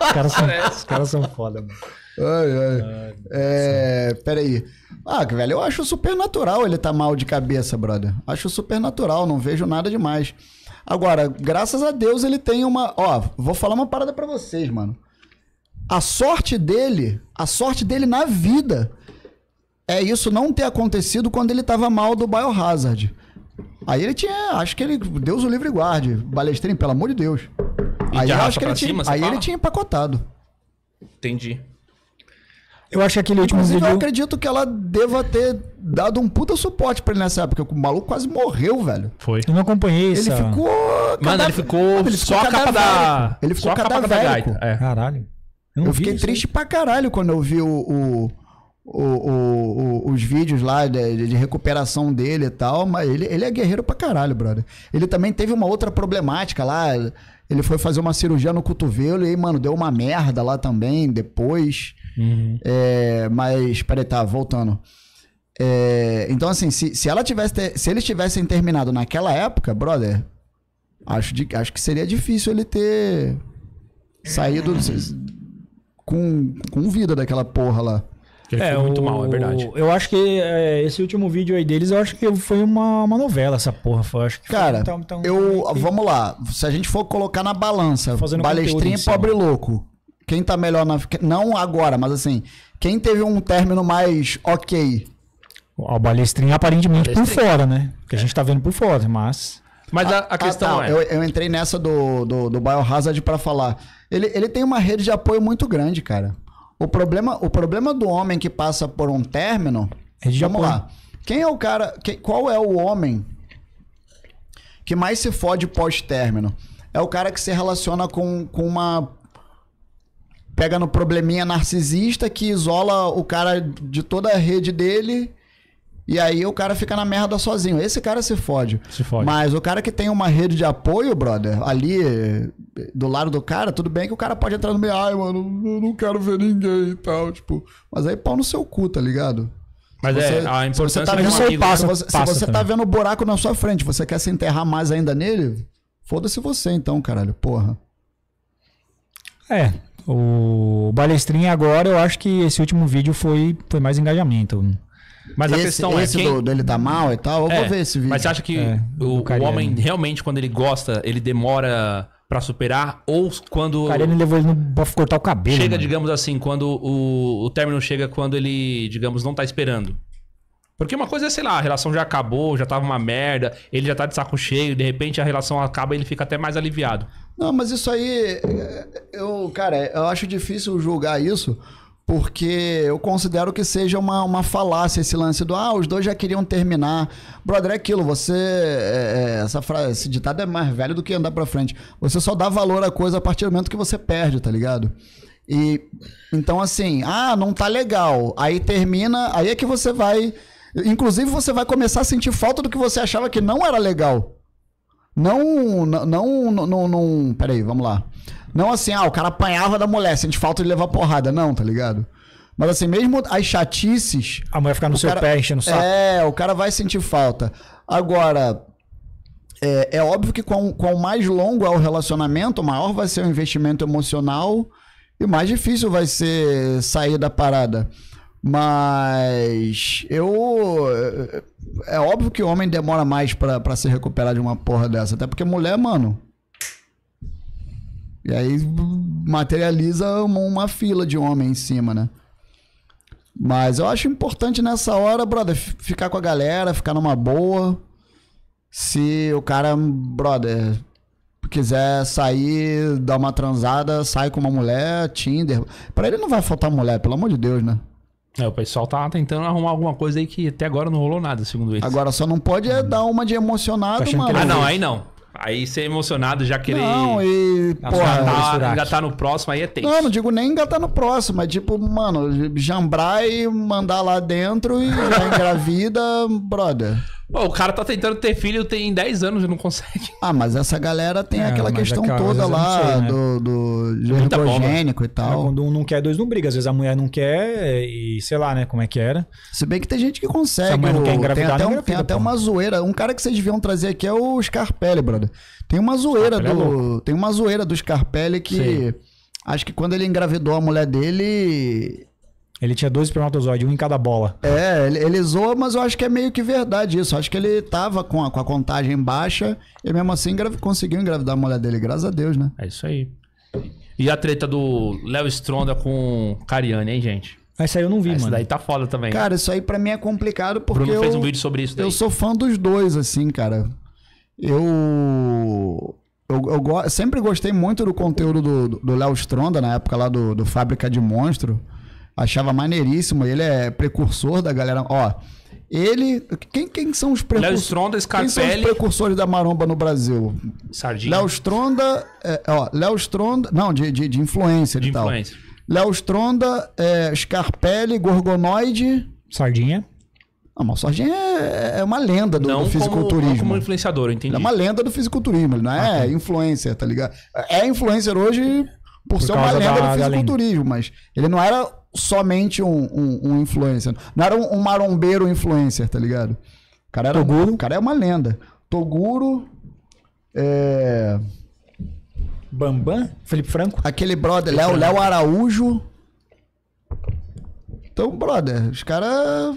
os caras são, os caras são foda, mano. Ai, ai. Ah, é, peraí. Ah, velho, eu acho super natural ele tá mal de cabeça, brother. Acho super natural, não vejo nada demais. Agora, graças a Deus ele tem uma. Ó, vou falar uma parada para vocês, mano. A sorte dele, a sorte dele na vida, é isso não ter acontecido quando ele tava mal do Biohazard. Aí ele tinha, acho que ele, Deus o livre guarde, Balestrinho, pelo amor de Deus. E aí de eu acho que ele cima, tinha, aí ele tinha empacotado. Entendi. Eu acho que aquele último Inclusive, vídeo. Eu acredito que ela deva ter dado um puta suporte pra ele nessa época. O maluco quase morreu, velho. Foi. Eu não acompanhei isso. Ele ficou. Mano, cada... ele ficou. Ele ficou só a capa da. Ele ficou só a capa da gaita. É. Caralho. Eu, eu fiquei triste aí. pra caralho quando eu vi o, o, o, os vídeos lá de, de, recuperação dele e tal, mas ele, ele é guerreiro pra caralho, brother. Ele também teve uma outra problemática lá. Ele foi fazer uma cirurgia no cotovelo e, mano, deu uma merda lá também depois. Uhum. É, mas, peraí, tá, voltando. É, então, assim, se, se, ela tivesse, se eles tivessem terminado naquela época, brother, acho, de, acho que seria difícil ele ter saído é. com, com vida daquela porra lá. Ele é, muito o, mal, é verdade. Eu acho que é, esse último vídeo aí deles, eu acho que foi uma, uma novela essa porra. Foi, acho que Cara, foi, então, então, eu. Vamos lá. Se a gente for colocar na balança, Balestrinha e Pobre Louco. Quem tá melhor na. Não agora, mas assim, quem teve um término mais ok? O Balestrinho aparentemente por fora, né? Que a gente tá vendo por fora, mas. Mas ah, a, a questão ah, tá. é. Eu, eu, entrei nessa do, do, do Biohazard para falar. Ele, ele tem uma rede de apoio muito grande, cara. O problema, o problema do homem que passa por um término. Rede de vamos apoio. lá. Quem é o cara. qual é o homem que mais se fode pós-término? É o cara que se relaciona com, com uma pega no probleminha narcisista que isola o cara de toda a rede dele. E aí o cara fica na merda sozinho. Esse cara se fode. Se fode. Mas o cara que tem uma rede de apoio, brother, ali do lado do cara, tudo bem que o cara pode entrar no meio, ai, mano, eu não quero ver ninguém e tal, tipo. Mas aí pau no seu cu, tá ligado? Mas é, você, é, a importância você tá vendo, amigo, passa, você, passa se você também. tá vendo o buraco na sua frente, você quer se enterrar mais ainda nele? Foda-se você então, caralho, porra. É, o Balestrinha agora, eu acho que esse último vídeo foi, foi mais engajamento. Mas esse, a questão é esse é. Quem... Do, dele tá mal e tal, eu é, vou ver esse vídeo. Mas você acha que é, o, o, homem realmente, quando ele gosta, ele demora para superar? Ou quando. O Carene levou ele pra cortar o cabelo. Chega, mano. digamos assim, quando o, o término chega quando ele, digamos, não tá esperando. Porque uma coisa é, sei lá, a relação já acabou, já tava uma merda, ele já tá de saco cheio, de repente a relação acaba e ele fica até mais aliviado. Não, mas isso aí, eu, cara, eu acho difícil julgar isso, porque eu considero que seja uma, uma falácia esse lance do ah, os dois já queriam terminar. Brother, é aquilo, você. É, é essa frase, esse ditado é mais velho do que andar pra frente. Você só dá valor à coisa a partir do momento que você perde, tá ligado? E então assim, ah, não tá legal. Aí termina, aí é que você vai. Inclusive, você vai começar a sentir falta do que você achava que não era legal. Não, não, não, não, não, peraí, vamos lá. Não assim, ah, o cara apanhava da mulher, sente falta de levar porrada, não, tá ligado? Mas assim, mesmo as chatices. A mulher ficar no seu cara, pé enchendo o saco. É, o cara vai sentir falta. Agora, é, é óbvio que quanto mais longo é o relacionamento, maior vai ser o investimento emocional e mais difícil vai ser sair da parada. Mas eu. É óbvio que o homem demora mais para se recuperar de uma porra dessa. Até porque mulher, mano. E aí materializa uma, uma fila de homem em cima, né? Mas eu acho importante nessa hora, brother, ficar com a galera, ficar numa boa. Se o cara, brother, quiser sair, dar uma transada, sai com uma mulher, Tinder. Pra ele não vai faltar mulher, pelo amor de Deus, né? É, o pessoal tá tentando arrumar alguma coisa aí que até agora não rolou nada, segundo eles. Agora só não pode é dar uma de emocionado, tá mano. Ah, não, é aí não. Aí ser emocionado, já querer. Não, e. Já tá engatar é no próximo aí é tenso. Não, não digo nem engatar no próximo, mas tipo, mano, jambrar e mandar lá dentro e já engravida, brother. Pô, o cara tá tentando ter filho tem 10 anos e não consegue. (laughs) Ah, mas essa galera tem é, aquela é questão é que, toda lá sei, né? do, do e é, tal. Quando um não quer, dois não briga. Às vezes a mulher não quer e sei lá, né, como é que era. Se bem que tem gente que consegue. Se a mulher não quer engravidar, tem até, um, tem até uma zoeira. Um cara que vocês deviam trazer aqui é o Scarpelli, brother. Tem uma zoeira é do. É tem uma zoeira do Scarpelli que. Sim. Acho que quando ele engravidou a mulher dele, ele tinha dois espermatozoides, um em cada bola. É, ele, ele zoa, mas eu acho que é meio que verdade isso. Eu acho que ele tava com a, com a contagem baixa e mesmo assim engravi, conseguiu engravidar a mulher dele, graças a Deus, né? É isso aí. E a treta do Léo Stronda com Cariani, hein, gente? Essa aí eu não vi, Essa mano. daí tá foda também. Cara, isso aí para mim é complicado porque. Bruno eu, fez um vídeo sobre isso daí. Eu sou fã dos dois, assim, cara. Eu. Eu, eu go... sempre gostei muito do conteúdo do Léo Stronda, na época lá do, do Fábrica de Monstro. Achava maneiríssimo. Ele é precursor da galera. Ó, ele. Quem, quem são os precursores? Léo Stronda, Scarpelli. Quem são os precursores da maromba no Brasil? Sardinha. Léo Stronda. É, ó, Léo Stronda. Não, de, de, de influência de e tal. Léo Stronda, é, Scarpelli, Gorgonoide. Sardinha. Não, mas o Sardinha é, é, uma lenda do, não do fisiculturismo. Como, não como influenciador, entendi. Ele é uma lenda do fisiculturismo, ele não é ah, tá. influencer, tá ligado? É influencer hoje por, por ser uma lenda da, do fisiculturismo, lenda. mas ele não era somente um, um, um influencer. Não era um, um, marombeiro influencer, tá ligado? O cara era Toguro. O cara é uma lenda. Toguro. É... Bambam? Felipe Franco? Aquele brother, Léo, Léo Araújo. Então, brother, os caras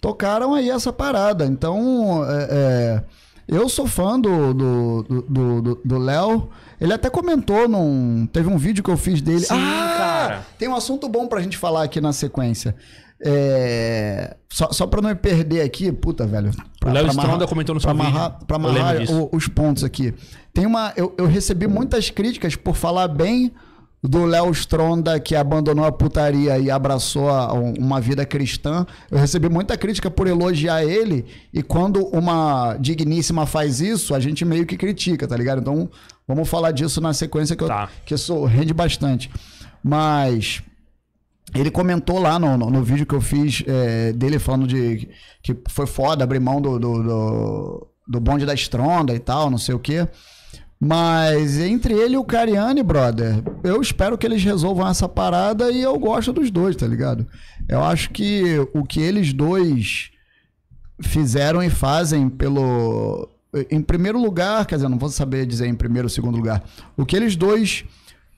tocaram aí essa parada. Então, é, é, eu sou fã do Léo. Do, do, do, do ele até comentou num. Teve um vídeo que eu fiz dele. Sim, ah, cara. Tem um assunto bom pra gente falar aqui na sequência. É... Só, só pra não me perder aqui, puta, velho. Pra, o Léo Stronda comentou no seu pra vídeo. Pra amarrar o, os pontos aqui. Tem uma. Eu, eu recebi muitas críticas por falar bem do Léo Stronda, que abandonou a putaria e abraçou a, uma vida cristã. Eu recebi muita crítica por elogiar ele, e quando uma digníssima faz isso, a gente meio que critica, tá ligado? Então, Vamos falar disso na sequência que, tá. eu, que isso rende bastante. Mas ele comentou lá no, no, no vídeo que eu fiz é, dele falando de que foi foda abrir mão do, do, do, do bonde da estronda e tal, não sei o quê. Mas entre ele e o Cariani, brother, eu espero que eles resolvam essa parada e eu gosto dos dois, tá ligado? Eu acho que o que eles dois fizeram e fazem pelo em primeiro lugar, quer dizer, não vou saber dizer em primeiro ou segundo lugar, o que eles dois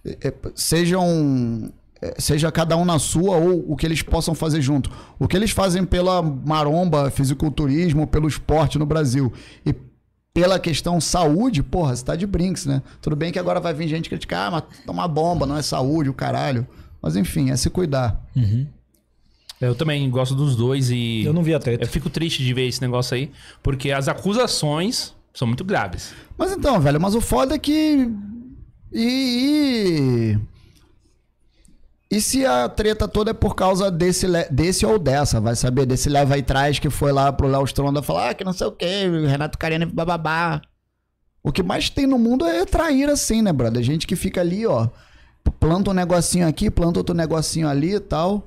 é, sejam eh, seja cada um na sua ou o que eles possam fazer junto. O que eles fazem pela maromba, fisiculturismo, pelo esporte no Brasil e pela questão saúde, porra, você tá de brinks, né? Tudo bem que agora vai vir gente criticar, ah, mas tomar bomba, não é saúde, o caralho. Mas enfim, é se cuidar. Uhum. Eu também gosto dos dois e. Eu não vi a treta. Eu fico triste de ver esse negócio aí, porque as acusações são muito graves. Mas então, velho, mas o foda é que. E. E, e se a treta toda é por causa desse, desse ou dessa, vai saber? Desse leva e trás que foi lá pro Léo Stronda falar ah, que não sei o que, Renato Cariani bababá. O que mais tem no mundo é trair assim, né, brother? Gente que fica ali, ó. Planta um negocinho aqui, planta outro negocinho ali e tal.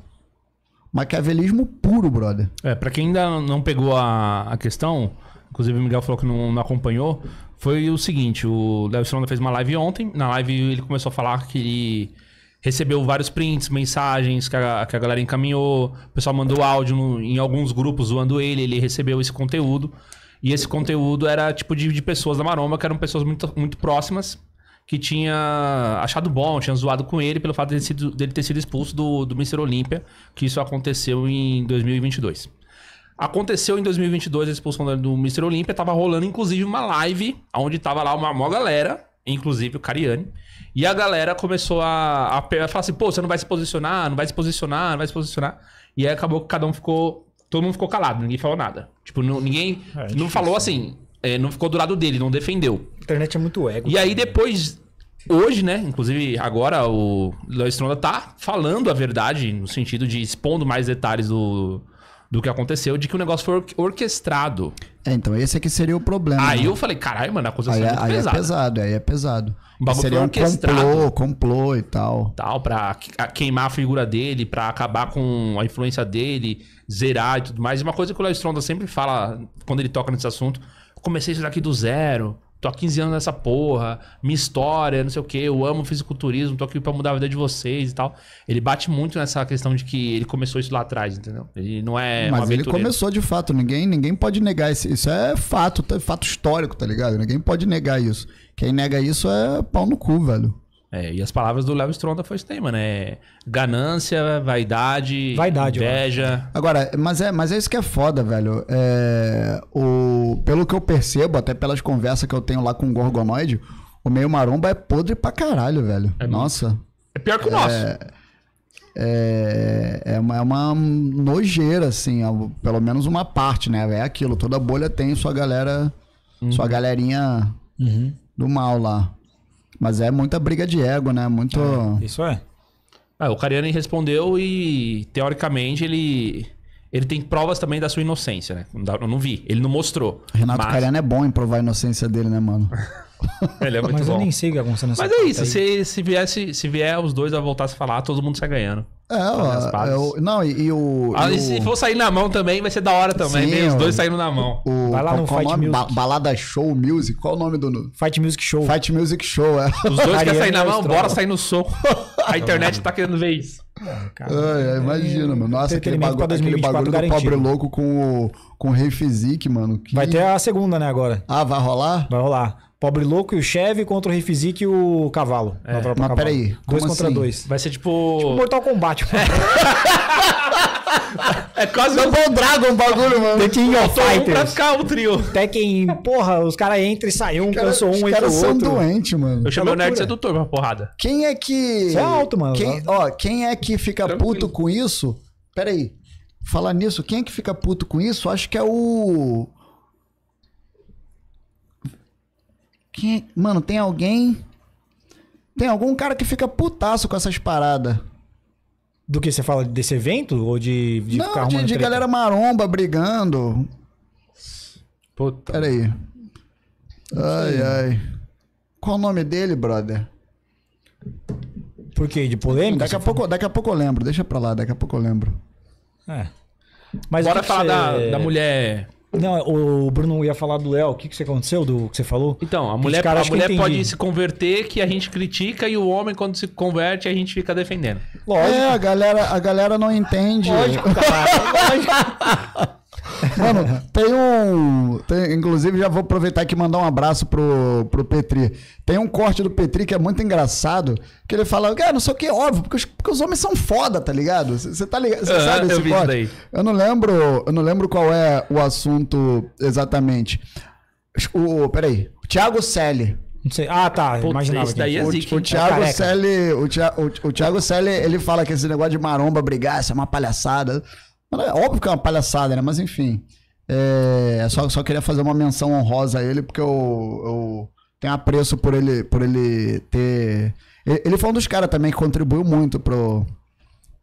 Maquiavelismo puro, brother. É, pra quem ainda não pegou a, a questão, inclusive o Miguel falou que não, não acompanhou, foi o seguinte: o Léo Stronda fez uma live ontem. Na live ele começou a falar que ele recebeu vários prints, mensagens que a, que a galera encaminhou, o pessoal mandou áudio no, em alguns grupos zoando ele, ele recebeu esse conteúdo. E esse conteúdo era tipo de, de pessoas da Maromba, que eram pessoas muito, muito próximas que tinha achado bom, tinha zoado com ele pelo fato dele, sido, dele ter sido expulso do, do Mr. Olímpia, que isso aconteceu em 2022. Aconteceu em 2022 a expulsão do Mr. Olímpia, tava rolando inclusive uma live, onde tava lá uma maior galera, inclusive o Cariani, e a galera começou a, a, a falar assim, pô, você não vai se posicionar, não vai se posicionar, não vai se posicionar, e aí acabou que cada um ficou, todo mundo ficou calado, ninguém falou nada. Tipo, ninguém, é, é, não falou assim, né? é, não ficou do lado dele, não defendeu. A internet é muito ego. E aí né? depois, hoje, né? Inclusive agora o Léo Stronda tá falando a verdade, no sentido de expondo mais detalhes do, do que aconteceu, de que o negócio foi orquestrado. É, então esse é que seria o problema. Aí né? eu falei, caralho, mano, a acusação aí, é, é aí é pesado, aí é pesado. O bagulho seria foi orquestrado. Um complô, complô e tal. Tal, pra queimar a figura dele, pra acabar com a influência dele, zerar e tudo mais. E uma coisa que o Léo Stronda sempre fala quando ele toca nesse assunto comecei isso daqui do zero, tô há 15 anos nessa porra, minha história, não sei o que, eu amo fisiculturismo, tô aqui pra mudar a vida de vocês e tal. Ele bate muito nessa questão de que ele começou isso lá atrás, entendeu? Ele não é. Mas ele começou de fato, ninguém, ninguém pode negar isso. Isso é fato, tá, fato histórico, tá ligado? Ninguém pode negar isso. Quem nega isso é pau no cu, velho. É, e as palavras do Léo Stronda foi esse tema, né? Ganância, vaidade, vaidade inveja. Agora, mas é, mas é isso que é foda, velho. É, o, pelo que eu percebo, até pelas conversas que eu tenho lá com o Gorgonoide, o meio maromba é podre pra caralho, velho. É Nossa. É pior que o nosso. É, é, é uma, é uma nojeira, assim, é, pelo menos uma parte, né? É aquilo, toda bolha tem sua galera, uhum. sua galerinha uhum. do mal lá. Mas é muita briga de ego, né? Muito. É, isso é. Ah, o Cariani respondeu e, teoricamente, ele. Ele tem provas também da sua inocência, né? Não, não vi, ele não mostrou. Renato mas... Cariano é bom em provar a inocência dele, né, mano? (laughs) ele é muito mas bom. Mas eu nem sei o que aconteceu nessa Mas é isso, se, se, vier, se, se vier os dois a voltar a se falar, todo mundo sai ganhando. É, ó, eu, é não, e, e o. Ah, e, se for sair na mão também, vai ser da hora também. Sim, os dois saindo na mão. O, vai lá no Fight nome? Music. Ba balada Show Music? Qual o nome do. Fight Music Show. Fight Music Show, é. Os dois querem sair na mão, bora sair no soco. A internet tá querendo ver isso. Cara, é, é, é, imagina, mano. Nossa, aquele bagulho, aquele bagulho do pobre louco com o, com o Rei Physique, mano. Que... Vai ter a segunda, né, agora. Ah, vai rolar? Vai rolar. Pobre Louco e o Chevy contra o Refizik e o Cavalo. É. Na tropa Mas cavalo. peraí. Dois contra assim? dois. Vai ser tipo. Tipo Mortal Kombat. É, (laughs) é quase Double um... Dragon bagulho, mano. Tekken of Fighters. Um pra cá o trio. Tekken, porra, os caras entram e saem um, cansou um, entra o outro. Os caras são doentes, mano. Eu chamei é o Nerd Sedutor pra porrada. Quem é que... Você é alto, mano. Quem, ó, quem é que fica Tranquilo. puto com isso... Pera aí. Falar nisso, quem é que fica puto com isso, acho que é o... Quem, mano, tem alguém. Tem algum cara que fica putaço com essas paradas. Do que você fala desse evento? Ou de, de Não, ficar de, de galera maromba brigando. Puta. Ai, ai. Qual o nome dele, brother? Por quê? De polêmica? Daqui a, pouco, daqui a pouco eu lembro. Deixa pra lá, daqui a pouco eu lembro. É. Mas Bora falar você... da, da mulher não, é, o Bruno ia falar do Léo. O que, que aconteceu do que você falou? Então, a mulher, cara, a mulher pode se converter, que a gente critica, e o homem, quando se converte, a gente fica defendendo. Lógico. É, a galera, a galera não entende. Lógico, cara. (laughs) lógico. Mano, tem um. Tem, inclusive, já vou aproveitar aqui e mandar um abraço pro, pro Petri. Tem um corte do Petri que é muito engraçado, que ele fala, cara, ah, não sei o que, óbvio, porque os, porque os homens são foda, tá ligado? Você tá ligado? Você uh ah, -huh, sabe esse eu corte? Eu não lembro, eu não lembro qual é o assunto exatamente. O, peraí, Thiago Selle. Não sei. Ah, tá. Putz, imaginava. Daí é zique, o, é o Thiago é o, Thiago, o, o Thiago Selle, ele fala que esse negócio de maromba brigar, isso é uma palhaçada. É óbvio que é uma palhaçada, né? Mas enfim. É, só, só queria fazer uma menção honrosa a ele, porque eu, eu tenho apreço por ele, por ele ter. Ele, foi um dos caras também que contribuiu muito pro.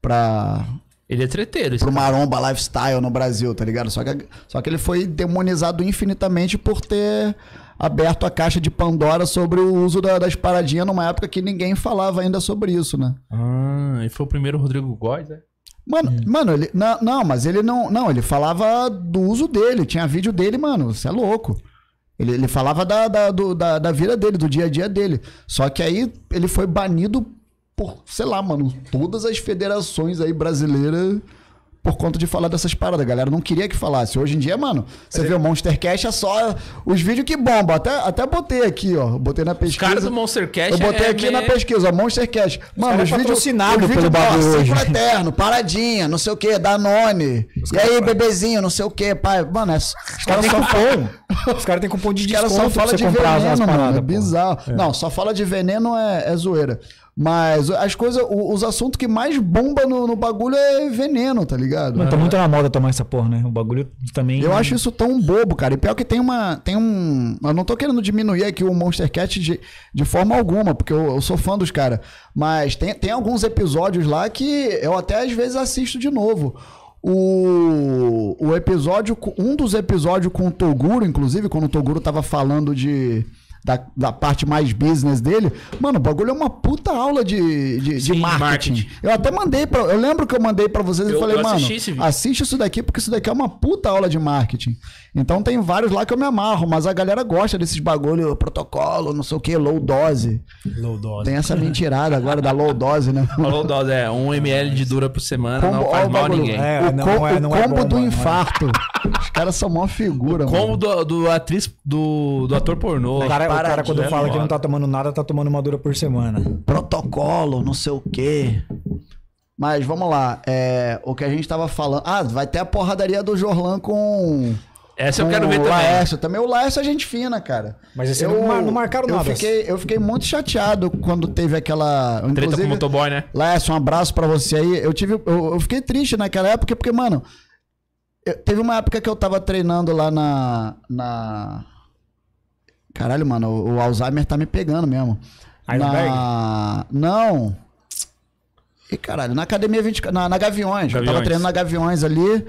pra. Ele é treteiro, Pro maromba lifestyle no Brasil, tá ligado? Só que, só que ele foi demonizado infinitamente por ter aberto a caixa de Pandora sobre o uso da, das paradinhas numa época que ninguém falava ainda sobre isso, né? Ah, e foi o primeiro Rodrigo Góes, é? Mano, hum. mano ele, não, não, mas ele não. Não, ele falava do uso dele, tinha vídeo dele, mano, você é louco. Ele, ele falava da, da, do, da, da vida dele, do dia a dia dele. Só que aí ele foi banido por, sei lá, mano, todas as federações aí brasileiras por conta de falar dessas paradas. A galera não queria que falasse. Hoje em dia, mano, você vê o Cash, é só os vídeos que bomba. Até, até botei aqui, ó. Botei na pesquisa. Os caras do Cash Eu botei é aqui meio... na pesquisa, ó, Cash, Mano, os, os vídeos. Patrocinado os vídeos, pelo bagulho. hoje. Eterno, Paradinha, não sei o quê, Danone. Os e aí, bebezinho, não sei o quê, pai. Mano, é... os caras só falam. Os caras têm cupom de (laughs) desconto. só falam de veneno, mano. Paradas, é bizarro. É. Não, só fala de veneno é, é zoeira. Mas as coisas, os assuntos que mais bomba no, no bagulho é veneno, tá ligado? Mas tá é. muito na moda tomar essa porra, né? O bagulho também. Eu acho isso tão bobo, cara. E pior que tem uma. Tem um. Eu não tô querendo diminuir aqui o Monster Cat de, de forma alguma, porque eu, eu sou fã dos caras. Mas tem, tem alguns episódios lá que eu até às vezes assisto de novo. O, o episódio. Um dos episódios com o Toguro, inclusive, quando o Toguro tava falando de da, da parte mais business dele, mano, o bagulho é uma puta aula de, de, Sim, de marketing. marketing. Eu até mandei pra. Eu lembro que eu mandei para vocês eu, e falei, mano, assiste isso daqui, porque isso daqui é uma puta aula de marketing. Então tem vários lá que eu me amarro, mas a galera gosta desses bagulho, protocolo, não sei o que, low dose. Low dose. Tem essa mentirada agora da low dose, né? A (laughs) low dose é 1 ml de dura por semana, combo, não faz mal ninguém. É, é, o, não, com, é, o combo é bom, do mano, infarto. Os caras são mó figura, o combo mano. Combo do, do atriz do, do ator pornô. O cara, o cara quando fala que não tá tomando nada, tá tomando uma dura por semana. Protocolo, não sei o quê. Mas vamos lá, é, o que a gente tava falando. Ah, vai ter a porradaria do Jorlan com. Essa com eu quero ver também. Laércio. Também o Laércio é gente fina, cara. Mas esse eu, não, não marcaram eu nada. Fiquei, eu fiquei muito chateado quando teve aquela. Treta com o motoboy, né? Laércio, um abraço para você aí. Eu, tive, eu, eu fiquei triste naquela época, porque, mano, eu, teve uma época que eu tava treinando lá na, na Caralho, mano, o, Alzheimer tá me pegando mesmo. Na... Não. E caralho, na academia 20, na, na Gaviões. Gaviões. Eu tava treinando na Gaviões ali.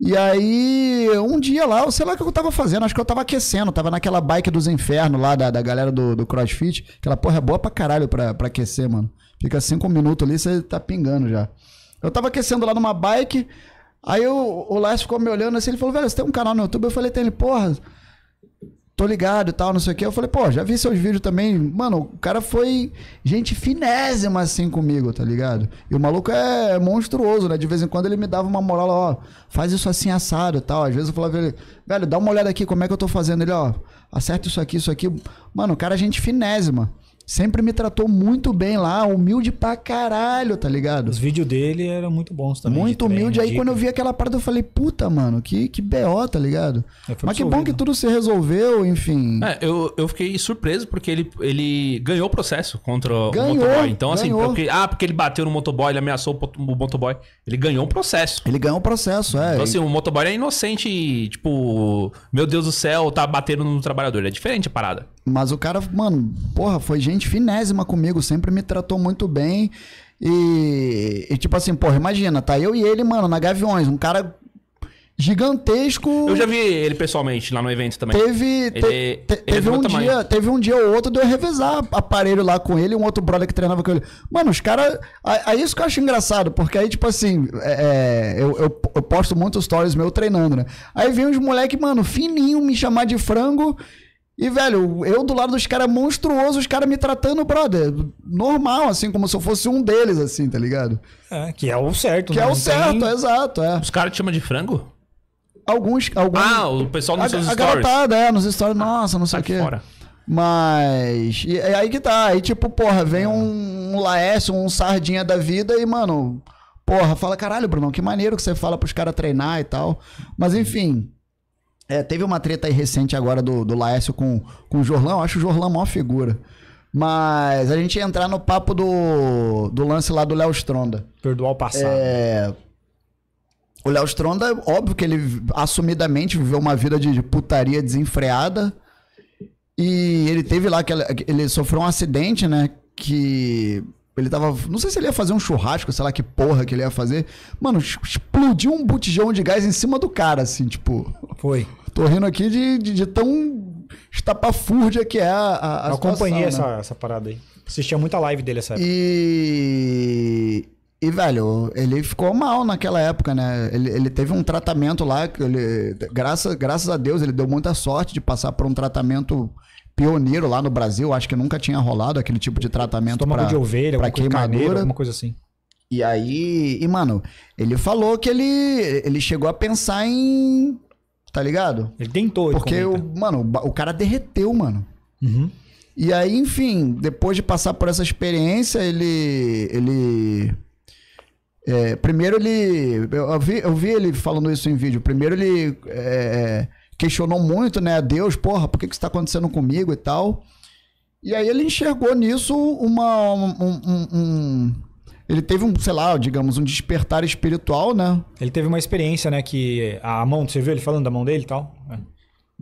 E aí, um dia lá, sei lá o que eu tava fazendo, acho que eu tava aquecendo, tava naquela bike dos infernos lá da, da galera do, do CrossFit. Aquela porra é boa pra caralho pra, pra aquecer, mano. Fica cinco minutos ali, você tá pingando já. Eu tava aquecendo lá numa bike, aí o Lars ficou me olhando assim, ele falou, velho, você tem um canal no YouTube? Eu falei, tem ele, porra, tô ligado e tal, não sei o que. Eu falei, pô, já vi seus vídeos também. Mano, o cara foi gente finésima assim comigo, tá ligado? E o maluco é monstruoso, né? De vez em quando ele me dava uma moral, ó, faz isso assim assado e tal. Às vezes eu falava, ele, velho, dá uma olhada aqui, como é que eu tô fazendo? Ele, ó, acerta isso aqui, isso aqui. Mano, o cara é gente finésima. Sempre me tratou muito bem lá, humilde pra caralho, tá ligado? Os vídeos dele eram muito bons também. Muito treino, humilde. Aí dica. quando eu vi aquela parte, eu falei, puta, mano, que, que BO, tá ligado? É, Mas que bom que tudo se resolveu, enfim. É, eu, eu fiquei surpreso porque ele, ele ganhou o processo contra ganhou, o motoboy. Então, assim, porque, ah, porque ele bateu no motoboy, ele ameaçou o motoboy. Ele ganhou o processo. Ele ganhou o processo, é. Então, assim, o motoboy é inocente, tipo, meu Deus do céu, tá batendo no trabalhador. É diferente a parada. Mas o cara, mano, porra, foi gente finésima comigo, sempre me tratou muito bem. E, e tipo assim, porra, imagina, tá eu e ele, mano, na Gaviões, um cara gigantesco. Eu já vi ele pessoalmente lá no evento também. Teve, te, te, ele é teve, um tamanho. dia, teve um dia ou outro de eu revezar aparelho lá com ele, um outro brother que treinava com ele. Mano, os caras. Aí é isso que eu acho engraçado, porque aí, tipo assim, é, é, eu, eu, eu, posto muitos stories meu treinando, né? Aí vem uns moleque, mano, fininho, me chamar de frango e, velho, eu do lado dos caras é monstruosos, os caras me tratando, brother, normal, assim, como se eu fosse um deles, assim, tá ligado? É, que é o certo. Que é né? é o certo, tem... é exato, é. Os caras te chamam de frango? Alguns, alguns. Ah, o pessoal nos a, seus a stories. garotada, é, nos stories, nossa, não sei o quê. Fora. Mas. E, aí que tá. Aí, tipo, porra, vem um, um Laércio, um sardinha da vida e, mano. Porra, fala, caralho, Bruno, que maneiro que você fala pros caras treinar e tal. Mas enfim. É, teve uma treta aí recente agora do, do Laércio com, com o Jorlão. Eu acho o Jorlão uma figura. Mas a gente ia entrar no papo do, do lance lá do Léo Stronda. Perdoar o passado. É, o Léo Stronda, óbvio que ele assumidamente viveu uma vida de, de putaria desenfreada. E ele teve lá, que ele sofreu um acidente, né? Que ele tava. Não sei se ele ia fazer um churrasco, sei lá que porra que ele ia fazer. Mano, explodiu um botijão de gás em cima do cara, assim, tipo. Foi. Tô rindo aqui de, de, de tão estapafúrdia que é a. a Eu acompanhei né? essa, essa parada aí. Assistia muita live dele essa época. E. E, velho, ele ficou mal naquela época, né? Ele, ele teve um tratamento lá, ele, graças, graças a Deus, ele deu muita sorte de passar por um tratamento pioneiro lá no Brasil. Acho que nunca tinha rolado aquele tipo de tratamento para de ovelha, pra queimadura. Carneiro, alguma coisa assim. E aí, e mano, ele falou que ele, ele chegou a pensar em. Tá ligado? Ele tentou, ele Porque, o, mano, o cara derreteu, mano. Uhum. E aí, enfim, depois de passar por essa experiência, ele. ele é, primeiro ele. Eu vi, eu vi ele falando isso em vídeo. Primeiro ele. É, é questionou muito, né, Deus, porra, por que, que isso tá acontecendo comigo e tal. E aí ele enxergou nisso uma. Um, um, um, ele teve um, sei lá, digamos, um despertar espiritual, né? Ele teve uma experiência, né? Que a mão, você viu ele falando da mão dele e tal? É.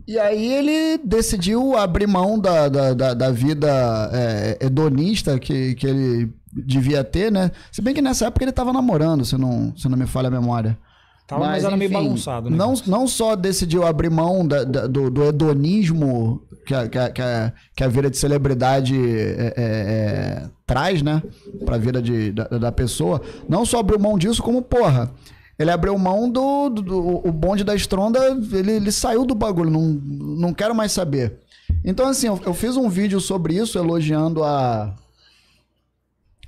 E aí ele decidiu abrir mão da, da, da, da vida é, hedonista que, que ele devia ter, né? Se bem que nessa época ele estava namorando, se não, se não me falha a memória mas, mas era enfim, meio bagunçado. Né? Não, não só decidiu abrir mão da, da, do, do, hedonismo que a, que, a, que, a, que a vida de celebridade é, é, é, traz, né? Pra vida de, da, da, pessoa. Não só abriu mão disso, como, porra, ele abriu mão do, do, do o bonde da estronda, ele, ele saiu do bagulho, não, não quero mais saber. Então, assim, eu, eu fiz um vídeo sobre isso, elogiando a,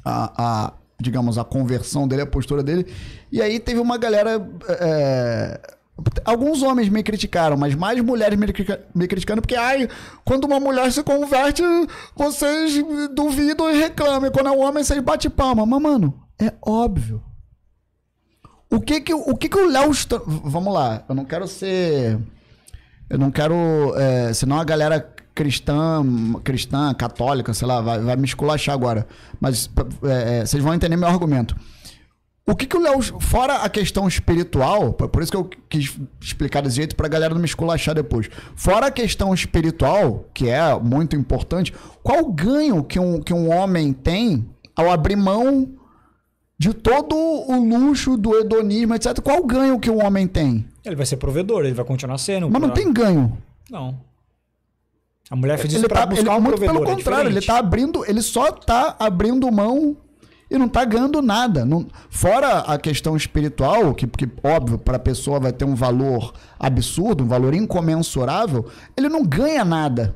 a, digamos, a conversão dele, a postura dele. E aí teve uma galera. É... é alguns homens me criticaram, mas mais mulheres me, me, criticando, porque ai, quando uma mulher se converte, vocês duvidam e reclamam. quando é um homem, vocês bate palma. Mas, mano, é óbvio. O que que o que que o Léo Stronda... Vamos lá, eu não quero ser eu não quero é, senão a galera cristã, cristã, católica, sei lá, vai, vai me esculachar agora. Mas é, é, vocês vão entender meu argumento. O que, que o Léo. Fora a questão espiritual, por isso que eu quis explicar desse jeito pra galera não me esculachar depois. Fora a questão espiritual, que é muito importante, qual o ganho que um, que um homem tem ao abrir mão de todo o luxo, do hedonismo, etc. Qual o ganho que um homem tem? Ele vai ser provedor, ele vai continuar sendo. Mas não tem ganho. Não. A mulher fez isso tá- ele pra tá, buscar ele, um Muito pelo é contrário, é ele tá abrindo, ele só tá abrindo mão e não tá ganhando nada. Não, fora a questão espiritual, que, que óbvio, para a pessoa vai ter um valor absurdo, um valor incomensurável, ele não ganha nada.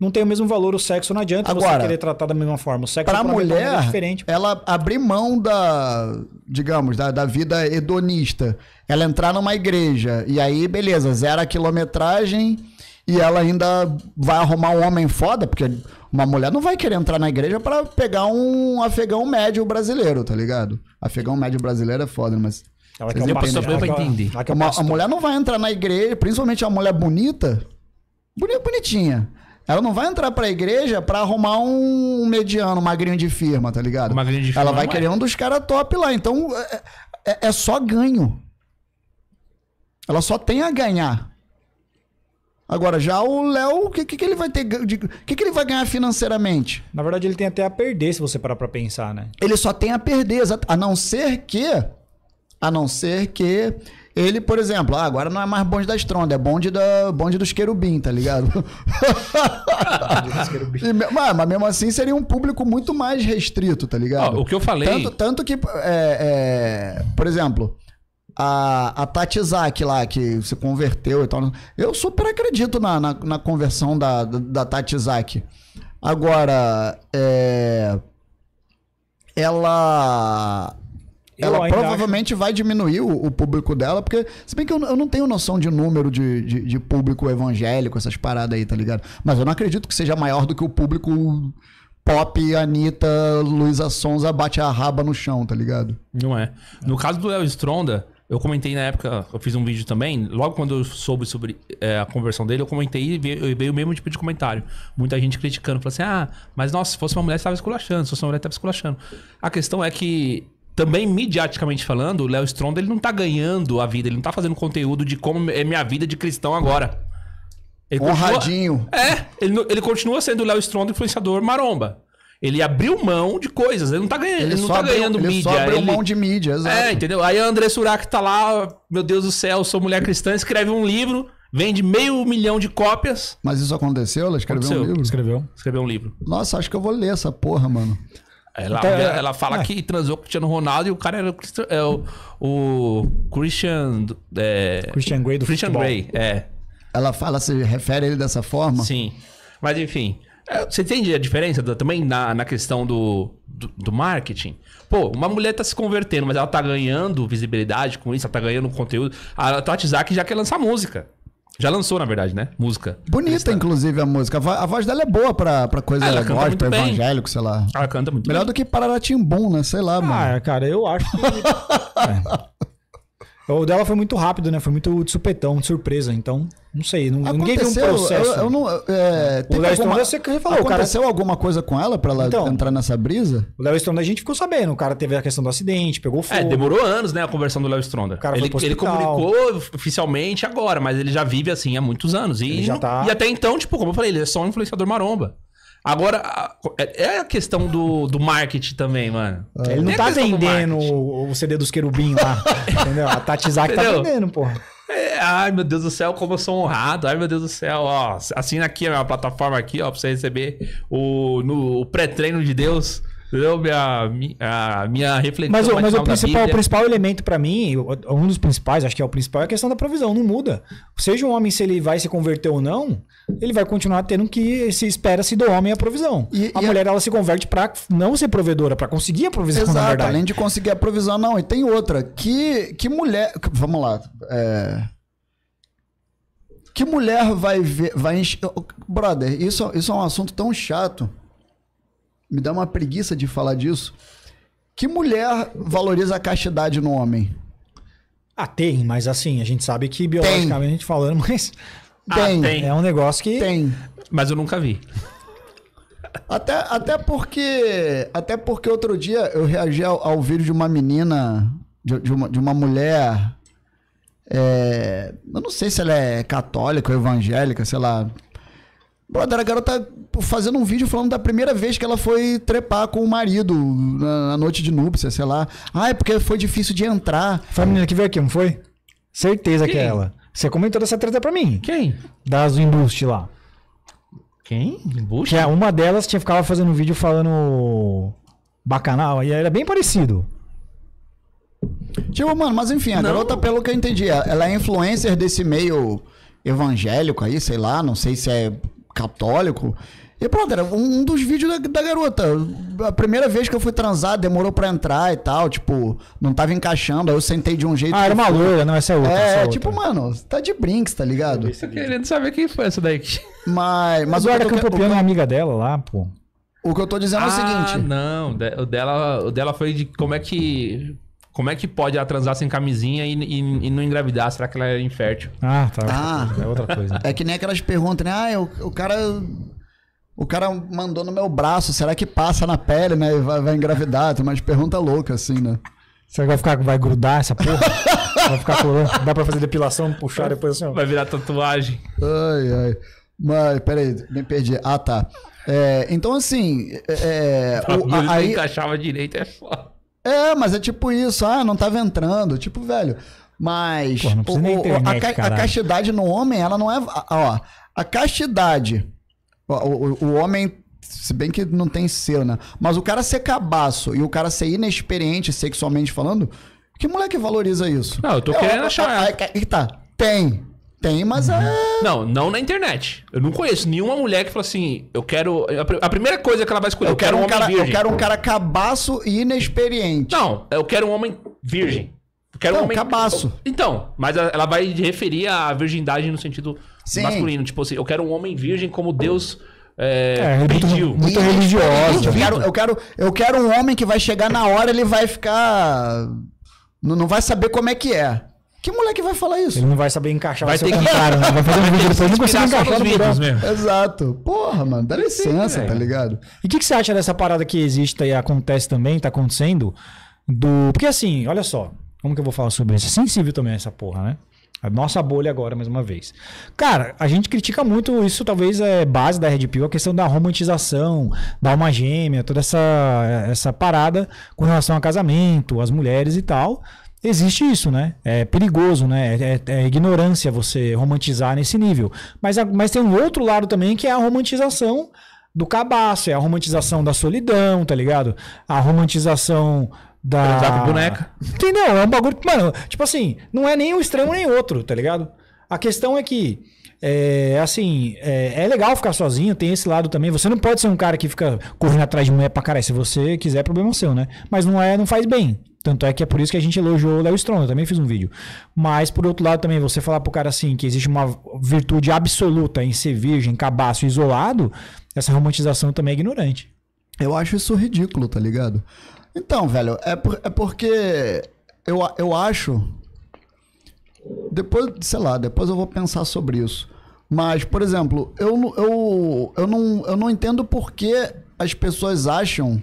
Não tem o mesmo valor o sexo, não adianta Agora, você querer tratar da mesma forma. O sexo pra, pra é mulher é diferente. Ela abrir mão da, digamos, da, da vida hedonista, ela entrar numa igreja e aí, beleza, zero a quilometragem e ela ainda vai arrumar um homem foda, porque uma mulher não vai querer entrar na igreja para pegar um afegão médio brasileiro, tá ligado? Afegão médio brasileiro é foda, mas. Ela quer pra entender. Ela, ela uma, a mulher não vai entrar na igreja, principalmente a mulher bonita, bonitinha. Ela não vai entrar pra igreja pra arrumar um mediano, um magrinho de firma, tá ligado? Um magrinho de firma. Ela vai é. querer um dos caras top lá. Então, é, é, é só ganho. Ela só tem a ganhar. Agora, já o Léo, o que, que, que, ele vai ter O que, que ele vai ganhar financeiramente? Na verdade, ele tem até a perder, se você parar pra pensar, né? Ele só tem a perder, a não ser que. A não ser que ele, por exemplo, ah, agora não é mais bonde da Stronda, é bonde, da, bonde dos querubim, tá ligado? (laughs) e, mas, mas, mesmo assim seria um público muito mais restrito, tá ligado? Ah, o que eu falei. Tanto, tanto que, é, é, por exemplo, a, a Tati Isaac lá, que se converteu e tal. Eu super acredito na, na, na conversão da, da, da Tati Isaac. Agora, é, ela. ela provavelmente acho... vai diminuir o, o, público dela, porque, se bem que eu, eu não tenho noção de número de, de, de, público evangélico, essas paradas aí, tá ligado? Mas eu não acredito que seja maior do que o público pop, Anitta, Luísa Sonza bate a raba no chão, tá ligado? Não é. No caso do Léo Stronda, eu comentei na época, eu fiz um vídeo também, logo quando eu soube sobre é, a conversão dele, eu comentei e veio, veio, o mesmo tipo de comentário. Muita gente criticando, falando assim, ah, mas nossa, se fosse uma mulher, você tava esculachando, se fosse uma mulher, tava esculachando. A questão é que, também midiaticamente falando, o Léo Stronda, ele não tá ganhando a vida, ele não tá fazendo conteúdo de como é minha vida de cristão agora. Honradinho. Continua, é, ele, ele continua sendo o Léo Stronda influenciador maromba. Ele abriu mão de coisas, ele não tá ganhando, ele, ele tá abriu, ganhando ele mídia. Só abriu ele... mão de mídia, é, exato. É, entendeu? Aí a André Surak tá lá, meu Deus do céu, sou mulher cristã, escreve um livro, vende meio milhão de cópias. Mas isso aconteceu? Ela escreveu aconteceu. um livro? Escreveu. Escreveu um livro. Nossa, acho que eu vou ler essa porra, mano. Ela, ela fala é. que transou com o Cristiano Ronaldo e o cara era o, é, o, o Christian. É, Christian Grey do Christian futebol. Grey, é. Ela fala, se refere a ele dessa forma? Sim. Mas enfim. É, você entende a diferença também na, na questão do, do, do, marketing? Pô, uma mulher tá se convertendo, mas ela tá ganhando visibilidade com isso, ela tá ganhando conteúdo. A Tati já quer lançar música. Já lançou, na verdade, né? Música. Bonita, inclusive, a música. A voz dela é boa pra, pra coisa ah, gospel, evangélico, sei lá. Ela canta muito Melhor bem. do que Pararatimbum, né? Sei lá, ah, mano. Ah, cara, eu acho que... (laughs) é. O dela foi muito rápido, né? Foi muito de supetão, de surpresa. Então, não sei. Não, ninguém viu um processo. Eu, eu não, é, é. o Léo Stronda, você que falou. Aconteceu cara... alguma coisa com ela para ela então, entrar nessa brisa? O Léo Stronda a gente ficou sabendo. O cara teve a questão do acidente, pegou é, fogo. É, demorou anos, né? A conversão do Léo Stronda. ele, ele comunicou oficialmente agora, mas ele já vive assim há muitos anos. E, ele já tá... e até então, tipo, como eu falei, ele é só um influenciador maromba. Agora, é, é a questão do, do marketing também, mano. Ah, ele, não tá vendendo o CD dos querubim lá. (laughs) entendeu? A Tatizak tá vendendo, porra. É, ai, meu Deus do céu, como eu sou honrado. Ai, meu Deus do céu, ó. Assina aqui a minha plataforma aqui, ó, pra você receber o, no, o pré-treino de Deus. Então, minha, a minha reflexão. Mas, mas o, principal, o principal elemento para mim, um dos principais, acho que é o principal, é a questão da provisão. Não muda. Seja um homem, se ele vai se converter ou não, ele vai continuar tendo que se espera-se do homem a provisão. E, a e mulher, a... ela se converte para não ser provedora, para conseguir a provisão, Exato, na verdade. Além de conseguir a provisão, não. E tem outra. Que, que mulher. Vamos lá. É. Que mulher vai ver. Vai encher... Brother, isso, isso é um assunto tão chato me dá uma preguiça de falar disso. Que mulher valoriza a castidade no homem? Ah, tem, mas assim, a gente sabe que biologicamente tem. falando, (laughs) mas. Tem. Ah, tem. É um negócio que. Tem. Mas eu nunca vi. Até, até porque. Até porque outro dia eu reagi ao, ao vídeo de uma menina, de, de, uma, de uma mulher. É, eu não sei se ela é católica ou evangélica, sei lá, Brother, a garota fazendo um vídeo falando da primeira vez que ela foi trepar com o marido na, na noite de núpcia, sei lá. Ah, é porque foi difícil de entrar. Foi a menina que veio aqui, não foi? Certeza Quem? que é ela. Você comentou dessa treta pra mim. Quem? Das do embuste lá. Quem? Embuste? Que é uma delas tinha ficava fazendo um vídeo falando bacanal, e era bem parecido. Tipo, mano, mas enfim, a não. garota, pelo que eu entendi, ela é influencer desse meio evangélico aí, sei lá, não sei se é católico. E pronto, era um dos vídeos da, da, garota. A primeira vez que eu fui transar, demorou pra entrar e tal, tipo, não tava encaixando, aí eu sentei de um jeito. Ah, era uma loira, não, essa é outra. É, é, outra. tipo, mano, tá de brinks, tá ligado? Eu tô querendo saber quem foi essa daí. (laughs) Mas. Mas o cara eu é uma amiga dela lá, pô. O que eu tô dizendo ah, é o ah, seguinte. Não, o dela, o dela foi de como é que como é que pode ela transar sem camisinha e, e, e não engravidar? Será que ela é infértil? Ah, tá. Ah, é outra coisa. É que nem aquelas perguntas, né? Ah, o, o cara. O cara mandou no meu braço, será que passa na pele, né? E vai, vai engravidar? Tem umas perguntas loucas, assim, né? Será que vai ficar. Vai grudar essa porra? vai ficar colando. Dá pra fazer depilação, puxar depois assim, ó. Vai virar tatuagem. Ai, ai. Mas, peraí, me perdi. Ah, tá. É, então, assim. É, é o, aí encaixava direito, é foda. É, mas é tipo isso, ah, não tava entrando. Tipo, velho. Mas Porra, o, internet, a, a, castidade no homem, ela não é. Ó, a castidade. O, o, o, homem, se bem que não tem ser, né? Mas o cara ser cabaço e o cara ser inexperiente sexualmente falando, que moleque valoriza isso? Não, eu tô é, querendo é, achar. Aí é, é, tá, tem. Tem, mas é. Não, não na internet. Eu não conheço nenhuma mulher que fala assim: eu quero. A primeira coisa que ela vai escolher, eu, eu quero, um homem cara, virgem. Eu quero um cara cabaço e inexperiente. Não, eu quero um homem virgem. Eu quero não, um homem. Cabaço. Então, mas ela vai referir à virgindade no sentido Sim. masculino. Tipo assim, eu quero um homem virgem como Deus. É, é pediu. Muito, muito Eu quero, eu, quero, eu quero um homem que vai chegar na hora, ele vai ficar. Não vai saber como é que é. Que moleque vai falar isso? Ele não vai saber encaixar vai ter que... cara, né? Vai fazer um vídeo depois não consegue encaixar no vídeos mesmo. Exato. Porra, mano, dá licença, tá ligado? E o que, que você acha dessa parada que existe e acontece também, tá acontecendo? Do. Porque assim, olha só. Como que eu vou falar sobre isso? É sensível também essa porra, né? A nossa bolha agora, mais uma vez. Cara, a gente critica muito, isso talvez é base da Red Pill, a questão da romantização, da alma gêmea, toda essa, essa parada com relação a casamento, as mulheres e tal existe isso, né? É perigoso, né? É, é, é ignorância você romantizar nesse nível. Mas, mas tem um outro lado também que é a romantização do cabaço, é a romantização da solidão, tá ligado? A romantização da. Transar com boneca. Entendeu? É um bagulho mano, tipo assim, não é nem um extremo nem outro, tá ligado? A questão é que. É, assim, é, é, legal ficar sozinho, tem esse lado também. Você não pode ser um cara que fica correndo atrás de mulher pra caralho. Se você quiser, é problema seu, né? Mas não é, não faz bem, tanto é que é por isso que a gente elogiou o Léo eu também fiz um vídeo. Mas, por outro lado, também, você falar pro cara assim, que existe uma virtude absoluta em ser virgem, cabaço, isolado, essa romantização também é ignorante. Eu acho isso ridículo, tá ligado? Então, velho, é, por, é porque eu, eu acho. Depois, sei lá, depois eu vou pensar sobre isso. Mas, por exemplo, eu, eu, eu, não, eu não entendo por que as pessoas acham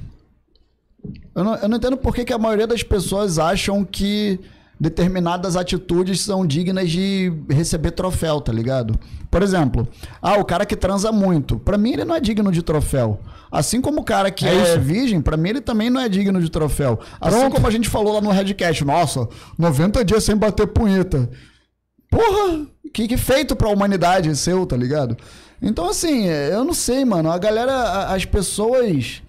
eu não, eu não entendo por que, que a maioria das pessoas acham que determinadas atitudes são dignas de receber troféu, tá ligado? Por exemplo, ah, o cara que transa muito, para mim ele não é digno de troféu. Assim como o cara que é, é virgem, para mim ele também não é digno de troféu. Assim Pronto. como a gente falou lá no Redcast, nossa, 90 dias sem bater punheta. Porra, que, que feito pra humanidade seu, tá ligado? Então assim, eu não sei, mano, a galera, as pessoas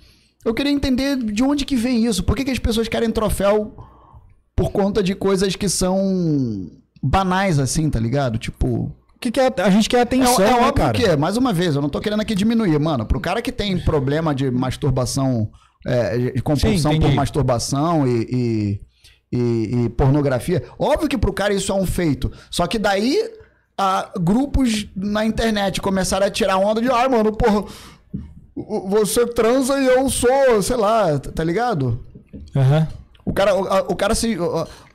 eu queria entender de onde que vem isso. Por que, que as pessoas querem troféu por conta de coisas que são banais, assim, tá ligado? Tipo. Que, que é, a gente quer é atenção, é, é óbvio cara? que é. Mais uma vez, eu não tô querendo aqui diminuir, mano. Pro cara que tem problema de masturbação, é, de compulsão Sim, por masturbação e, e, e, e, pornografia, óbvio que pro cara isso é um feito. Só que daí, a, grupos na internet começaram a tirar onda de, ah, mano, porra, você transa e eu sou, sei lá, tá ligado? Aham. Uhum. O cara, o, o, cara se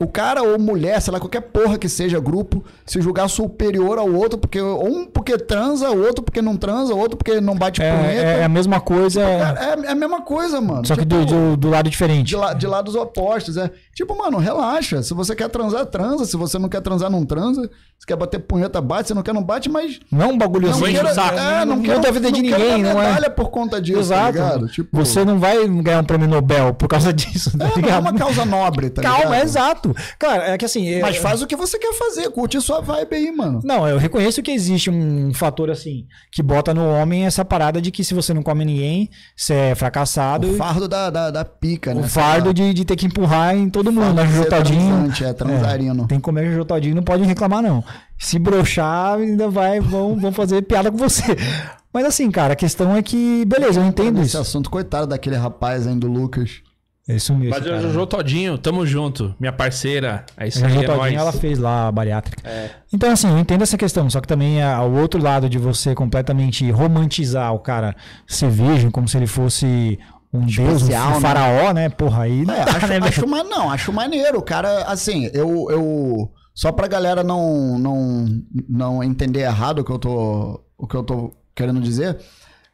o cara ou mulher, sei lá, qualquer porra que seja grupo, se julgar superior ao outro, porque um porque transa, o outro porque não transa, o outro porque não bate é, punheta. É a mesma coisa. Tipo, é, é a mesma coisa, mano. Só tipo, que do, do, do, lado diferente. De, la, de lados opostos, é. Tipo, mano, relaxa. Se você quer transar, transa. Se você não quer transar, não transa. Se quer bater punheta, bate. Se não quer, não bate, mas. Não é um bagulho não assim, queira, É, não, não quero, a vida de ninguém, não é? por conta disso, tá Exato. Tá tipo, você não vai ganhar um prêmio Nobel por causa disso, é, tá é, É uma causa nobre, tá Calma, é exato muito. Cara, é que assim. É- Mas faz o que você quer fazer, curte a sua vibe aí, mano. Não, eu reconheço que existe um fator assim que bota no homem essa parada de que se você não come ninguém, você é fracassado. O fardo da, da, da pica, né? O fardo de, de ter que empurrar em todo mundo, né? Jotadinho. É, transarino. É, tem que comer jotadinho, não pode reclamar, não. Se broxar, ainda vai, vão, vão fazer piada com você. Mas assim, cara, a questão é que, beleza, eu entendo Esse isso. Esse assunto, coitado daquele rapaz ainda do Lucas. É isso mesmo. Mas cara. Jojo né? Todinho, tamo junto. Minha parceira. É isso é, aí, é Todinho, ela fez lá a bariátrica. É. Então, assim, eu entendo essa questão. Só que também é o outro lado de você completamente romantizar o cara ser virgem, como se ele fosse um deus, um né? faraó, né? Porra, aí não né? dá, (laughs) acho, né, acho, mas Não, acho maneiro. O cara, assim, eu... eu só pra galera não, não, não entender errado o que eu tô, o que eu tô querendo dizer...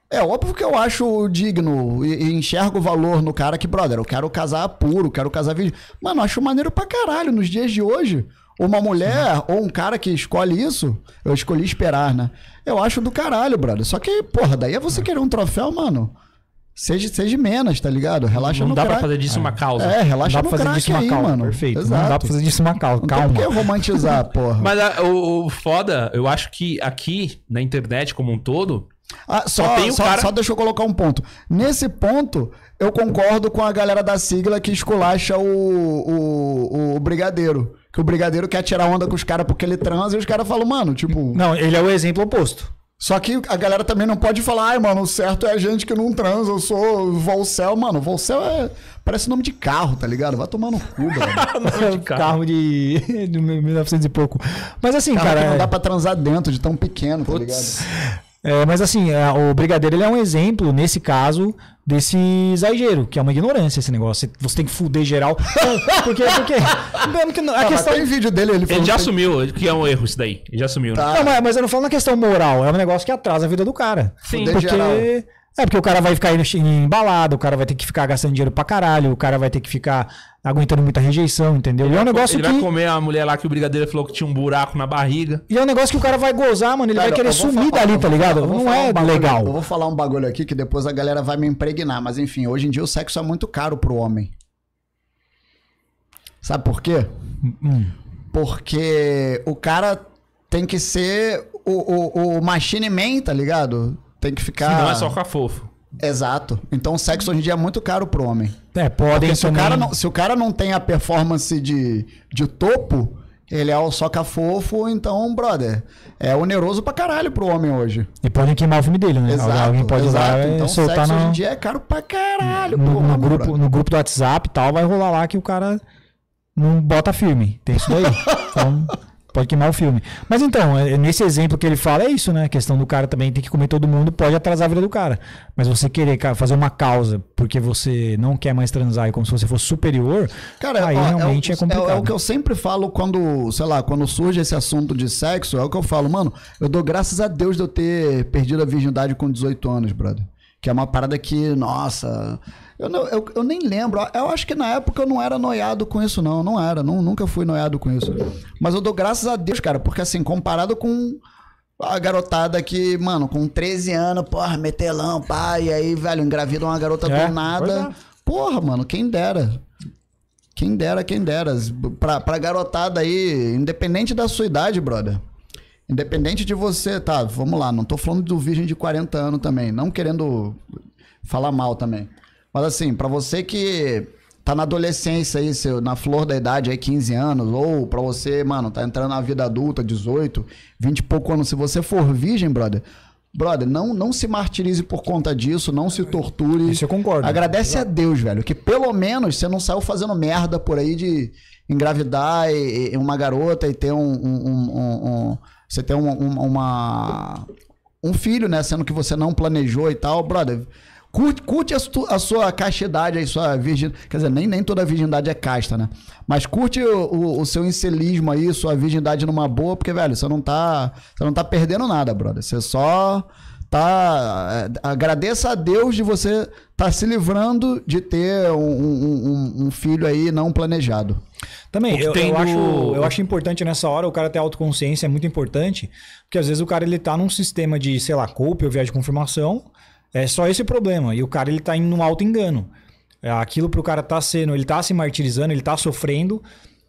É óbvio que eu acho digno e, e enxergo valor no cara que, brother, eu quero casar puro, quero casar vídeo. Mano, eu acho maneiro pra caralho nos dias de hoje. Uma mulher ou um cara que escolhe isso, eu escolhi esperar, né? Eu acho do caralho, brother. Só que, porra, daí é você é. querer um troféu, mano. Seja, seja menos, tá ligado? Relaxa não no Não dá crack. pra fazer disso uma é. causa. É, relaxa não dá no pra fazer disso uma aí, causa. Mano. Perfeito. Exato. Não dá pra fazer disso uma causa. Não Calma. Por que romantizar, porra? (laughs) Mas a, ah, o, o foda, eu acho que aqui, na internet como um todo, ah, só, só, tem só, cara... só deixa eu colocar um ponto. Nesse ponto, eu concordo com a galera da sigla que esculacha o, o, o Brigadeiro. Que o Brigadeiro quer tirar onda com os caras porque ele transa e os caras falam, mano, tipo. Não, ele é o exemplo oposto. Só que a galera também não pode falar, ai, mano, o certo é a gente que não transa, eu sou Volcel, mano. Volcel é. Parece nome de carro, tá ligado? Vai tomar no cu, velho. (laughs) de carro. carro de... de 1900 e pouco. Mas assim, carro cara. não dá é. pra transar dentro de tão pequeno, Puts. tá ligado? É, mas assim, o brigadeiro ele é um exemplo, nesse caso, desse exagero, que é uma ignorância esse negócio. Você tem que fuder geral. (laughs) Porque, porque a não, ah, questão... tem vídeo dele, ele Ele já que... assumiu que é um erro isso daí. Ele já assumiu. Tá. Não, mas, mas, eu não falo na questão moral, é um negócio que atrasa a vida do cara. Sim. Fuder porque... Geral. É porque o cara vai ficar embalado, o cara vai ter que ficar gastando dinheiro pra caralho, o cara vai ter que ficar aguentando muita rejeição, entendeu? Ele e é um negócio ele que... vai comer a mulher lá que o brigadeiro falou que tinha um buraco na barriga. E é um negócio que o cara vai gozar, mano, ele vai querer sumir falar, dali, tá ligado? Não é um bagulho, legal. Eu vou falar um bagulho aqui que depois a galera vai me impregnar, mas enfim, hoje em dia o sexo é muito caro pro homem. Sabe por quê? Hum. Porque o cara tem que ser o, o, o machine man, tá ligado? tem que ficar. Se não é só ficar fofo. Exato. Então o sexo hoje em dia é muito caro pro homem. É, podem se, também... o cara não, se o cara não tem a performance de, de topo, ele é o soca fofo, então, brother, é oneroso pra caralho pro homem hoje. E podem queimar o filme dele, né? Exato, Alguém pode exato. Usar, então, soltar sexo no... hoje em dia é caro pra caralho. No, no, grupo, brother. no grupo do WhatsApp e tal, vai rolar lá que o cara não bota filme. Tem isso daí. (laughs) então pode queimar o filme. Mas então, é, é nesse exemplo que ele fala, é isso, né? A questão do cara também tem que comer todo mundo, pode atrasar a vida do cara. Mas você querer fazer uma causa porque você não quer mais transar e como se você fosse superior, cara, aí ó, realmente é, o, é complicado. É, é, o que eu sempre falo quando, sei lá, quando surge esse assunto de sexo, é o que eu falo, mano, eu dou graças a Deus de eu ter perdido a virgindade com 18 anos, brother. Que é uma parada que, nossa. Eu, não, eu, eu, nem lembro. Eu acho que na época eu não era noiado com isso, não. Não era. Não, nunca fui noiado com isso. Mas eu dou graças a Deus, cara, porque assim, comparado com a garotada que, mano, com 13 anos, porra, metelão, pai, e aí, velho, engravida uma garota é, do nada. É. Porra, mano, quem dera. Quem dera, quem dera. Pra, pra garotada aí, independente da sua idade, brother. Independente de você, tá, vamos lá, não tô falando do virgem de 40 anos também, não querendo falar mal também. Mas assim, para você que tá na adolescência aí, seu, na flor da idade aí, 15 anos, ou para você, mano, tá entrando na vida adulta, 18, 20 e pouco anos, se você for virgem, brother, Brother, não, não se martirize por conta disso, não se torture. Isso eu concordo. Agradece a Deus, velho, que pelo menos você não saiu fazendo merda por aí de engravidar e, e uma garota e ter um. um, um, um você ter uma, um filho, né? Sendo que você não planejou e tal. Brother, Curte, curte a, a, sua castidade, a sua virgindade. Quer dizer, nem, nem toda virgindade é casta, né? Mas curte o, o, o, seu incelismo aí, sua virgindade numa boa, porque, velho, você não tá, você não tá perdendo nada, brother. Você só tá. É, agradeça a Deus de você estar tá se livrando de ter um, um, um, filho aí não planejado. Também, eu, eu, acho, eu acho importante nessa hora o cara ter autoconsciência, é muito importante, porque às vezes o cara ele tá num sistema de, sei lá, culpa ou viagem de confirmação. É só esse o problema. E o cara ele tá indo num alto engano. É, aquilo pro cara tá sendo, ele tá se martirizando, ele tá sofrendo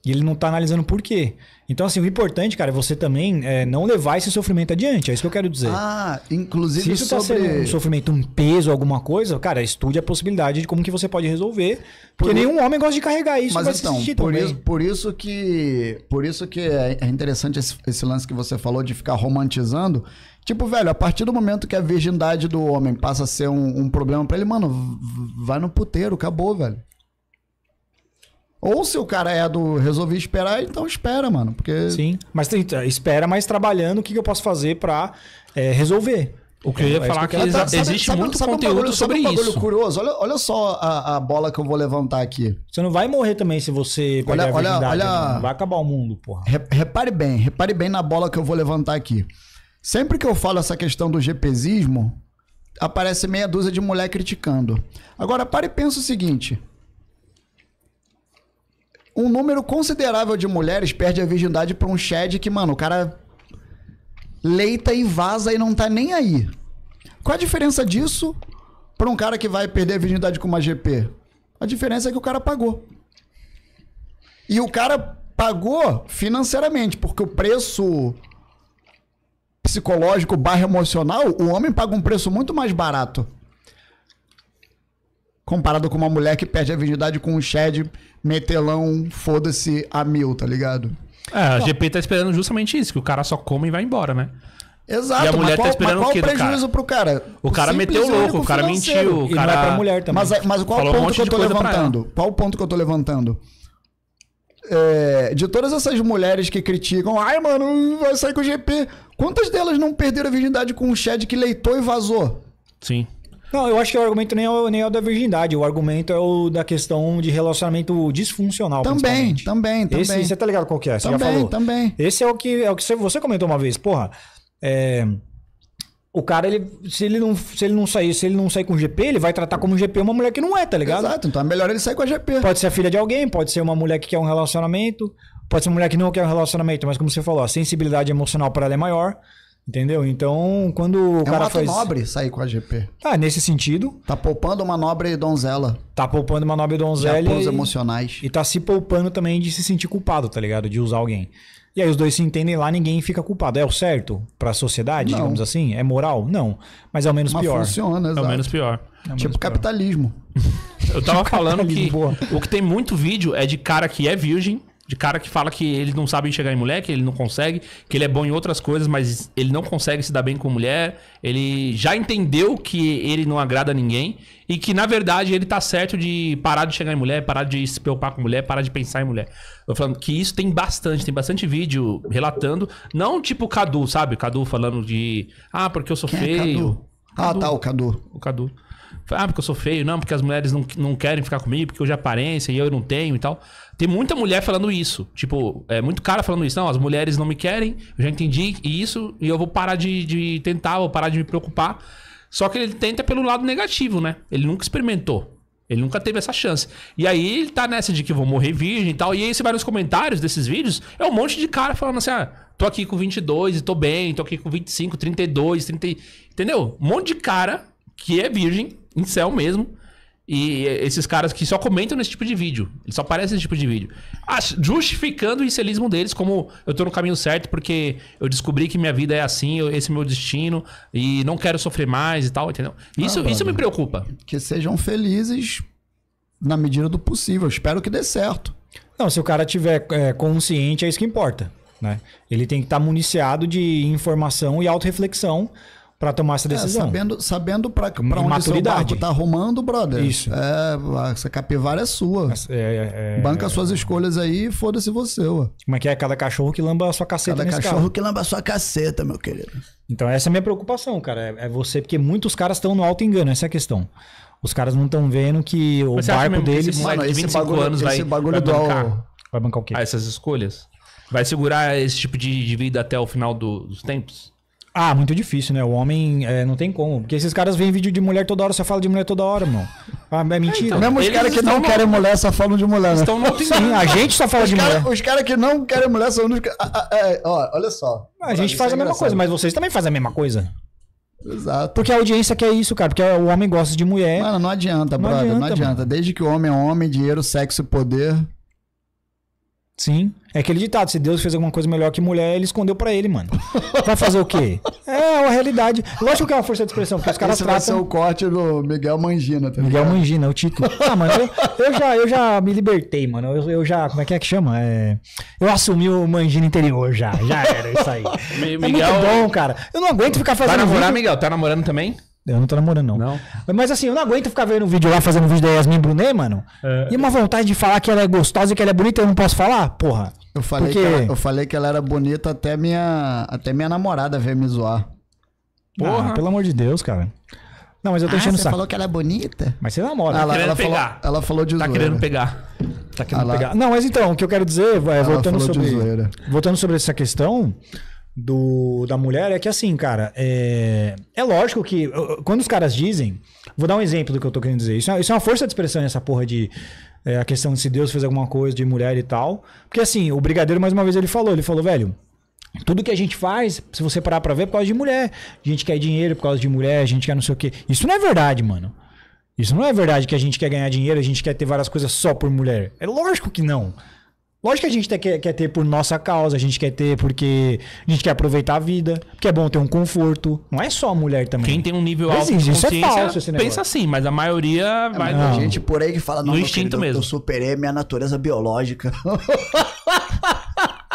e ele não tá analisando por quê. Então, assim, o importante, cara, é você também é, não levar esse sofrimento adiante. É isso que eu quero dizer. Ah, inclusive Se isso tá sobre... tá sendo um sofrimento, um peso, alguma coisa, cara, estude a possibilidade de como que você pode resolver. Porque por... nenhum homem gosta de carregar isso. Mas então, por isso, por isso que por isso que é interessante esse, esse lance que você falou de ficar romantizando Tipo, velho, a partir do momento que a virgindade do homem passa a ser um, um problema para ele, mano, vai no puteiro, acabou, velho. Ou se o cara é do resolvi esperar, então espera, mano. Porque... Sim, mas tá, espera, mas trabalhando, o que, que eu posso fazer pra é, resolver? O que eu ia é, é falar é que, que tá, existe sabe, muito sabe conteúdo um bagulho, sobre sabe um isso. curioso? Olha, olha só a, a, bola que eu vou levantar aqui. Você não vai morrer também se você olha, olha, olha... Não. Vai acabar o mundo, porra. Repare bem, repare bem na bola que eu vou levantar aqui. Sempre que eu falo essa questão do GPzismo, aparece meia dúzia de mulher criticando. Agora, para e pensa o seguinte: um número considerável de mulheres perde a virgindade para um Chad que, mano, o cara leita e vaza e não tá nem aí. Qual a diferença disso para um cara que vai perder a virgindade com uma GP? A diferença é que o cara pagou. E o cara pagou financeiramente, porque o preço psicológico barra emocional, o homem paga um preço muito mais barato. Comparado com uma mulher que perde a virgindade com um shed, metelão, foda-se a mil, tá ligado? É, a GP tá esperando justamente isso, que o cara só come e vai embora, né? Exato, e a mulher tá qual, tá esperando qual o quê? prejuízo pro cara? O cara Simples meteu louco, o cara mentiu, o é cara. pra mulher também. Mas, mas qual Falou ponto um que eu tô levantando? Qual o ponto que eu tô levantando? É, de todas essas mulheres que criticam, ai, mano, vai sair com o GP. Quantas delas não perderam a virgindade com um Chad que leitou e vazou? Sim. Não, eu acho que o argumento nem é o, nem é o da virgindade. O argumento é o da questão de relacionamento disfuncional. Também, também, também. Esse, você tá ligado qual que é? Você também, também. Esse é o que, é o que você, você comentou uma vez. Porra, é, o cara, ele, se, ele não, se ele não sair, se ele não sair com GP, ele vai tratar como GP uma mulher que não é, tá ligado? Exato, então é melhor ele sair com a GP. Pode ser a filha de alguém, pode ser uma mulher que quer um relacionamento. Pode ser uma mulher que não quer um relacionamento, mas como você falou, a sensibilidade emocional para ela é maior. Entendeu? Então, quando o é cara um ato faz... nobre sair com a GP. Ah, nesse sentido. Tá poupando uma nobre donzela. Tá poupando uma nobre donzela. De e... emocionais. E tá se poupando também de se sentir culpado, tá ligado? De usar alguém. E aí os dois se entendem lá, ninguém fica culpado. É o certo para a sociedade, Não. digamos assim? É moral? Não. Mas é o menos Mas pior. Funciona, exato. É o menos pior. É o tipo capitalismo. Eu tava (laughs) tipo falando que boa. o que tem muito vídeo é de cara que é virgem, de cara que fala que ele não sabe enxergar em mulher, que ele não consegue, que ele é bom em outras coisas, mas ele não consegue se dar bem com mulher. Ele já entendeu que ele não agrada a ninguém e que, na verdade, ele tá certo de parar de chegar em mulher, parar de se preocupar com mulher, parar de pensar em mulher. Eu falando que isso tem bastante, tem bastante vídeo relatando. Não tipo o Cadu, sabe? Cadu falando de. Ah, porque eu sou Quem é feio. É Cadu? Cadu. Ah, tá, o Cadu. O Cadu. Ah, porque eu sou feio, não, porque as mulheres não, não querem ficar comigo, porque eu já é aparência e eu não tenho e tal. Tem muita mulher falando isso. Tipo, é muito cara falando isso. Não, as mulheres não me querem, eu já entendi isso, e eu vou parar de, de tentar, vou parar de me preocupar. Só que ele tenta pelo lado negativo, né? Ele nunca experimentou. Ele nunca teve essa chance. E aí ele tá nessa de que vou morrer virgem e tal. E aí você vai nos comentários desses vídeos, é um monte de cara falando assim: ah, tô aqui com 22 e tô bem, tô aqui com 25, 32, 30. Entendeu? Um monte de cara que é virgem incel mesmo. E esses caras que só comentam nesse tipo de vídeo. Eles só aparecem nesse tipo de vídeo. Ah, justificando o incelismo deles, como eu tô no caminho certo porque eu descobri que minha vida é assim, esse é meu destino, e não quero sofrer mais e tal, entendeu? Isso, ah, isso me preocupa. Que sejam felizes na medida do possível. Espero que dê certo. Não, se o cara tiver é, consciente, é isso que importa. Né? Ele tem que estar tá municiado de informação e autorreflexão reflexão para tomar essa é, decisão. É, sabendo sabendo para onde maturidade. seu tá arrumando, brother. Isso. É, essa capivara é sua. É, é, é, Banca é. suas escolhas aí e foda-se você, ué. Como é que é? Cada cachorro que lamba a sua caceta Cada cachorro carro. que lamba a sua caceta, meu querido. Então essa é a minha preocupação, cara. É, você, porque muitos caras estão no alto engano, essa é a questão. Os caras não estão vendo que o Mas barco deles... Esse, mano, de 25 esse bagulho, anos vai, bagulho vai, vai bancar. Vai bancar o quê? Ah, essas escolhas. Vai segurar esse tipo de, de vida até o final do, dos tempos? Ah, muito difícil, né? O homem é, não tem como. Porque esses caras veem vídeo de mulher toda hora, só fala de mulher toda hora, irmão. Ah, é, é então, mentira. então, Mesmo os caras que não no... querem mulher só falam de mulher. Né? Estão no... Sim, a gente só fala os de cara, mulher. Os caras que não querem mulher são. Ah, ah, é, ó, olha só. A gente faz é a mesma engraçado. coisa, mas vocês também fazem a mesma coisa. Exato. Porque a audiência quer isso, cara. Porque o homem gosta de mulher. Mano, não adianta, não brother. Adianta, não adianta. Mano. Desde que o homem é homem, dinheiro, sexo e poder. Sim. É aquele ditado, se Deus fez alguma coisa melhor que mulher, ele escondeu para ele, mano. Vai fazer o quê? É uma realidade. Lógico que é uma força de expressão, porque os caras Esse vai ser o corte do Miguel Mangina, tá Miguel Mangina, é o título. Ah, mano, eu, eu, já, eu já me libertei, mano. Eu, eu já, como é que é que chama? É... Eu assumi o Mangina interior já, já era isso aí. (laughs) Miguel... É muito bom, cara. Eu não aguento ficar fazendo... Tá namorando, vídeo... Miguel? Tá namorando também? Eu não tô namorando, não. não. Mas assim, eu não aguento ficar vendo um vídeo lá, fazendo um vídeo da Yasmin Brunet, mano. É. E uma vontade de falar que ela é gostosa e que ela é bonita, eu não posso falar? Porra. Eu falei, porque... que, ela, eu falei que ela era bonita até minha, até minha namorada veio me zoar. Ah, Porra. Ah, pelo amor de Deus, cara. Não, mas eu tô ah, enchendo o saco. Você falou que ela é bonita? Mas você namora. Ela, tá ela, falou, ela falou de tá zoeira. Tá querendo pegar. Tá querendo pegar. Não, mas então, o que eu quero dizer, é, voltando sobre. Voltando sobre essa questão, do, da mulher é que assim, cara, é, é lógico que quando os caras dizem, vou dar um exemplo do que eu tô querendo dizer, isso é, isso é uma força de expressão essa porra de é, a questão de se Deus fez alguma coisa de mulher e tal, porque assim, o brigadeiro mais uma vez ele falou, ele falou, velho, tudo que a gente faz, se você parar pra ver, é por causa de mulher. A gente quer dinheiro por causa de mulher, a gente quer não sei o quê. Isso não é verdade, mano. Isso não é verdade que a gente quer ganhar dinheiro, a gente quer ter várias coisas só por mulher. É lógico que não. Lógico que a gente quer, quer ter por nossa causa, a gente quer ter porque a gente quer aproveitar a vida, porque é bom ter um conforto. Não é só a mulher também. Quem tem um nível alto de é consciência é falso, esse pensa assim, mas a maioria vai... Tem gente por aí que fala, não, no instinto querido, mesmo. eu superei é minha natureza biológica.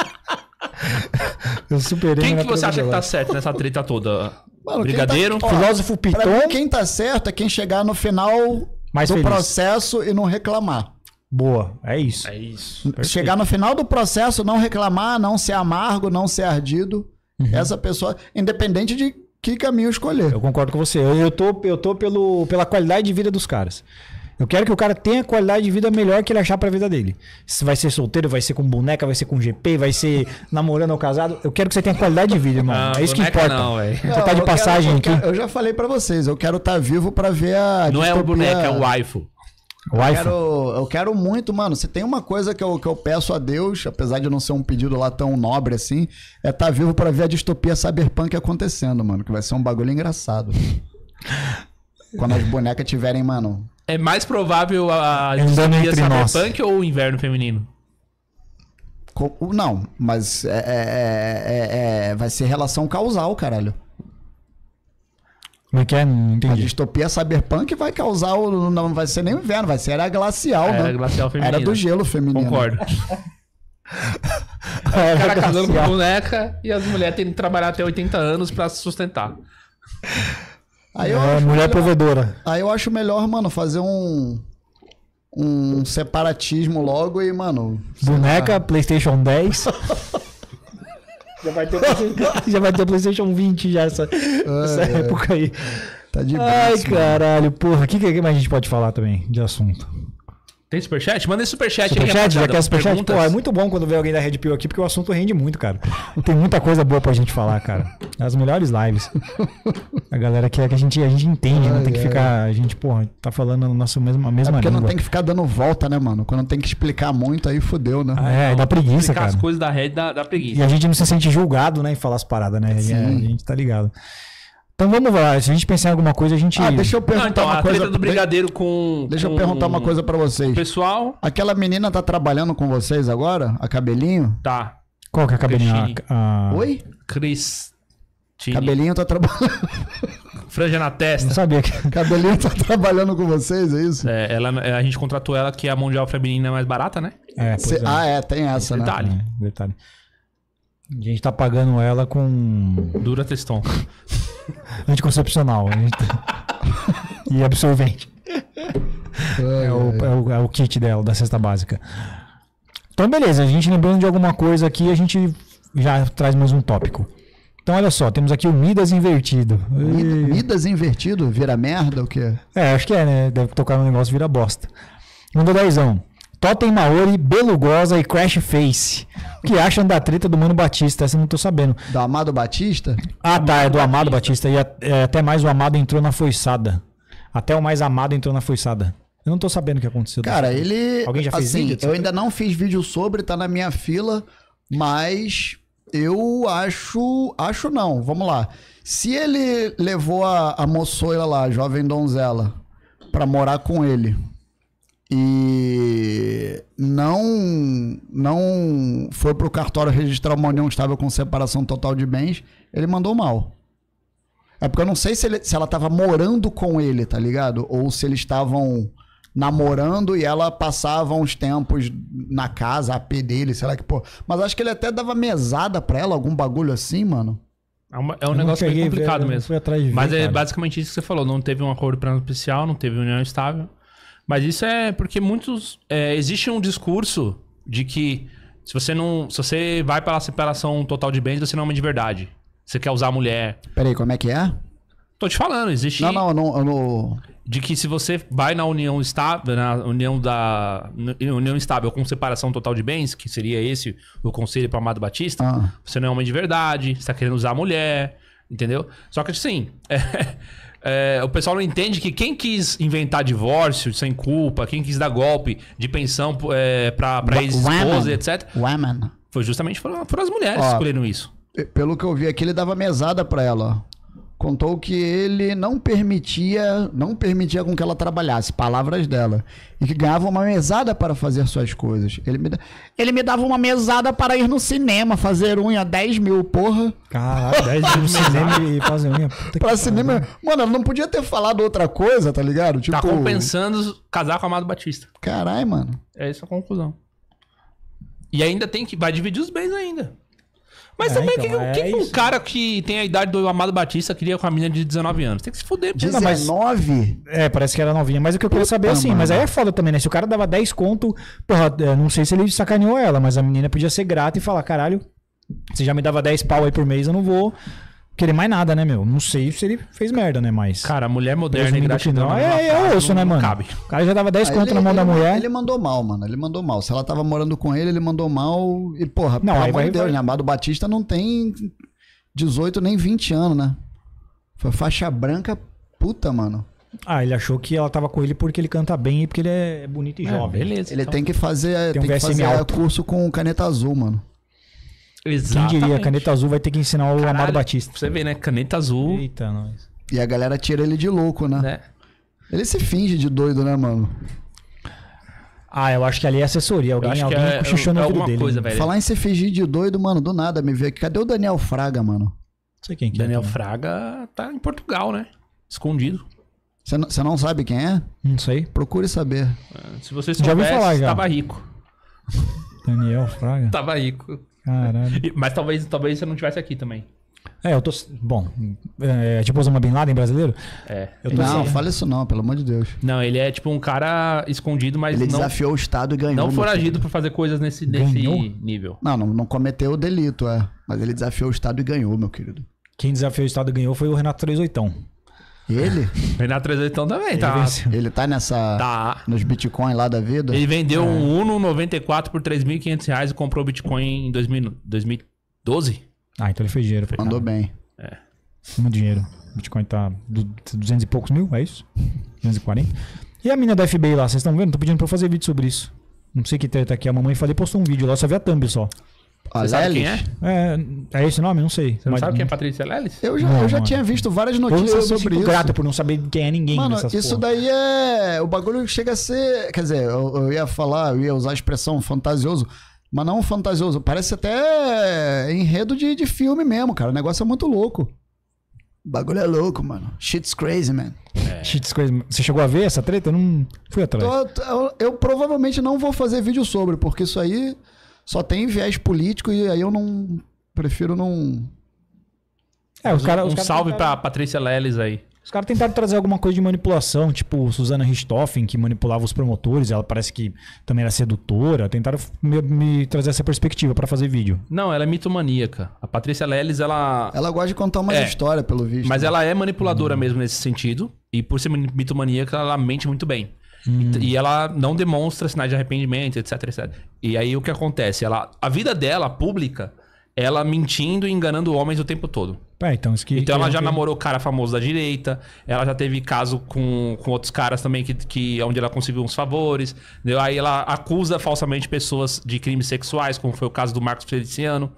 (laughs) eu superei Quem que você acha biológica. que tá certo nessa treta toda? Mano, tá- Brigadeiro? Tá, ó, filósofo Piton? quem tá certo é quem chegar no final... Mais do feliz. processo e não reclamar. Boa, é isso. É isso. Perfeito. Chegar no final do processo, não reclamar, não ser amargo, não ser ardido. Uhum. Essa pessoa, independente de que caminho escolher. Eu concordo com você. Eu, eu tô, eu tô pelo, pela qualidade de vida dos caras. Eu quero que o cara tenha qualidade de vida melhor que ele achar pra vida dele. Se vai ser solteiro, vai ser com boneca, vai ser com GP, vai ser namorando ou casado. Eu quero que você tenha qualidade de vida, irmão. Não, é isso que importa. Não, você tá de passagem quero, aqui. Eu, quero, eu já falei para vocês, eu quero estar tá vivo para ver a. Não é distopia. é o boneca, é o iPhone. Eu quero, eu quero muito, mano. Se tem uma coisa que eu, que eu peço a Deus, apesar de não ser um pedido lá tão nobre assim, é estar tá vivo para ver a distopia cyberpunk acontecendo, mano. Que vai ser um bagulho engraçado. (laughs) Quando as bonecas tiverem, mano. É mais provável a é distopia cyberpunk nós. ou o inverno feminino? Co não, mas é é, é, é, é, vai ser relação causal, caralho. Como é que é? Não entendi. A distopia cyberpunk vai causar. O, não vai ser nem o inverno, vai ser era glacial, era né? Era glacial feminino. Era do gelo feminino. Concordo. (laughs) o cara casando com boneca e as mulheres tendo que trabalhar até 80 anos pra se sustentar. Aí eu é, mulher melhor, provedora. Aí eu acho melhor, mano, fazer um. Um separatismo logo e, mano. Boneca, lá. PlayStation 10. (laughs) Já vai ter o PlayStation, (laughs) já vai ter o PlayStation 20 já essa, essa época aí. Tá de Ai, caralho, porra. O que, que mais a gente pode falar também de assunto? Tem superchat? Manda esse superchat super chat, já quer superchat? Pô, é muito bom quando vem alguém da Red Pill aqui, porque o assunto rende muito, cara. Tem muita coisa boa pra gente falar, cara. As melhores lives. A galera quer que a gente, a gente entende, ah, não tem é, que ficar... É. A gente, porra, tá falando no nosso a mesma é porque língua. não tem que ficar dando volta, né, mano? Quando tem que explicar muito, aí fodeu, né? Ah, é, não, dá preguiça, cara. as coisas da Red dá, dá preguiça. E a gente não se sente julgado, né, em falar as paradas, né? Sim. É, a gente tá ligado. Então vamos lá, se a gente pensar em alguma coisa, a gente. Ah, deixa eu perguntar não, então, uma a coisa. do brigadeiro com. Deixa com... eu perguntar uma coisa para vocês. Pessoal. Aquela menina tá trabalhando com vocês agora? A cabelinho? Tá. Qual que é a cabelinho? A... Oi? Cris. Cabelinho tá trabalhando. (laughs) Franja na testa. Não sabia que. Cabelinho tá trabalhando com vocês, é isso? É, ela, a gente contratou ela que é a Mundial Feminina é mais barata, né? É, Cê, é. Ah, é, tem essa, detalhe. né? Detalhe. É, detalhe. A gente tá pagando ela com. Dura Teston. (laughs) (laughs) Anticoncepcional. Tá- (laughs) e absorvente. É, o, é, o, é o kit dela, da cesta básica. Então, beleza, a gente lembrando de alguma coisa aqui, a gente já traz mais um tópico. Então, olha só, temos aqui o Midas invertido. E... Midas invertido? Vira merda ou o quê? É, acho que é, né? Deve tocar no negócio vira bosta. Número 10. Totem Maori, Belugosa e Crash Face. O que acham da treta do Mano Batista? Essa eu não tô sabendo. Do Amado Batista? Ah, tá. É do Amado Batista. E é, até mais o Amado entrou na foiçada. Até o mais amado entrou na foiçada. Eu não tô sabendo o que aconteceu. Cara, ele. Alguém já fez assim, vídeo? Eu ainda não fiz vídeo sobre, tá na minha fila, mas eu acho. Acho não. Vamos lá. Se ele levou a, a lá, a jovem donzela, pra morar com ele e não não foi para o cartório registrar uma união estável com separação total de bens, ele mandou mal. É porque eu não sei se, ele, se ela estava morando com ele, tá ligado? Ou se eles estavam namorando e ela passava uns tempos na casa, a AP dele, sei lá que pô. Mas acho que ele até dava mesada pra ela, algum bagulho assim, mano. É, é um eu negócio bem complicado ver, mesmo. Mas ver, é cara. basicamente isso que você falou. Não teve um acordo prenupcial, não teve união estável. Mas isso é porque muitos. É, existe um discurso de que se você não. Se você vai pela separação total de bens, você não é homem de verdade. Você quer usar a mulher. Peraí, como é que é? Tô te falando, existe. Não, não, não. não... De que se você vai na união estável, na união da. Na união estável com separação total de bens, que seria esse o conselho para Amado Batista, ah. você não é homem de verdade, você tá querendo usar a mulher, entendeu? Só que assim. (laughs) É... É, o pessoal não entende que quem quis inventar divórcio sem culpa, quem quis dar golpe de pensão é, pra, pra ex-esposa, etc. Women. Foi justamente foram, foram as mulheres que escolhendo isso. Pelo que eu vi aqui, ele dava mesada pra ela contou que ele não permitia, não permitia com que ela trabalhasse, palavras dela, e que ganhava uma mesada para fazer suas coisas. Ele me, ele me dava uma mesada para ir no cinema, fazer unha 10 mil, porra. Caralho, 10 mil no (laughs) cinema e fazer unha. Pra cinema. Mano, ela não podia ter falado outra coisa, tá ligado? Tá tipo... Tá compensando casar com o Amado Batista. Caralho, mano. É essa a conclusão. E ainda tem que. Vai dividir os bens ainda. Mas é, também, o então, que, é que um cara que tem a idade do Amado Batista queria com a menina de 19 anos? Tem que se fuder. 19? É, parece que era novinha. Mas o que eu queria saber, é assim, mas aí é foda também, né? Se o cara dava 10 conto, porra, não sei se ele sacaneou ela, mas a menina podia ser grata e falar, caralho, você já me dava 10 pau aí por mês, eu não vou querer mais nada, né, meu? Não sei se ele fez merda, né, mas... Cara, a mulher moderna não É, é, é osso, não, né, mano? Cabe. O cara já dava 10 ah, conto na mão ele, da mulher. Ele mandou mal, mano. Ele mandou mal. Se ela tava morando com ele, ele mandou mal. E, porra, não, pelo amor de Deus, vai... Amado Batista não tem 18 nem 20 anos, né? Foi faixa branca puta, mano. Ah, ele achou que ela tava com ele porque ele canta bem e porque ele é bonito e é, jovem. Beleza. Ele então... tem que fazer, tem, tem que fazer o curso com caneta azul, mano. Exatamente. Quem diria, caneta azul vai ter que ensinar o Caralho, Amado Batista. Você vê, né? Caneta azul. Eita, nós. E a galera tira ele de louco, né? né? Ele se finge de doido, né, mano? Ah, eu acho que ali é assessoria. Alguém, alguém é, cochichou no é dele. Coisa, né? velho. Falar em se fingir de doido, mano, do nada me vê. aqui. Cadê o Daniel Fraga, mano? Não sei quem que Daniel é. Daniel Fraga tá em Portugal, né? Escondido. Você não, sabe quem é? Não sei. Procure saber. É, se você soubesse, já ouviu falar, já. tava rico. Daniel Fraga? tava rico. Caralho. Mas talvez, talvez você não tivesse aqui também. É, eu tô. Bom, é, é tipo Osama Bin Laden brasileiro? É. não, assim, fala isso não, pelo amor de Deus. Não, ele é tipo um cara escondido, mas. Ele não, desafiou o Estado e ganhou. Não foragido pra fazer coisas nesse, nesse nível. Não, não, não cometeu o delito, é. Mas ele desafiou o Estado e ganhou, meu querido. Quem desafiou o Estado e ganhou foi o Renato 38. Ele? Renato então também, tá? Ele, ele tá nessa. Tá. Nos Bitcoin lá da vida? Ele vendeu é. um Uno 94 por 3.500 reais e comprou Bitcoin em 2012. Ah, então ele fez dinheiro. Foi Mandou tá. bem. É. Muito dinheiro. Bitcoin tá 200 e poucos mil, é isso? 240. E a mina da FBI lá, vocês estão vendo? Tô pedindo pra eu fazer vídeo sobre isso. Não sei que treta aqui. A mamãe falei, postou um vídeo lá, só vi a thumb só. Você sabe quem é? é? É esse nome? Não sei. Você não sabe quem é Patrícia Lelis? Eu já, não, eu já tinha é. visto várias notícias eu sobre isso. grato por não saber quem é ninguém mano, isso porra. daí é... O bagulho chega a ser... Quer dizer, eu, eu ia falar, eu ia usar a expressão fantasioso, mas não fantasioso. Parece até enredo de, de filme mesmo, cara. O negócio é muito louco. O bagulho é louco, mano. Shit's crazy, man. É. Shit's crazy. Você chegou a ver essa treta? Eu não fui atrás. Tô, eu, eu, provavelmente não vou fazer vídeo sobre, porque isso aí só tem viés político e aí eu não. Prefiro não. É, os cara, um os salve tentaram... pra Patrícia Leles aí. Os caras tentaram trazer alguma coisa de manipulação, tipo Susana Richthofen, que manipulava os promotores, ela parece que também era sedutora. Tentaram me, me trazer essa perspectiva para fazer vídeo. Não, ela é mitomaníaca. A Patrícia Leles, ela. Ela gosta de contar uma é, história, pelo visto. Mas né? ela é manipuladora mesmo nesse sentido. E por ser mitomaníaca, ela mente muito bem. Hum. E, ela não demonstra sinais de arrependimento, etc, etc. E aí o que acontece? Ela, a vida dela, pública, ela mentindo e enganando homens o tempo todo. É, então isso que, então que ela já que... namorou cara famoso da direita, ela já teve caso com, com outros caras também que, que onde ela conseguiu uns favores. Entendeu? Aí ela acusa falsamente pessoas de crimes sexuais, como foi o caso do Marcos Feliciano.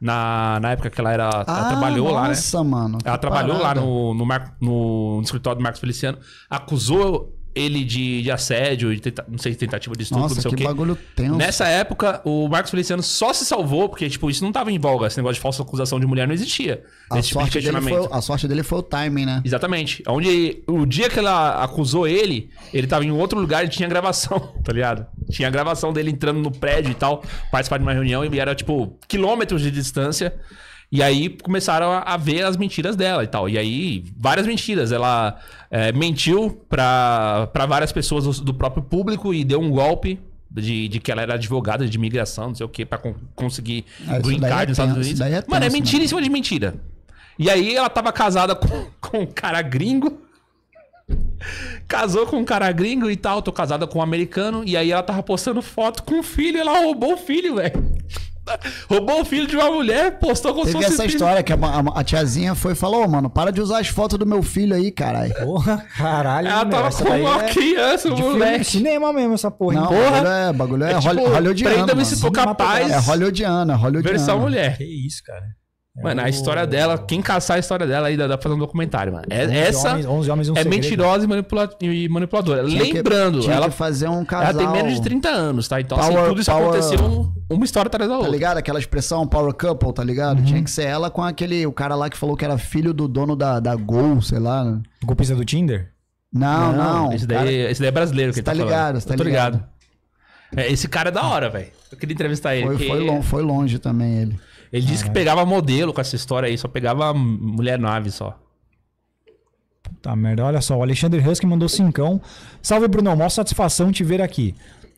Na, na época que ela era. Ah, ela trabalhou nossa, lá, né? Nossa, mano. Ela trabalhou parada. lá no, no, Mar, no, no escritório do Marcos Feliciano. Acusou ele de, de assédio, de tenta, não sei, tentativa de estupro, Nossa, não sei que o quê. bagulho tenso. Nessa época, o Marcos Feliciano só se salvou, porque, tipo, isso não estava em voga. Esse negócio de falsa acusação de mulher não existia. A, esse sorte, tipo de foi, a sorte dele foi o timing, né? Exatamente. Onde o dia que ela acusou ele, ele estava em outro lugar e tinha gravação, (laughs) tá ligado? Tinha gravação dele entrando no prédio e tal, participar de uma reunião e era, tipo, quilômetros de distância. E aí começaram a, a, ver as mentiras dela e tal. E aí, várias mentiras. Ela é, mentiu para várias pessoas do, do, próprio público e deu um golpe de, de que ela era advogada de imigração, não sei o quê, pra con conseguir ah, green é card é Estados Unidos. É tenso, Mano, é mentira né? em cima de mentira. E aí ela tava casada com, (laughs) com um cara gringo. Casou com um cara gringo e tal, tô casada com um americano. E aí ela tava postando foto com o filho, ela roubou o filho, velho. Roubou o filho de uma mulher, postou com Teve essa filho. história que a, a, a tiazinha foi e falou: oh, mano, para de usar as fotos do meu filho aí, caralho. Porra, caralho. Ela tava com uma é criança, é moleque. cinema mesmo, essa porra. Não, porra. Bagulho é, bagulho é, é tipo, hollywoodiano. Prenda-me se for capaz. É hollywoodiana, é hollywoodiana. Versão mulher. Que isso, cara. É mano, a história dela, quem caçar a história dela aí, dá pra fazer um documentário, mano. É, essa homens, homens um é segredo. mentirosa e, manipula e manipuladora. Tinha Lembrando, que, ela fazer um casal. Ela tem menos de 30 anos, tá? Então, assim, power, assim, tudo isso power... aconteceu uma história atrás da tá outra. Tá ligado? Aquela expressão power couple, tá ligado? Uhum. Tinha que ser ela com aquele, o cara lá que falou que era filho do dono da, da Gol, sei lá. Né? Golpista do Tinder? Não, não. não esse, daí, cara... esse daí é brasileiro que ele tá, tá ligado, falando. Tá ligado, ligado. É, esse cara é da hora, velho. Eu queria entrevistar ele. Foi, que... foi, foi longe também ele. Ele disse que pegava modelo com essa história aí, só pegava mulher nave só. Puta merda, olha só, o Alexandre Husky mandou cincão. Salve, Bruno, maior satisfação te ver aqui.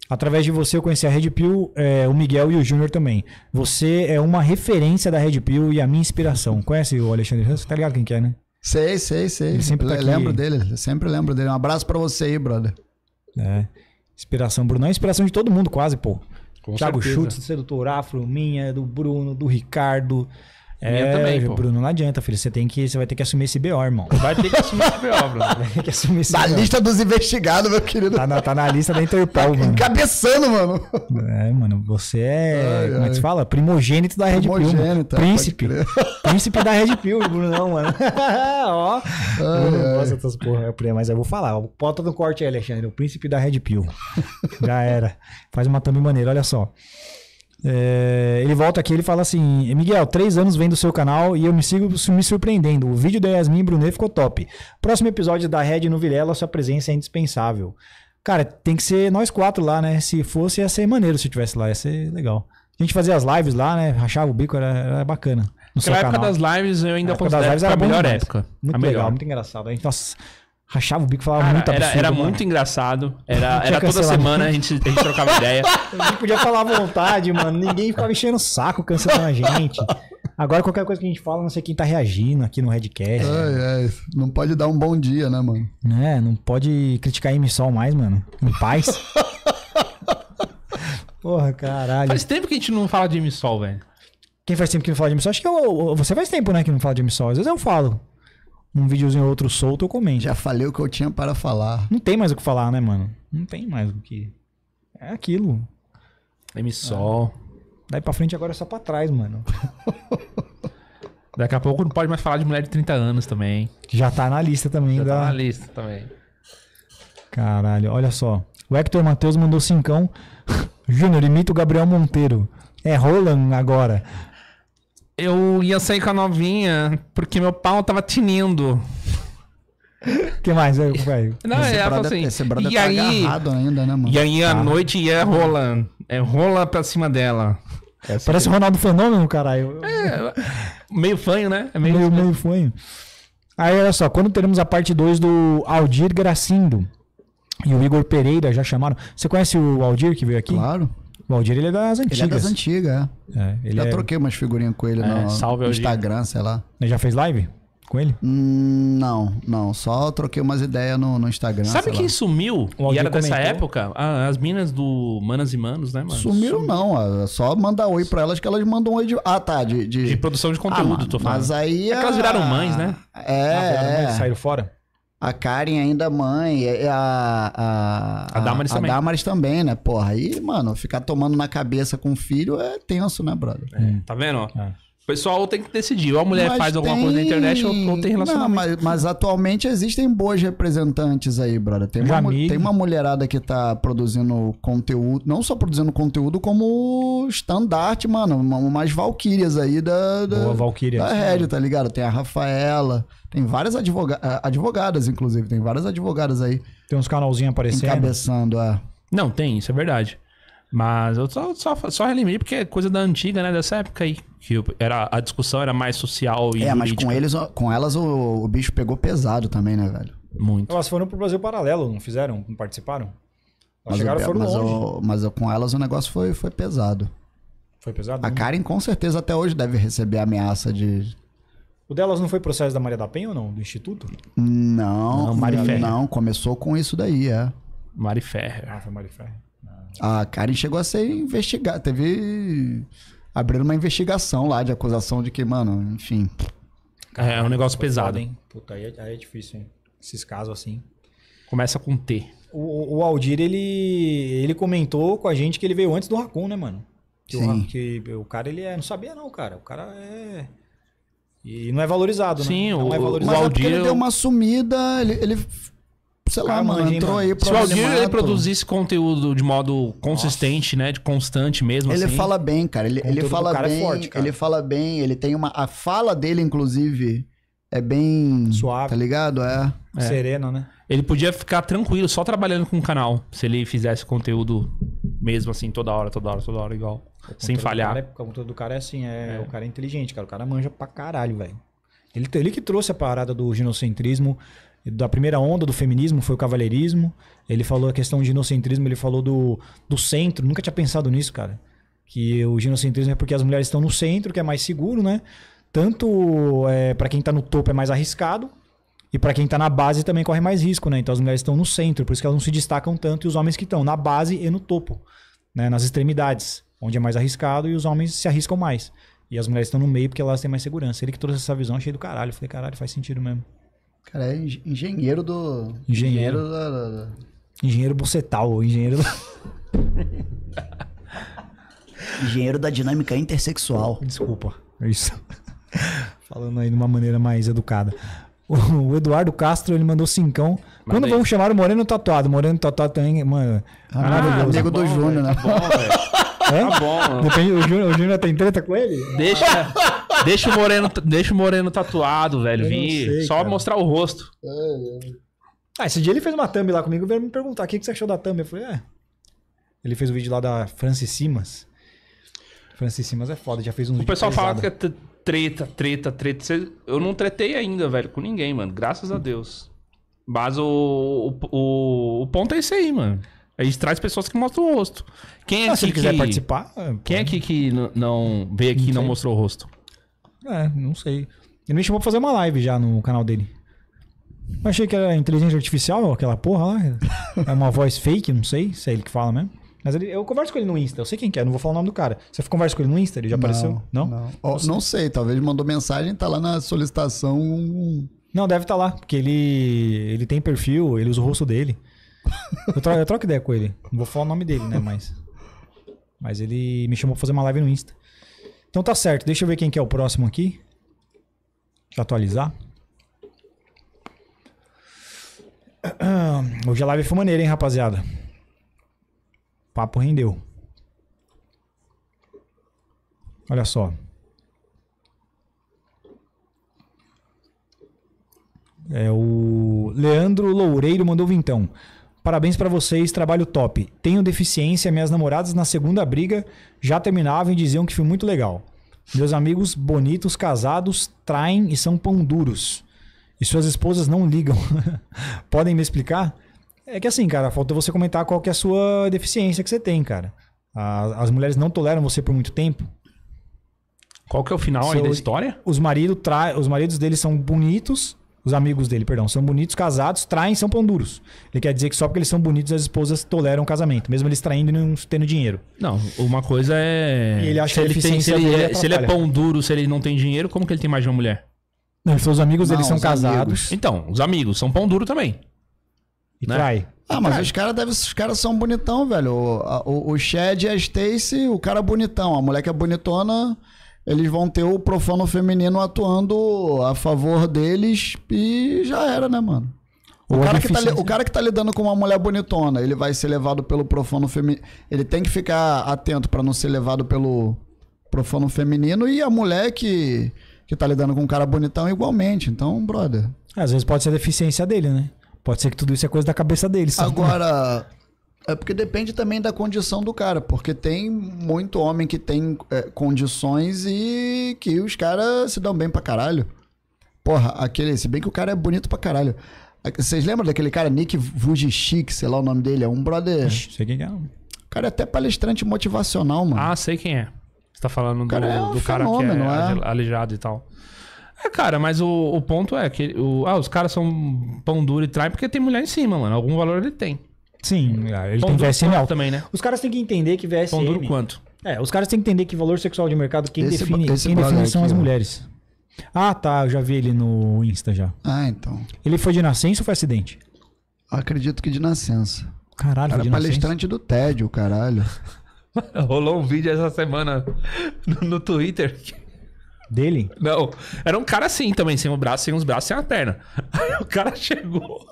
Através de você eu conheci a Red Pill, é, o Miguel e o Júnior também. Você é uma referência da Red Pill e a minha inspiração. Conhece o Alexandre Husky? Tá ligado quem quer, é, né? Sei, sei, sei. Ele sempre tá Lembro dele, sempre lembro dele. Um abraço para você aí, brother. É. Inspiração, Bruno. É inspiração de todo mundo, quase, pô. Com Thiago certeza. Schultz, do Sedutor Afro, minha, do Bruno, do Ricardo, minha é, também, pô. Bruno, não adianta, filho. Você, tem que, você vai ter que assumir esse BO, irmão. Vai ter que assumir esse BO, (laughs) Bruno. Vai ter que assumir esse Na BO. lista dos investigados, meu querido. Tá na, tá na lista da Interpol, tá mano. Encabeçando, mano. É, mano. Você é. Ai, como é que se fala? Primogênito da Red Pill. Mano. Príncipe. (laughs) Príncipe da Red Pill, Bruno, não, mano. (laughs) Ó. Ai, Bruno, Nossa, essas porra. Mas eu vou falar. Bota no corte aí, Alexandre. O príncipe da Red Pill. Já era. Faz uma thumb maneira, olha só. É, ele volta aqui ele fala assim: Miguel, três anos vendo o seu canal e eu me sigo me surpreendendo. O vídeo da Yasmin Brunet ficou top. Próximo episódio da Red no Vilela, sua presença é indispensável. Cara, tem que ser nós quatro lá, né? Se fosse, ia ser maneiro se tivesse lá, ia ser legal. A gente fazia as lives lá, né? Rachava o bico, era, era bacana. No época canal. das lives eu ainda considero das lives a melhor época. Muito a legal, melhor. muito engraçado. A gente, nossa, rachava o bico, falava Cara, muito absurdo. Era, era muito engraçado. Era, era toda semana a gente, a gente trocava ideia. (laughs) A gente podia falar à vontade, mano. Ninguém ficava enchendo o saco, cancelando a gente. Agora qualquer coisa que a gente fala, não sei quem tá reagindo aqui no Redcast. É, é. Não pode dar um bom dia, né, mano? É, não pode criticar a Sol mais, mano. Em paz. Porra, caralho. Faz tempo que a gente não fala de emissol, velho. Quem faz tempo que não fala de emissol? Acho que eu, é você faz tempo, né, que não fala de emissol. Às vezes eu falo um videozinho ou outro solto, eu comento. Já falei o que eu tinha para falar. Não tem mais o que falar, né, mano? Não tem mais o que. É aquilo. MSOL. Ah. É. Daí pra frente agora é só pra trás, mano. (laughs) Daqui a pouco não pode mais falar de mulher de 30 anos também. já tá na lista também. Já da... tá na lista também. Caralho, olha só. O Hector Matheus mandou cincão. (laughs) Júnior, imita o Gabriel Monteiro. É Roland agora eu ia sair com a novinha porque meu pau tava tinindo. que mais? Não, esse é, brother, assim. Esse brother e tá aí, agarrado ainda, né, mano? E aí, tá. noite, ia é rola. É rola pra cima dela. É, parece o Ronaldo Fenômeno, caralho. É, meio fanho, né? É meio, meio, meio fanho. Aí, olha só, quando teremos a parte 2 do Aldir Gracindo e o Igor Pereira, já chamaram. Você conhece o Aldir que veio aqui? Claro. Valdir, ele é das antigas. Ele é das antigas, é. é já é... troquei umas figurinhas com ele é, no salve, Instagram, sei lá. Ele já fez live? com ele? Hum, não, não. Só troquei umas ideias no, no Instagram. Sabe quem lá. sumiu? E era comentou. dessa época? Ah, as minas do Manas e Manos, né, mano? Sumiu, sumiu. não. Só mandar oi pra elas que elas mandam oi de. Ah, tá. De, de... de produção de ah, conteúdo, ah, tô falando. Mas aí. É a... elas viraram mães, né? É. Ah, viraram Mães, é. saíram fora? A Karen ainda mãe, é, é a... A, a, Damaris a, também. A Damaris também, né? Porra, aí, mano, ficar tomando na cabeça com o filho é tenso, né, brother? É. Tá vendo? É. O pessoal tem que decidir. Ou a mulher mas faz tem... alguma coisa na internet ou não tem relacionamento. Não, mas, mas, atualmente existem boas representantes aí, brother. Tem uma, tem uma mulherada que tá produzindo conteúdo, não só produzindo conteúdo, como estandarte, mano. Umas valquírias aí da, da, boa, Valkyria, da Red, tá ligado? Tem a Rafaela, tem várias advoga advogadas, inclusive. Tem várias advogadas aí. Tem uns canalzinhos aparecendo. Encabeçando, é. Não, tem, isso é verdade. Mas eu só, só, só relembrei porque é coisa da antiga, né? Dessa época aí. Que era, a discussão era mais social e. É, mas com, eles, com elas o, o, bicho pegou pesado também, né, velho? Muito. Elas foram pro Brasil Paralelo, não fizeram? Não participaram? Elas mas chegaram e foram mas longe. mas com elas o negócio foi, foi pesado. Foi pesado? A né? Karen com certeza até hoje deve receber ameaça de. O delas não foi processo da Maria da Penha ou não? Do Instituto? Não, não, Mari não, não começou com isso daí, é. Mari Ferrer. Ah, foi Mari Ferrer. A Karen chegou a ser investigada. Teve. abrindo uma investigação lá de acusação de que, mano, enfim. é, é um negócio pesado, hein? Puta, aí é, aí é difícil, hein? Esses casos assim. Começa com T. O, o Aldir, ele, ele comentou com a gente que ele veio antes do Raccoon, né, mano? Que, Sim. O, que o cara, ele é. Não sabia, não, cara. O cara é. E não é valorizado, Sim, né? Sim, é o, Aldir. o Aldir. Mas é ele é deu uma sumida, ele, ele sei lá, Cara, mano, entrou aí pro Se o Aldir ele produzisse conteúdo de modo consistente, Nossa. né? De constante mesmo. Ele assim. fala bem, cara. Ele, ele fala cara é bem. É forte, cara. Ele fala bem, ele tem uma. A fala dele, inclusive, é bem. Suave. Tá ligado? É. é. Sereno, né? Ele podia ficar tranquilo só trabalhando com o canal. Se ele fizesse conteúdo mesmo assim, toda hora, toda hora, toda hora, igual. Sem falhar. É, o conteúdo do cara é assim, é, é, O cara é inteligente, cara. O cara manja pra caralho, velho. Ele, ele que trouxe a parada do ginocentrismo, da primeira onda do feminismo foi o cavalheirismo. Ele falou a questão de ginocentrismo, ele falou do, do centro. Nunca tinha pensado nisso, cara. Que o ginocentrismo é porque as mulheres estão no centro, que é mais seguro, né? Tanto é, para quem tá no topo é mais arriscado, e para quem tá na base também corre mais risco, né? Então as mulheres estão no centro, por isso que elas não se destacam tanto, e os homens que estão na base e no topo, né? nas extremidades, onde é mais arriscado, e os homens se arriscam mais. E as mulheres estão no meio porque elas têm mais segurança. Ele que trouxe essa visão, achei do caralho. Falei, caralho, faz sentido mesmo. Cara, é engenheiro do. Engenheiro. Engenheiro, da, engenheiro bucetal, engenheiro. Da... (laughs) engenheiro da dinâmica intersexual. Desculpa, é isso. (laughs) Falando aí de uma maneira mais educada. O Eduardo Castro, ele mandou cincão. Mandei. Quando vamos chamar o Moreno Tatuado? Moreno Tatuado também, mano. Ah, amigo tá do Júnior, né? Tá bom, velho. É? Tá bom. Depende, o Júnior tem treta com ele? Deixa. Deixa o moreno, deixa o moreno tatuado, velho. Vim só cara. mostrar o rosto. É, é. Ah, esse dia ele fez uma thumb lá comigo, veio me perguntar o que você achou da thumb. Eu falei, é. Ele fez o um vídeo lá da Francis Simas. Francis Simas é foda, já fez um O pessoal fala que é treta, treta, treta. Eu não tretei ainda, velho, com ninguém, mano. Graças a Deus. Mas o, o, o ponto é esse aí, mano. A gente traz pessoas que mostram o rosto. Quem é ah, se ele quiser que... participar. É, quem é aqui que não veio aqui e não mostrou o rosto? É, não sei. Ele me chamou pra fazer uma live já no canal dele. Eu achei que era inteligência artificial, aquela porra lá. É uma voz fake, não sei se é ele que fala mesmo. Mas ele, eu converso com ele no Insta, eu sei quem que é, não vou falar o nome do cara. Você conversa com ele no Insta? Ele já não, apareceu? Não? Não. Oh, não, sei, talvez mandou mensagem, tá lá na solicitação. Não, deve estar tá lá, porque ele, ele tem perfil, ele usa o rosto dele. Eu troco, eu troco ideia com ele. Não vou falar o nome dele, né? Mas. Mas ele me chamou pra fazer uma live no Insta. Então tá certo, deixa eu ver quem que é o próximo aqui. Deixa eu atualizar. (clears throat) Hoje a live foi maneira, hein, rapaziada? papo rendeu. Olha só. É o Leandro Loureiro mandou vintão. Parabéns para vocês, trabalho top. Tenho deficiência, minhas namoradas na segunda briga já terminavam e diziam que foi muito legal. Meus amigos bonitos, casados, traem e são pão duros. E suas esposas não ligam. (laughs) Podem me explicar? É que assim, cara, falta você comentar qual que é a sua deficiência que você tem, cara. As mulheres não toleram você por muito tempo. Qual que é o final Seu, aí da história? Os, marido tra... os maridos deles são bonitos, os amigos dele, perdão, são bonitos, casados, traem, são pão duros. Ele quer dizer que só porque eles são bonitos as esposas toleram o casamento, mesmo eles traindo e não tendo dinheiro. Não, uma coisa é. E ele acha se ele, tem, se, ele é, é, se ele é pão duro, se ele não tem dinheiro, como que ele tem mais de uma mulher? Não, seus amigos, não, eles são casados. Amigos. Então, os amigos são pão duro também. E né? trai. Ah, mas os caras deve, os caras são bonitão, velho. O, o, o Chad e a Stacy, o cara é bonitão, a mulher que é bonitona, eles vão ter o profano feminino atuando a favor deles e já era, né, mano? O cara, que tá, o cara que tá lidando com uma mulher bonitona, ele vai ser levado pelo profano feminino. Ele tem que ficar atento para não ser levado pelo profano feminino. E a mulher que, que tá lidando com um cara bonitão, igualmente. Então, brother. Às vezes pode ser deficiência dele, né? Pode ser que tudo isso é coisa da cabeça dele. Agora, é porque depende também da condição do cara, porque tem muito homem que tem é, condições e que os caras se dão bem pra caralho. Porra, aquele, se bem que o cara é bonito pra caralho. Vocês lembram daquele cara, Nick Vujicic, sei lá o nome dele, é um brother. Ixi, sei quem é. O cara é até palestrante motivacional, mano. Ah, sei quem é. Você tá falando do cara, é um do cara fenômeno, que é, é e tal. É, cara, mas o, o ponto é que o, ah, os caras são pão duro e traem porque tem mulher em cima, mano. Algum valor ele tem. Sim, hum. é, ele Pão tem VSM também, né? Os caras têm que entender que VSM... Pão duro quanto? É, os caras têm que entender que valor sexual de mercado, quem esse, define, esse quem define são aqui, as ó. mulheres. Ah, tá, eu já vi ele no Insta já. Ah, então. Ele foi de nascença ou foi acidente? Acredito que de nascença. Caralho, Era de palestrante nascença? do tédio, caralho. (laughs) Rolou um vídeo essa semana no, no Twitter. Dele? Não. Era um cara assim também, sem o braço, sem os braços, sem a perna. (laughs) Aí o cara chegou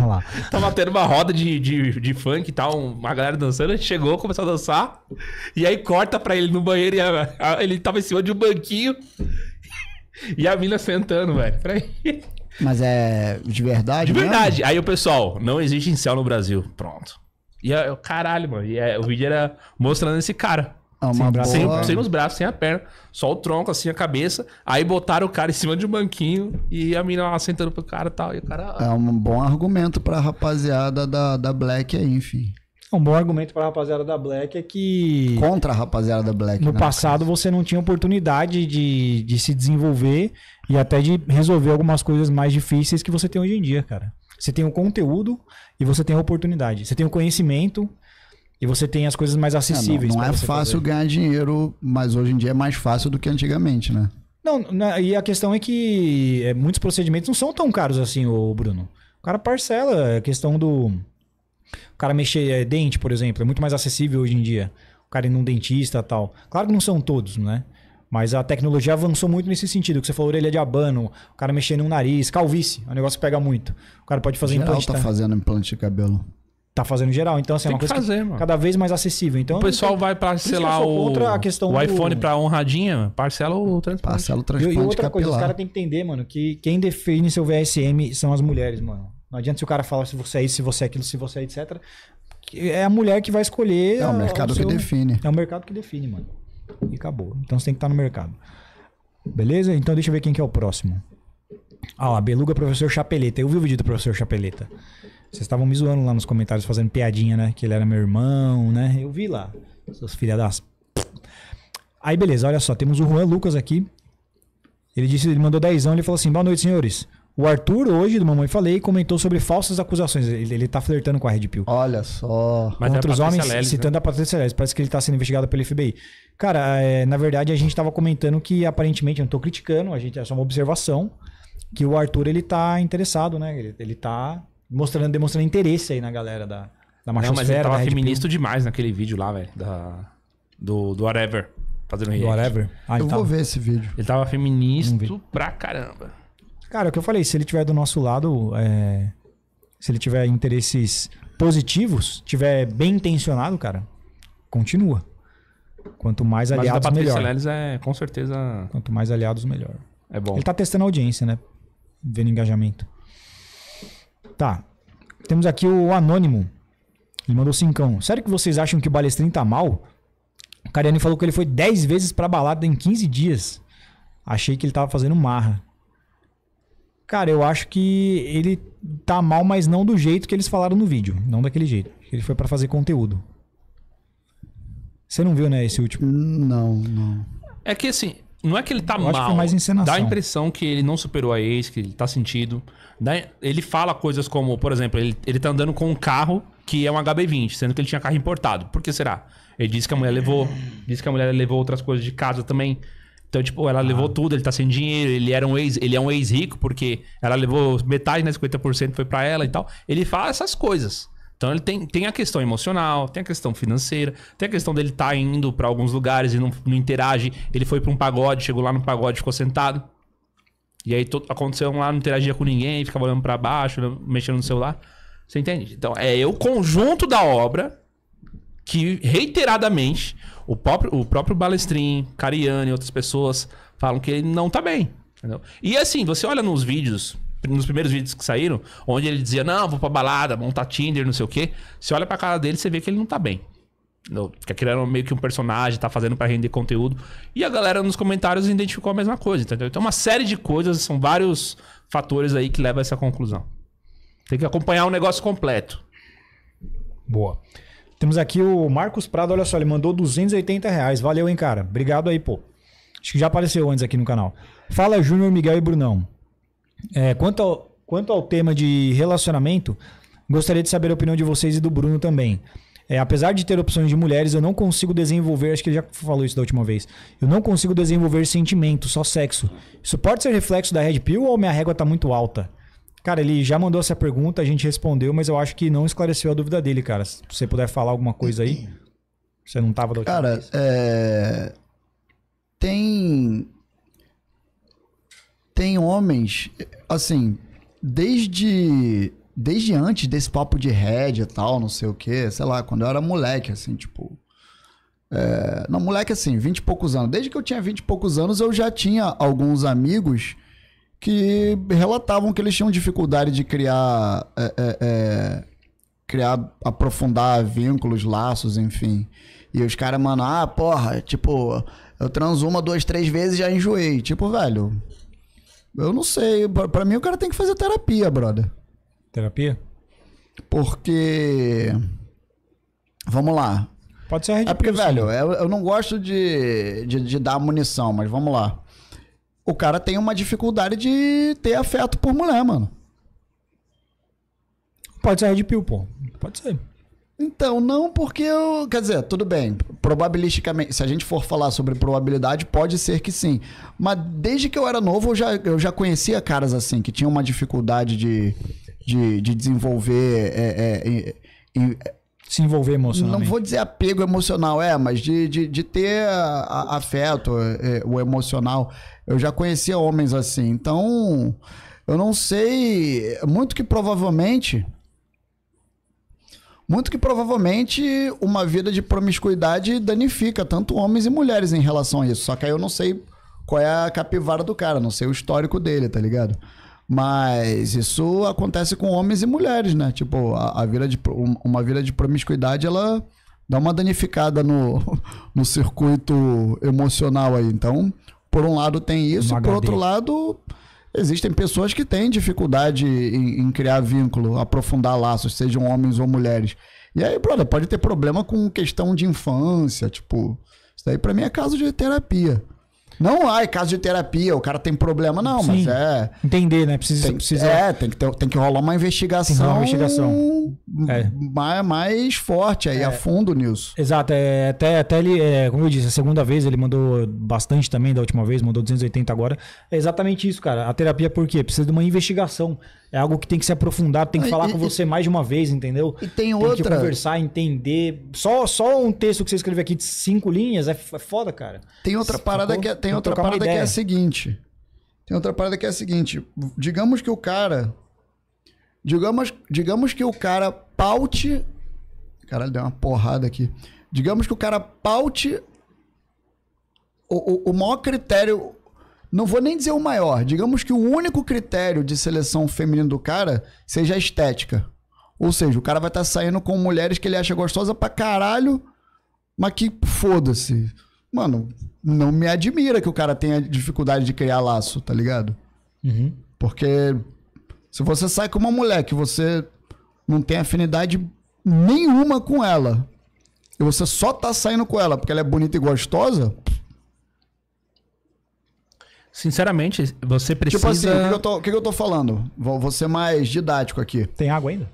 lá. Tava tendo uma roda de, de, de funk e tal, uma galera dançando, chegou, começou a dançar, e aí corta pra ele no banheiro, e a, a, ele tava em cima de um banquinho, e a mina sentando, velho. Peraí. Mas é de verdade? De verdade. Mesmo? Aí o pessoal, não existe céu no Brasil. Pronto. E eu, caralho, mano. E é, o vídeo era mostrando esse cara. Ah, uma sem, sem, sem, os braços, sem a perna, só o tronco, assim, a cabeça. Aí botaram o cara em cima de um banquinho e a mina lá sentando pro cara e tal. E o cara. É um bom argumento pra rapaziada da, da Black aí, enfim. É um bom argumento pra rapaziada da Black é que. Contra a rapaziada da Black. No né? passado você não tinha oportunidade de, de se desenvolver e até de resolver algumas coisas mais difíceis que você tem hoje em dia, cara. Você tem o conteúdo e você tem a oportunidade. Você tem o conhecimento e você tem as coisas mais acessíveis. É, não, não é fácil fazer. ganhar dinheiro, mas hoje em dia é mais fácil do que antigamente, né? Não, na, e a questão é que é, muitos procedimentos não são tão caros assim, o Bruno. O cara parcela, a é questão do. O cara mexer é, dente, por exemplo, é muito mais acessível hoje em dia. O cara ir num dentista tal. Claro que não são todos, né? Mas a tecnologia avançou muito nesse sentido. Que você falou orelha de abano, o cara mexer no nariz, calvície, é um negócio que pega muito. O cara pode fazer Geral implante. tá fazendo implante de cabelo tá fazendo geral. Então, assim, é Tem é uma coisa fazer, cada vez mais acessível. Então, o pessoal vai parcelar o, o iPhone do... para honradinha, parcela o Parcela o E, e outra capilar. coisa, os caras têm que entender, mano, que quem define seu VSM são as mulheres, mano. Não adianta se o cara falar se você é isso, se você é aquilo, se você é etc. É a mulher que vai escolher. É o mercado o seu... que define. É o mercado que define, mano. E acabou. Então você tem que estar no mercado. Beleza? Então deixa eu ver quem que é o próximo. Ah, a Beluga Professor Chapeleta. Eu vi o vídeo do Professor Chapeleta. Vocês estavam me zoando lá nos comentários, fazendo piadinha, né? Que ele era meu irmão, né? Eu vi lá. Seus filha das. Aí, beleza, olha só, temos o Juan Lucas aqui. Ele disse, ele mandou dezão, ele falou assim: boa noite, senhores. O Arthur, hoje, do Mamãe Falei, comentou sobre falsas acusações. Ele, ele tá flertando com a Red Pill. Olha só. Mas é Outros homens, Lelis, né? citando né? a Patrícia Lelis. Parece que ele tá sendo investigado pelo FBI. Cara, é, na verdade, a gente tava comentando que, aparentemente, eu não tô criticando, a gente é só uma observação, que o Arthur, ele tá interessado, né? Ele, ele tá mostrando, demonstrando interesse aí na galera da, da machosfera. Não, mas ele tava feminista demais naquele vídeo lá, velho. Da, do, do Whatever. Fazendo react. Do Whatever? Ah, eu vou ver esse vídeo. Ele tava feminista pra caramba. Cara, é o que eu falei, se ele tiver do nosso lado, é... se ele tiver interesses positivos, tiver bem intencionado, cara, continua. Quanto mais aliados, Mas melhor. Lelis é com certeza. Quanto mais aliados, melhor. É bom. Ele tá testando a audiência, né? Vendo engajamento. Tá. Temos aqui o Anônimo. Ele mandou cincão. Sério que vocês acham que o Balestrin tá mal? O Cariani falou que ele foi 10 vezes pra balada em 15 dias. Achei que ele tava fazendo marra. Cara, eu acho que ele tá mal, mas não do jeito que eles falaram no vídeo. Não daquele jeito. Ele foi para fazer conteúdo. Você não viu, né, esse último? Não, não. É que assim, não é que ele tá eu mal. Dá a impressão que ele não superou a ex, que ele tá sentido. Né? ele fala coisas como, por exemplo, ele, ele tá andando com um carro que é um HB20, sendo que ele tinha carro importado. Por que será? Ele disse que a mulher levou. disse que a mulher levou outras coisas de casa também. Então, tipo, ela ah. levou tudo, ele tá sem dinheiro, ele era um ex, ele é um ex rico, porque ela levou metade, né? 50% foi para ela e tal. Ele fala essas coisas. Então ele tem, tem a questão emocional, tem a questão financeira, tem a questão dele estar tá indo para alguns lugares e não, não interage. Ele foi para um pagode, chegou lá no pagode, ficou sentado. E aí aconteceu lá, não interagia com ninguém, ficava olhando para baixo, mexendo no celular. Você entende? Então é, é o conjunto da obra que reiteradamente o próprio, o próprio Balestrin, Cariani e outras pessoas falam que ele não tá bem. Entendeu? E assim, você olha nos vídeos nos primeiros vídeos que saíram, onde ele dizia, não, vou pra balada, montar Tinder, não sei o quê. Você olha pra cara dele, você vê que ele não tá bem. Fica criando meio que um personagem, tá fazendo para render conteúdo. E a galera nos comentários identificou a mesma coisa, entendeu? Então, uma série de coisas, são vários fatores aí que levam a essa conclusão. Tem que acompanhar o um negócio completo. Boa. Temos aqui o Marcos Prado, olha só, ele mandou 280 reais. Valeu, hein, cara? Obrigado aí, pô. Acho que já apareceu antes aqui no canal. Fala, Júnior, Miguel e Brunão. É, quanto, ao, quanto ao tema de relacionamento, gostaria de saber a opinião de vocês e do Bruno também. É, apesar de ter opções de mulheres, eu não consigo desenvolver, acho que ele já falou isso da última vez, eu não consigo desenvolver sentimento, só sexo. Isso pode ser reflexo da Red Pill ou minha régua tá muito alta? Cara, ele já mandou essa pergunta, a gente respondeu, mas eu acho que não esclareceu a dúvida dele, cara. Se você puder falar alguma coisa aí, você não tava da última Cara, vez. É... tem tem homens, assim, desde desde antes desse papo de rédea e tal, não sei o que, sei lá, quando eu era moleque, assim, tipo. É, não, moleque assim, vinte e poucos anos. Desde que eu tinha vinte e poucos anos, eu já tinha alguns amigos que relatavam que eles tinham dificuldade de criar. É, é, é criar, aprofundar vínculos, laços, enfim. E os caras, mano, ah, porra, tipo, eu transo uma, duas, três vezes e já enjoei. Tipo, velho, eu não sei. Para mim, o cara tem que fazer terapia, brother. Terapia? Porque. Vamos lá. Pode ser É porque, velho, eu, eu não gosto de, de, de, dar munição, mas vamos lá. O cara tem uma dificuldade de ter afeto por mulher, mano. Pode ser arrepio, pô. Pode ser. Então, não porque eu. Quer dizer, tudo bem, probabilisticamente, se a gente for falar sobre probabilidade, pode ser que sim. Mas desde que eu era novo, eu já, eu já conhecia caras assim, que tinham uma dificuldade de, de, de desenvolver. É, é, é, se envolver emocionalmente. Não vou dizer apego emocional, é, mas de, de, de ter a, afeto, é, o emocional. Eu já conhecia homens assim. Então, eu não sei. Muito que provavelmente muito que provavelmente uma vida de promiscuidade danifica tanto homens e mulheres em relação a isso. Só que aí eu não sei qual é a capivara do cara, não sei o histórico dele, tá ligado? Mas isso acontece com homens e mulheres, né? Tipo, a, a vida de, uma vida de promiscuidade, ela dá uma danificada no, (laughs) no circuito emocional aí. Então, por um lado tem isso, por outro lado Existem pessoas que têm dificuldade em, em criar vínculo, aprofundar laços, sejam homens ou mulheres. E aí, brother, pode ter problema com questão de infância, tipo. Isso daí pra mim é caso de terapia. Não, ai, caso de terapia, o cara tem problema, não, Sim. mas é. Entender, né? Precisa. Tem, precisa... É, tem que, ter, tem que rolar uma investigação. Tem uma investigação. É. Mais, mais forte aí, é. a fundo nisso. Exato, é, até, até ele, é, como eu disse, a segunda vez ele mandou bastante também, da última vez, mandou 280 agora. É exatamente isso, cara. A terapia, por quê? Precisa de uma investigação é algo que tem que se aprofundar, tem que falar e, com você mais de uma vez, entendeu? E tem, tem outra. Tem que conversar, entender. Só, só um texto que você escreveu aqui de cinco linhas é, é foda, cara. Tem outra parada que é, tem, tem outra parada que é a seguinte. Tem outra parada que é a seguinte, digamos que o cara digamos, digamos que o cara paute Caralho, deu uma porrada aqui. Digamos que o cara paute o, o, o maior critério não vou nem dizer o maior, digamos que o único critério de seleção feminina do cara seja a estética. Ou seja, o cara vai estar tá saindo com mulheres que ele acha gostosa pra caralho, mas que foda-se. Mano, não me admira que o cara tenha dificuldade de criar laço, tá ligado? Uhum. Porque se você sai com uma mulher que você não tem afinidade nenhuma com ela, e você só tá saindo com ela porque ela é bonita e gostosa, Sinceramente, você precisa. Tipo assim, o que, eu tô, que eu tô falando? Vou, vou ser mais didático aqui. Tem água ainda?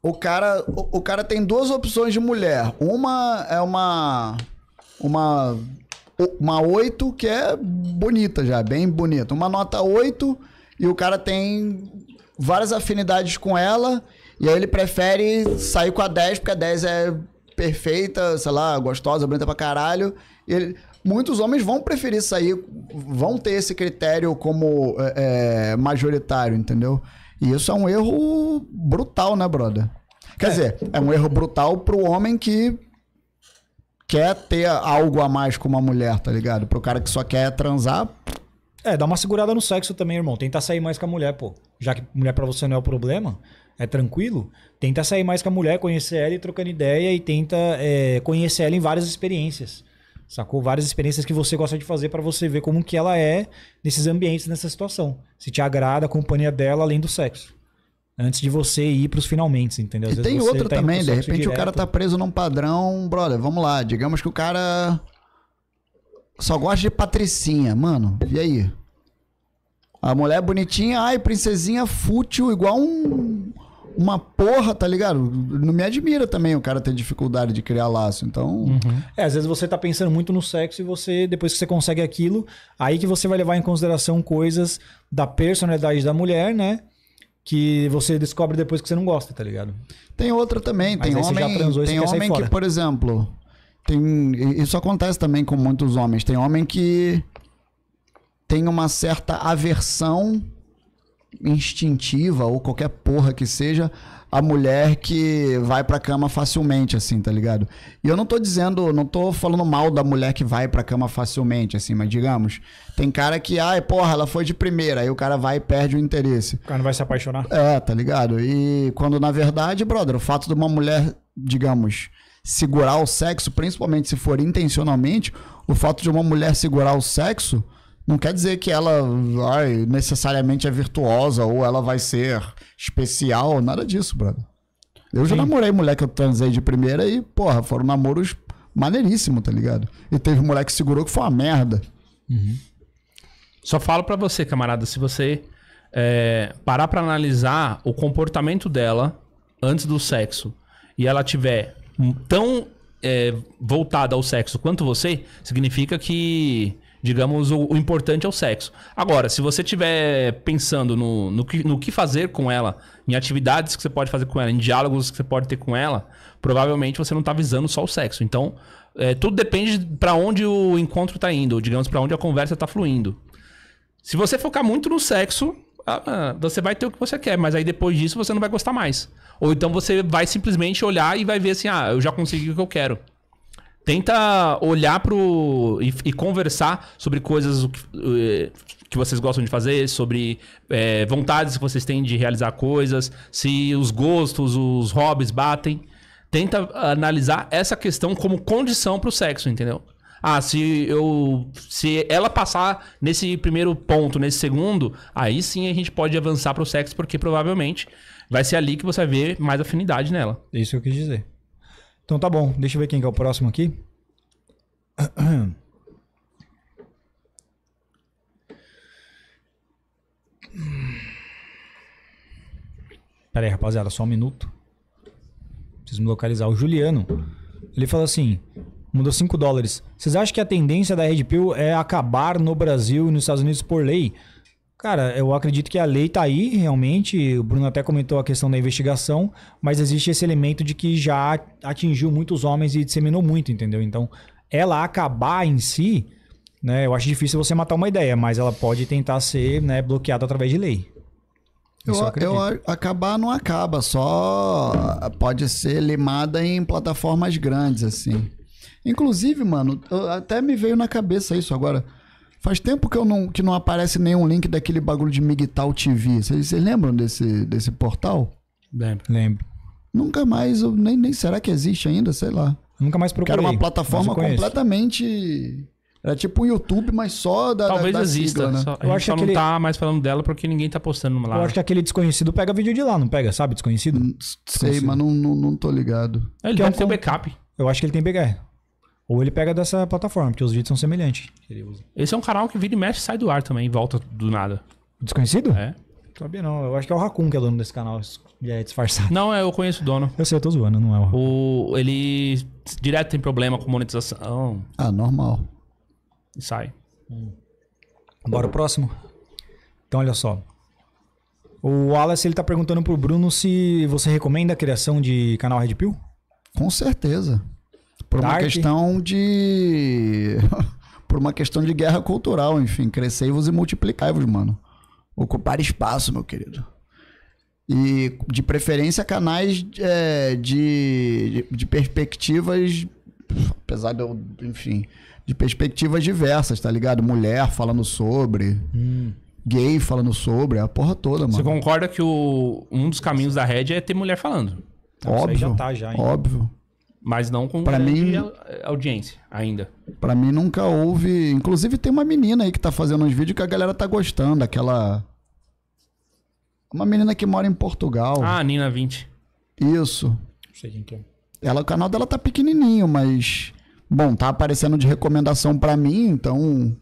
O cara, o, o cara tem duas opções de mulher. Uma é uma. Uma. Uma 8 que é bonita já, bem bonita. Uma nota 8 e o cara tem várias afinidades com ela. E aí ele prefere sair com a 10, porque a 10 é perfeita, sei lá, gostosa, bonita pra caralho. ele, muitos homens vão preferir sair, vão ter esse critério como é, é, majoritário, entendeu? E isso é um erro brutal, né, brother? Quer é. dizer, é um erro brutal pro homem que quer ter algo a mais com uma mulher, tá ligado? Pro cara que só quer transar. É, dá uma segurada no sexo também, irmão. Tenta sair mais com a mulher, pô. Já que mulher pra você não é o problema, é tranquilo. Tenta sair mais com a mulher, conhecer ela e trocando ideia e tenta é, conhecer ela em várias experiências. Sacou? Várias experiências que você gosta de fazer para você ver como que ela é nesses ambientes, nessa situação. Se te agrada a companhia dela além do sexo. Antes de você ir para os finalmente, entendeu? Às e tem outro tá também, de repente direto. o cara tá preso num padrão, brother, vamos lá, digamos que o cara só gosta de patricinha, mano, e aí? A mulher é bonitinha, ai, princesinha fútil, igual um uma porra, tá ligado? Não me admira também o cara ter dificuldade de criar laço, então... Uhum. É, às vezes você tá pensando muito no sexo e você, depois que você consegue aquilo, aí que você vai levar em consideração coisas da personalidade da mulher, né? que você descobre depois que você não gosta, tá ligado? Tem outra também, tem homem, tem homem que, por exemplo, tem isso acontece também com muitos homens, tem homem que tem uma certa aversão instintiva ou qualquer porra que seja a mulher que vai pra cama facilmente, assim, tá ligado? E eu não tô dizendo, não tô falando mal da mulher que vai pra cama facilmente, assim, mas digamos, tem cara que, ai, porra, ela foi de primeira, aí o cara vai e perde o interesse. O cara não vai se apaixonar. É, tá ligado? E quando, na verdade, brother, o fato de uma mulher, digamos, segurar o sexo, principalmente se for intencionalmente, o fato de uma mulher segurar o sexo não quer dizer que ela necessariamente é virtuosa ou ela vai ser especial, nada disso, brother. Eu Sim. já namorei mulher que eu transei de primeira e, porra, foram namoros maneiríssimos, tá ligado? E teve mulher que segurou que foi uma merda. Uhum. Só falo para você, camarada, se você é, parar para analisar o comportamento dela antes do sexo e ela tiver tão é, voltada ao sexo quanto você, significa que Digamos, o, o, importante é o sexo. Agora, se você estiver pensando no, no, que, no que fazer com ela, em atividades que você pode fazer com ela, em diálogos que você pode ter com ela, provavelmente você não está visando só o sexo. Então, é, tudo depende para onde o encontro está indo, ou, digamos, para onde a conversa está fluindo. Se você focar muito no sexo, ah, ah, você vai ter o que você quer, mas aí depois disso você não vai gostar mais. Ou então você vai simplesmente olhar e vai ver assim: ah, eu já consegui o que eu quero tenta olhar pro. e, e conversar sobre coisas que, eh, que, vocês gostam de fazer, sobre é, vontades que vocês têm de realizar coisas, se os gostos, os hobbies batem. Tenta analisar essa questão como condição pro sexo, entendeu? Ah, se eu. Se ela passar nesse primeiro ponto, nesse segundo, aí sim a gente pode avançar pro sexo, porque provavelmente vai ser ali que você vai ver mais afinidade nela. Isso que eu quis dizer. Então tá bom, deixa eu ver quem é o próximo aqui. (clears throat) Pera aí, rapaziada, só um minuto. Preciso me localizar. O Juliano, ele falou assim: mudou 5 dólares. Vocês acham que a tendência da Red Pill é acabar no Brasil e nos Estados Unidos por lei? Cara, eu acredito que a lei está aí, realmente. O Bruno até comentou a questão da investigação, mas existe esse elemento de que já atingiu muitos homens e disseminou muito, entendeu? Então, ela acabar em si, né? Eu acho difícil você matar uma ideia, mas ela pode tentar ser né, bloqueada através de lei. Eu, eu, eu, acabar não acaba, só pode ser limada em plataformas grandes, assim. Inclusive, mano, até me veio na cabeça isso agora. Faz tempo que, eu não, que não aparece nenhum link daquele bagulho de Migtal TV. Vocês lembram desse, desse portal? Lembro. Lembro. Nunca mais, eu nem, nem será que existe ainda, sei lá. Nunca mais procurei. era uma plataforma completamente. Era tipo um YouTube, mas só da. Talvez da exista. Sigla, né? só, a eu acho que aquele... não tá mais falando dela porque ninguém tá postando lá. Eu acho que aquele desconhecido pega vídeo de lá, não pega, sabe? Desconhecido? Sei, desconhecido. mas não, não, não, tô ligado. Ele tem é um com... backup. Eu acho que ele tem backup. Ou ele pega dessa plataforma, porque os vídeos são semelhantes. Esse é um canal que vira e mexe, sai do ar também, volta do nada. Desconhecido? É. Sabia não. Eu acho que é o Raccoon que é dono desse canal. e é disfarçado. Não, é, eu conheço o dono. Eu sei, eu tô zoando, não é o O, ele direto tem problema com monetização. Ah, normal. E sai. Hum. Bora o próximo? Então, olha só. O Wallace, ele tá perguntando pro Bruno se você recomenda a criação de canal Red Pill? Com certeza. Por uma questão de. (laughs) por uma questão de guerra cultural, enfim. Crescei-vos e multiplicai-vos, mano. Ocupar espaço, meu querido. E de preferência canais é, de, de, de perspectivas. Apesar de eu. Enfim. De perspectivas diversas, tá ligado? Mulher falando sobre. Hum gay falando sobre, a porra toda, mano. Você concorda que o, um dos caminhos da Red é ter mulher falando? Óbvio. já tá, já, hein? Óbvio. Mas não com pra mim, audiência ainda. Para mim nunca houve. Inclusive tem uma menina aí que tá fazendo uns vídeos que a galera tá gostando, aquela. Uma menina que mora em Portugal. Ah, Nina 20. Isso. Não sei quem que é. Ela, o canal dela tá pequenininho, mas. Bom, tá aparecendo de recomendação para mim, então.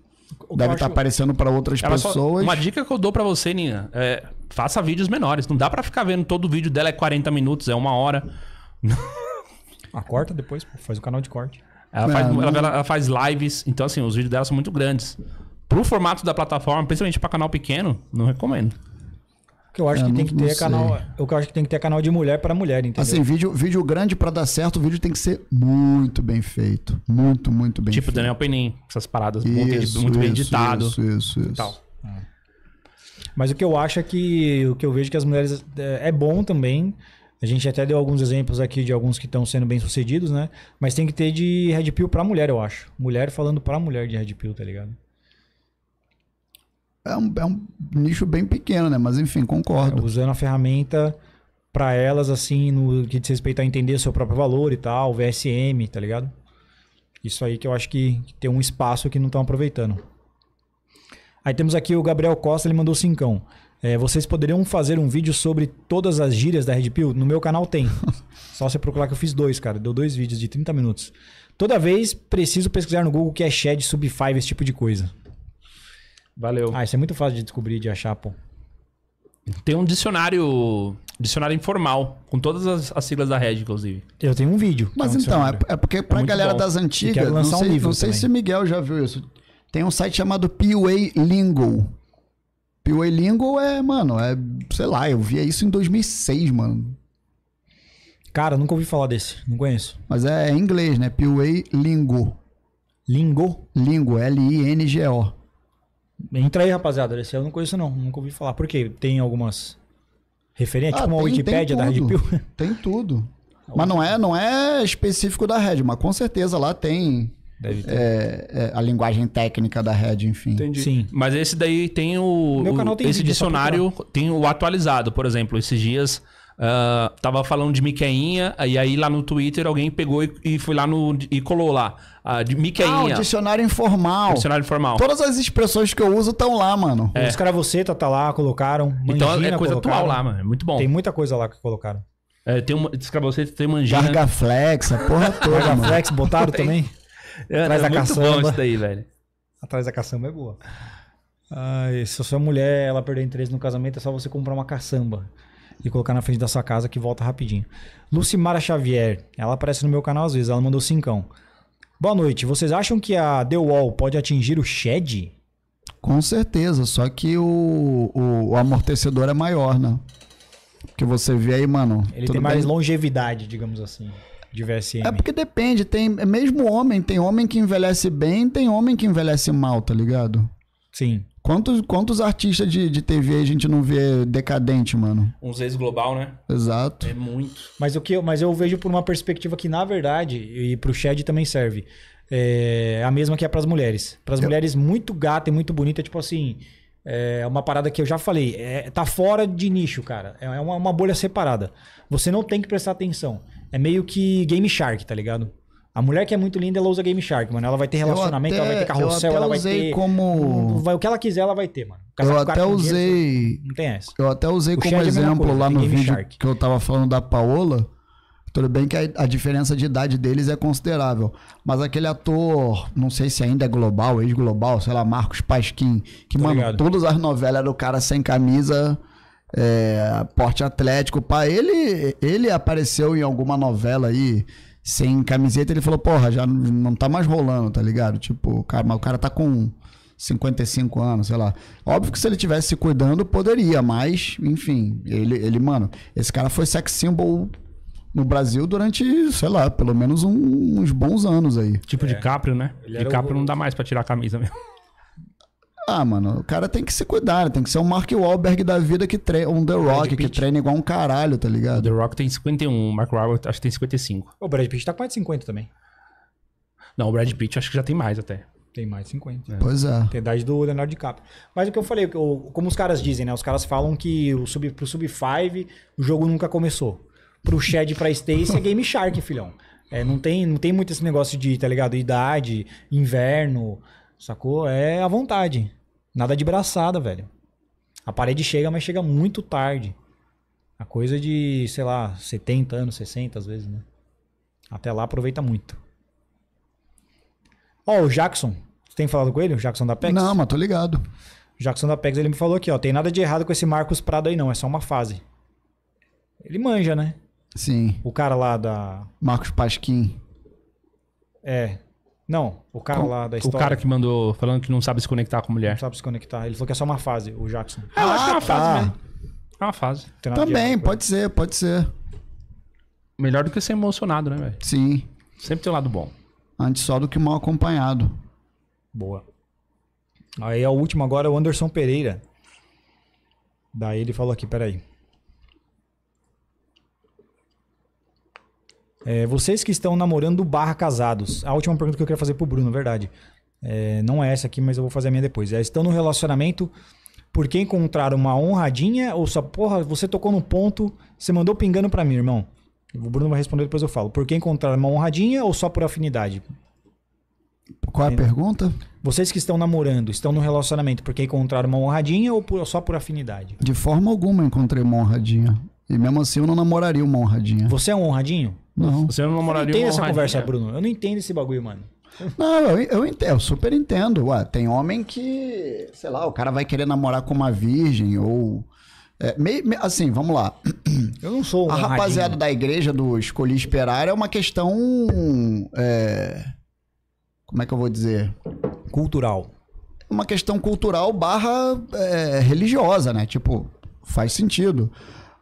deve estar tá aparecendo para outras pessoas. Só... Uma dica que eu dou para você, Nina, é, faça vídeos menores. Não dá para ficar vendo todo o vídeo dela é 40 minutos, é uma hora. A corta depois, pô, faz o canal de corte. Ela, faz, é, não... Ela, ela, faz lives, então assim, os vídeos dela são muito grandes. Pro formato da plataforma, principalmente para canal pequeno, não recomendo. O que eu acho é, que tem que ter é canal, eu acho que tem que ter é canal de mulher para mulher, entendeu? Assim, vídeo, vídeo grande para dar certo, o vídeo tem que ser muito bem feito, muito, muito bem tipo feito. Tipo Daniel Penin, essas paradas isso, muito, isso, muito bem editado. Isso, isso, isso. Tal. Mas o que eu acho é que o que eu vejo que as mulheres é, é bom também a gente até deu alguns exemplos aqui de alguns que estão sendo bem sucedidos, né? Mas tem que ter de red pill pra mulher, eu acho. Mulher falando pra mulher de red pill, tá ligado? É um, é um nicho bem pequeno, né? Mas enfim, concordo. É, usando a ferramenta para elas, assim, no que diz respeito a entender seu próprio valor e tal, VSM, tá ligado? Isso aí que eu acho que, que tem um espaço que não estão aproveitando. Aí temos aqui o Gabriel Costa, ele mandou cincão. É, vocês poderiam fazer um vídeo sobre todas as gírias da Red Pill? No meu canal tem. (laughs) Só você procurar que eu fiz dois, cara. Deu dois vídeos de 30 minutos. Toda vez preciso pesquisar no Google o que é Shed, Sub 5, esse tipo de coisa. Valeu. Ah, isso é muito fácil de descobrir, de achar, pô. Tem um dicionário dicionário informal, com todas as, as siglas da Red, inclusive. Eu tenho um vídeo. Mas é um então, é, é, porque pra é galera bom. das antigas, não sei, um não sei se o Miguel já viu isso. Tem um site chamado PUA Lingo. Piu-lingo é, mano, é. Sei lá, eu via isso em 2006, mano. Cara, nunca ouvi falar desse, não conheço. Mas é, é em inglês, né? Piuelingo. Lingo? Lingo, L-I-N-G-O. Entra aí, rapaziada. Esse eu não conheço, não. Nunca ouvi falar. Por quê? Tem algumas referências, ah, como tipo Wikipédia da Red Pill? Tem tudo. (laughs) Mas não é, não é específico da Red, mas com certeza lá tem é, é, a linguagem técnica da Red, enfim. Entendi. Sim. Mas esse daí tem o. Meu canal tem Esse dicionário tem o atualizado, por exemplo, esses dias. Uh, tava falando de Miqueinha, e aí lá no Twitter alguém pegou e, e foi lá no. e colou lá. Uh, de Miqueinha. Ah, dicionário informal. Dicionário informal. Todas as expressões que eu uso estão lá, mano. É. Os cravoceta tá lá, colocaram. então é coisa colocaram. atual lá, mano. É muito bom. Tem muita coisa lá que colocaram. É, tem uma. você tem manjinha. Gargaflex, a porra toda. Gargaflex botaram também? É, é Atrás da caçamba. bom isso daí, velho. Atrás da caçamba é boa. Ai, se a sua mulher ela perder interesse no casamento, é só você comprar uma caçamba e colocar na frente da sua casa que volta rapidinho. Lucimara Xavier, ela aparece no meu canal às vezes, ela mandou cincão. Boa noite, vocês acham que a The Wall pode atingir o Shed? Com certeza, só que o, o, o amortecedor é maior, né? Porque você vê aí, mano. Ele tem mais bem? longevidade, digamos assim de VSM? É porque depende, tem é mesmo homem, tem homem que envelhece bem, tem homem que envelhece mal, tá ligado? Sim. Quantos, quantos artistas de, de TV a gente não vê decadente, mano? Uns ex-global, né? Exato. É muito. Mas o que eu, mas eu vejo por uma perspectiva que, na verdade, e pro Chad também serve, é a mesma que é pras mulheres. Pras eu... mulheres muito gata e muito bonita, tipo assim, é uma parada que eu já falei, é, tá fora de nicho, cara. É, é uma, uma bolha separada. Você não tem que prestar atenção. É meio que Game Shark, tá ligado? A mulher que é muito linda, ela usa Game Shark, mano. Ela vai ter relacionamento, até, ela vai ter carrossel, ela vai ter. Como... o que ela quiser, ela vai ter, mano. Eu até usei. não tem essa. Eu até usei o como é exemplo coisa, lá no vídeo Shark. que eu tava falando da Paola. Tudo bem que a, a, diferença de idade deles é considerável. Mas aquele ator, não sei se ainda é global, ex-global, sei lá, Marcos Pasquim, que, Tô mano, ligado. todas as novelas era o cara sem camisa é, porte atlético, pá. Ele, ele apareceu em alguma novela aí, sem camiseta, ele falou, porra, já não tá mais rolando, tá ligado? Tipo, cara, mas o cara tá com 55 anos, sei lá. Óbvio que se ele tivesse se cuidando, poderia, mas, enfim, ele, ele, mano, esse cara foi sex symbol no Brasil durante, sei lá, pelo menos um, uns bons anos aí. Tipo é. de Caprio, né? Ele de Caprio o... não dá mais pra tirar a camisa mesmo. Ah, mano, o cara tem que se cuidar, tem que ser um Mark Wahlberg da vida que treina, um The Rock que treina igual um caralho, tá ligado? The Rock tem 51, o Mark Wahlberg acho que tem 55. O Brad Pitt tá quase 50 também. Não, o Brad Pitt acho que já tem mais até. Tem mais de 50. É. Pois é. Tem a idade do Leonardo DiCaprio. Mas o que eu falei, como os caras dizem, né? Os caras falam que o sub, pro Sub-5 o jogo nunca começou. Pro Shed e pra Stacy é Game Shark, filhão. É, não, tem, não tem muito esse negócio de, tá ligado? Idade, inverno, sacou? É a vontade. Nada de braçada, velho. A parede chega, mas chega muito tarde. A coisa de, sei lá, 70 anos, 60 às vezes, né? Até lá aproveita muito. Ó, oh, o Jackson. Você tem falado com ele? O Jackson da PEX? Não, mas tô ligado. O Jackson da PEX, ele me falou aqui, ó. Tem nada de errado com esse Marcos Prado aí, não. É só uma fase. Ele manja, né? Sim. O cara lá da. Marcos Pasquim. É. Não, o cara lá da história. O cara que mandou, falando que não sabe se conectar com mulher. Não sabe se conectar. Ele falou que é só uma fase, o Jackson. Ah, eu acho que é uma ah, tá. fase mesmo. É uma fase. Também, pode ser, pode ser. Melhor do que ser emocionado, né, velho? Sim. Sempre tem um lado bom. Antes só do que mal acompanhado. Boa. Aí a última agora é o Anderson Pereira. Daí ele falou aqui, peraí. É, vocês que estão namorando barra casados. A última pergunta que eu queria fazer pro Bruno, verdade. É, não é essa aqui, mas eu vou fazer a minha depois. É, estão no relacionamento porque encontraram uma honradinha ou só, porra, você tocou no ponto, você mandou pingando para mim, irmão. O Bruno vai responder depois eu falo. Por que encontraram uma honradinha ou só por afinidade? Qual é a pergunta? Vocês que estão namorando, estão no relacionamento porque encontraram uma honradinha ou por, só por afinidade? De forma alguma encontrei uma honradinha. E mesmo assim eu não namoraria uma honradinha. Você é um honradinho? Não. Você não namoraria eu não entendo essa conversa, Bruno. Eu não entendo esse bagulho, mano. Não, eu, eu, entendo, eu super entendo. Ué, tem homem que, sei lá, o cara vai querer namorar com uma virgem ou. É, assim, vamos lá. (clears throat) Eu não sou um A rapaziada da igreja do Escolhi Esperar é uma questão. É, como é que eu vou dizer? Cultural. É uma questão cultural barra é, religiosa, né? Tipo, faz sentido.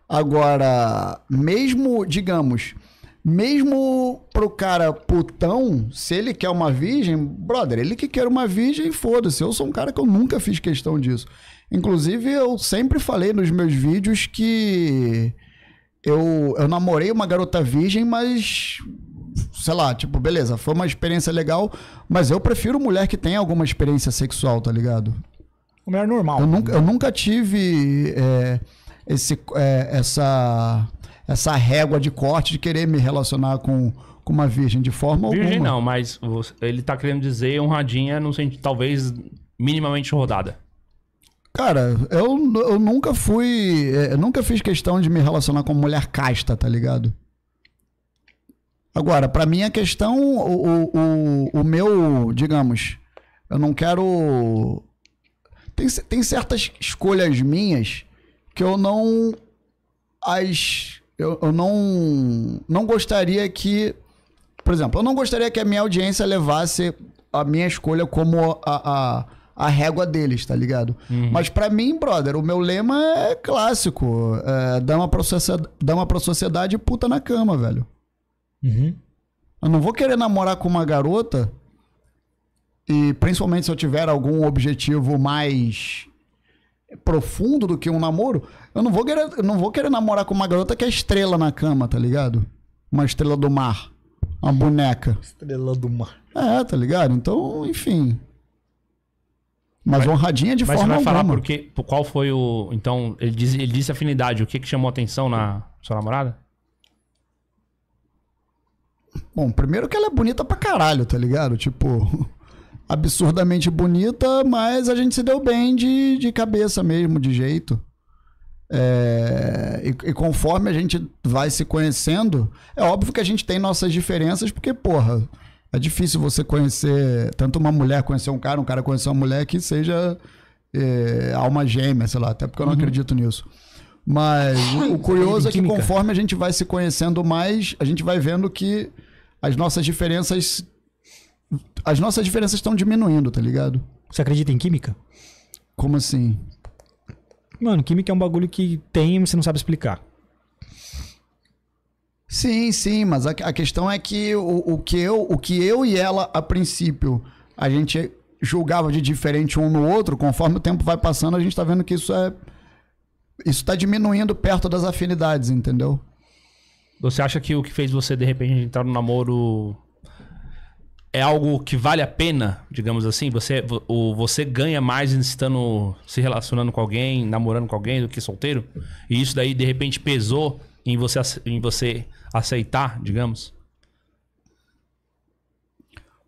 Agora, mesmo, digamos mesmo pro cara putão, se ele quer uma virgem, brother, ele que quer uma virgem, foda-se. Eu sou um cara que eu nunca fiz questão disso. Inclusive, eu sempre falei nos meus vídeos que eu, eu namorei uma garota virgem, mas sei lá, tipo, beleza, foi uma experiência legal, mas eu prefiro mulher que tem alguma experiência sexual, tá ligado? Mulher normal. Eu nunca, eu nunca tive é, esse, é, essa essa régua de corte de querer me relacionar com, com uma virgem de forma virgem alguma. Virgem não, mas ele está querendo dizer honradinha, não sei, talvez minimamente rodada. Cara, eu, eu nunca fui. É, eu nunca fiz questão de me relacionar com mulher casta, tá ligado? Agora, para mim a questão, o, o, o, meu, digamos, eu não quero. Tem, tem certas escolhas minhas que eu não as eu, eu não, não gostaria que. Por exemplo, eu não gostaria que a minha audiência levasse a minha escolha como a, a a régua deles, tá ligado? Uhum. Mas para mim, brother, o meu lema é clássico. É, uma pra sociedade, pra sociedade puta na cama, velho. Uhum. Eu não vou querer namorar com uma garota e principalmente se eu tiver algum objetivo mais profundo do que um namoro, eu não vou querer, não vou querer namorar com uma garota que é estrela na cama, tá ligado? Uma estrela do mar. Uma boneca. Estrela do mar. É, tá ligado? Então, enfim. Mas, honradinha de mas forma a Mas vai falar alguma. porque, qual foi o... Então, ele, disse, ele disse afinidade. O que, que chamou atenção na sua namorada? Bom, primeiro que ela é bonita pra caralho, tá ligado? Tipo absurdamente bonita, mas a gente se deu bem de, de cabeça mesmo, de jeito. É, e, e, conforme a gente vai se conhecendo, é óbvio que a gente tem nossas diferenças, porque, porra, é difícil você conhecer tanto uma mulher conhecer um cara, um cara conhecer uma mulher que seja é, alma gêmea, sei lá, até porque eu não uhum. acredito nisso. Mas o, o curioso é que conforme a gente vai se conhecendo mais, a gente vai vendo que as nossas diferenças as nossas diferenças estão diminuindo, tá ligado? Você acredita em química? Como assim? Mano, química é um bagulho que tem e você não sabe explicar. Sim, sim, mas a, a questão é que o, o, que eu, o que eu e ela, a princípio, a gente julgava de diferente um no outro, conforme o tempo vai passando, a gente tá vendo que isso é. Isso tá diminuindo perto das afinidades, entendeu? Você acha que o que fez você, de repente, entrar no namoro é algo que vale a pena, digamos assim? Você, o, você ganha mais estando se relacionando com alguém, namorando com alguém do que solteiro? E isso daí, de repente, pesou em você, em você aceitar, digamos?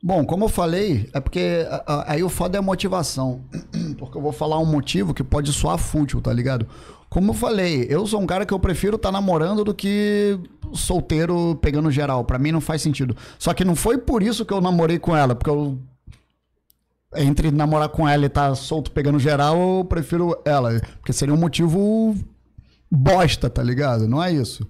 Bom, como eu falei, é porque aí o foda é a motivação. (clears throat) Porque eu vou falar um motivo que pode soar fútil, tá ligado? Como eu falei, eu sou um cara que eu prefiro estar tá namorando do que solteiro pegando geral. Para mim não faz sentido. Só que não foi por isso que eu namorei com ela, porque eu entre namorar com ela e estar tá solto pegando geral, eu prefiro ela, porque seria um motivo bosta, tá ligado? Não é isso.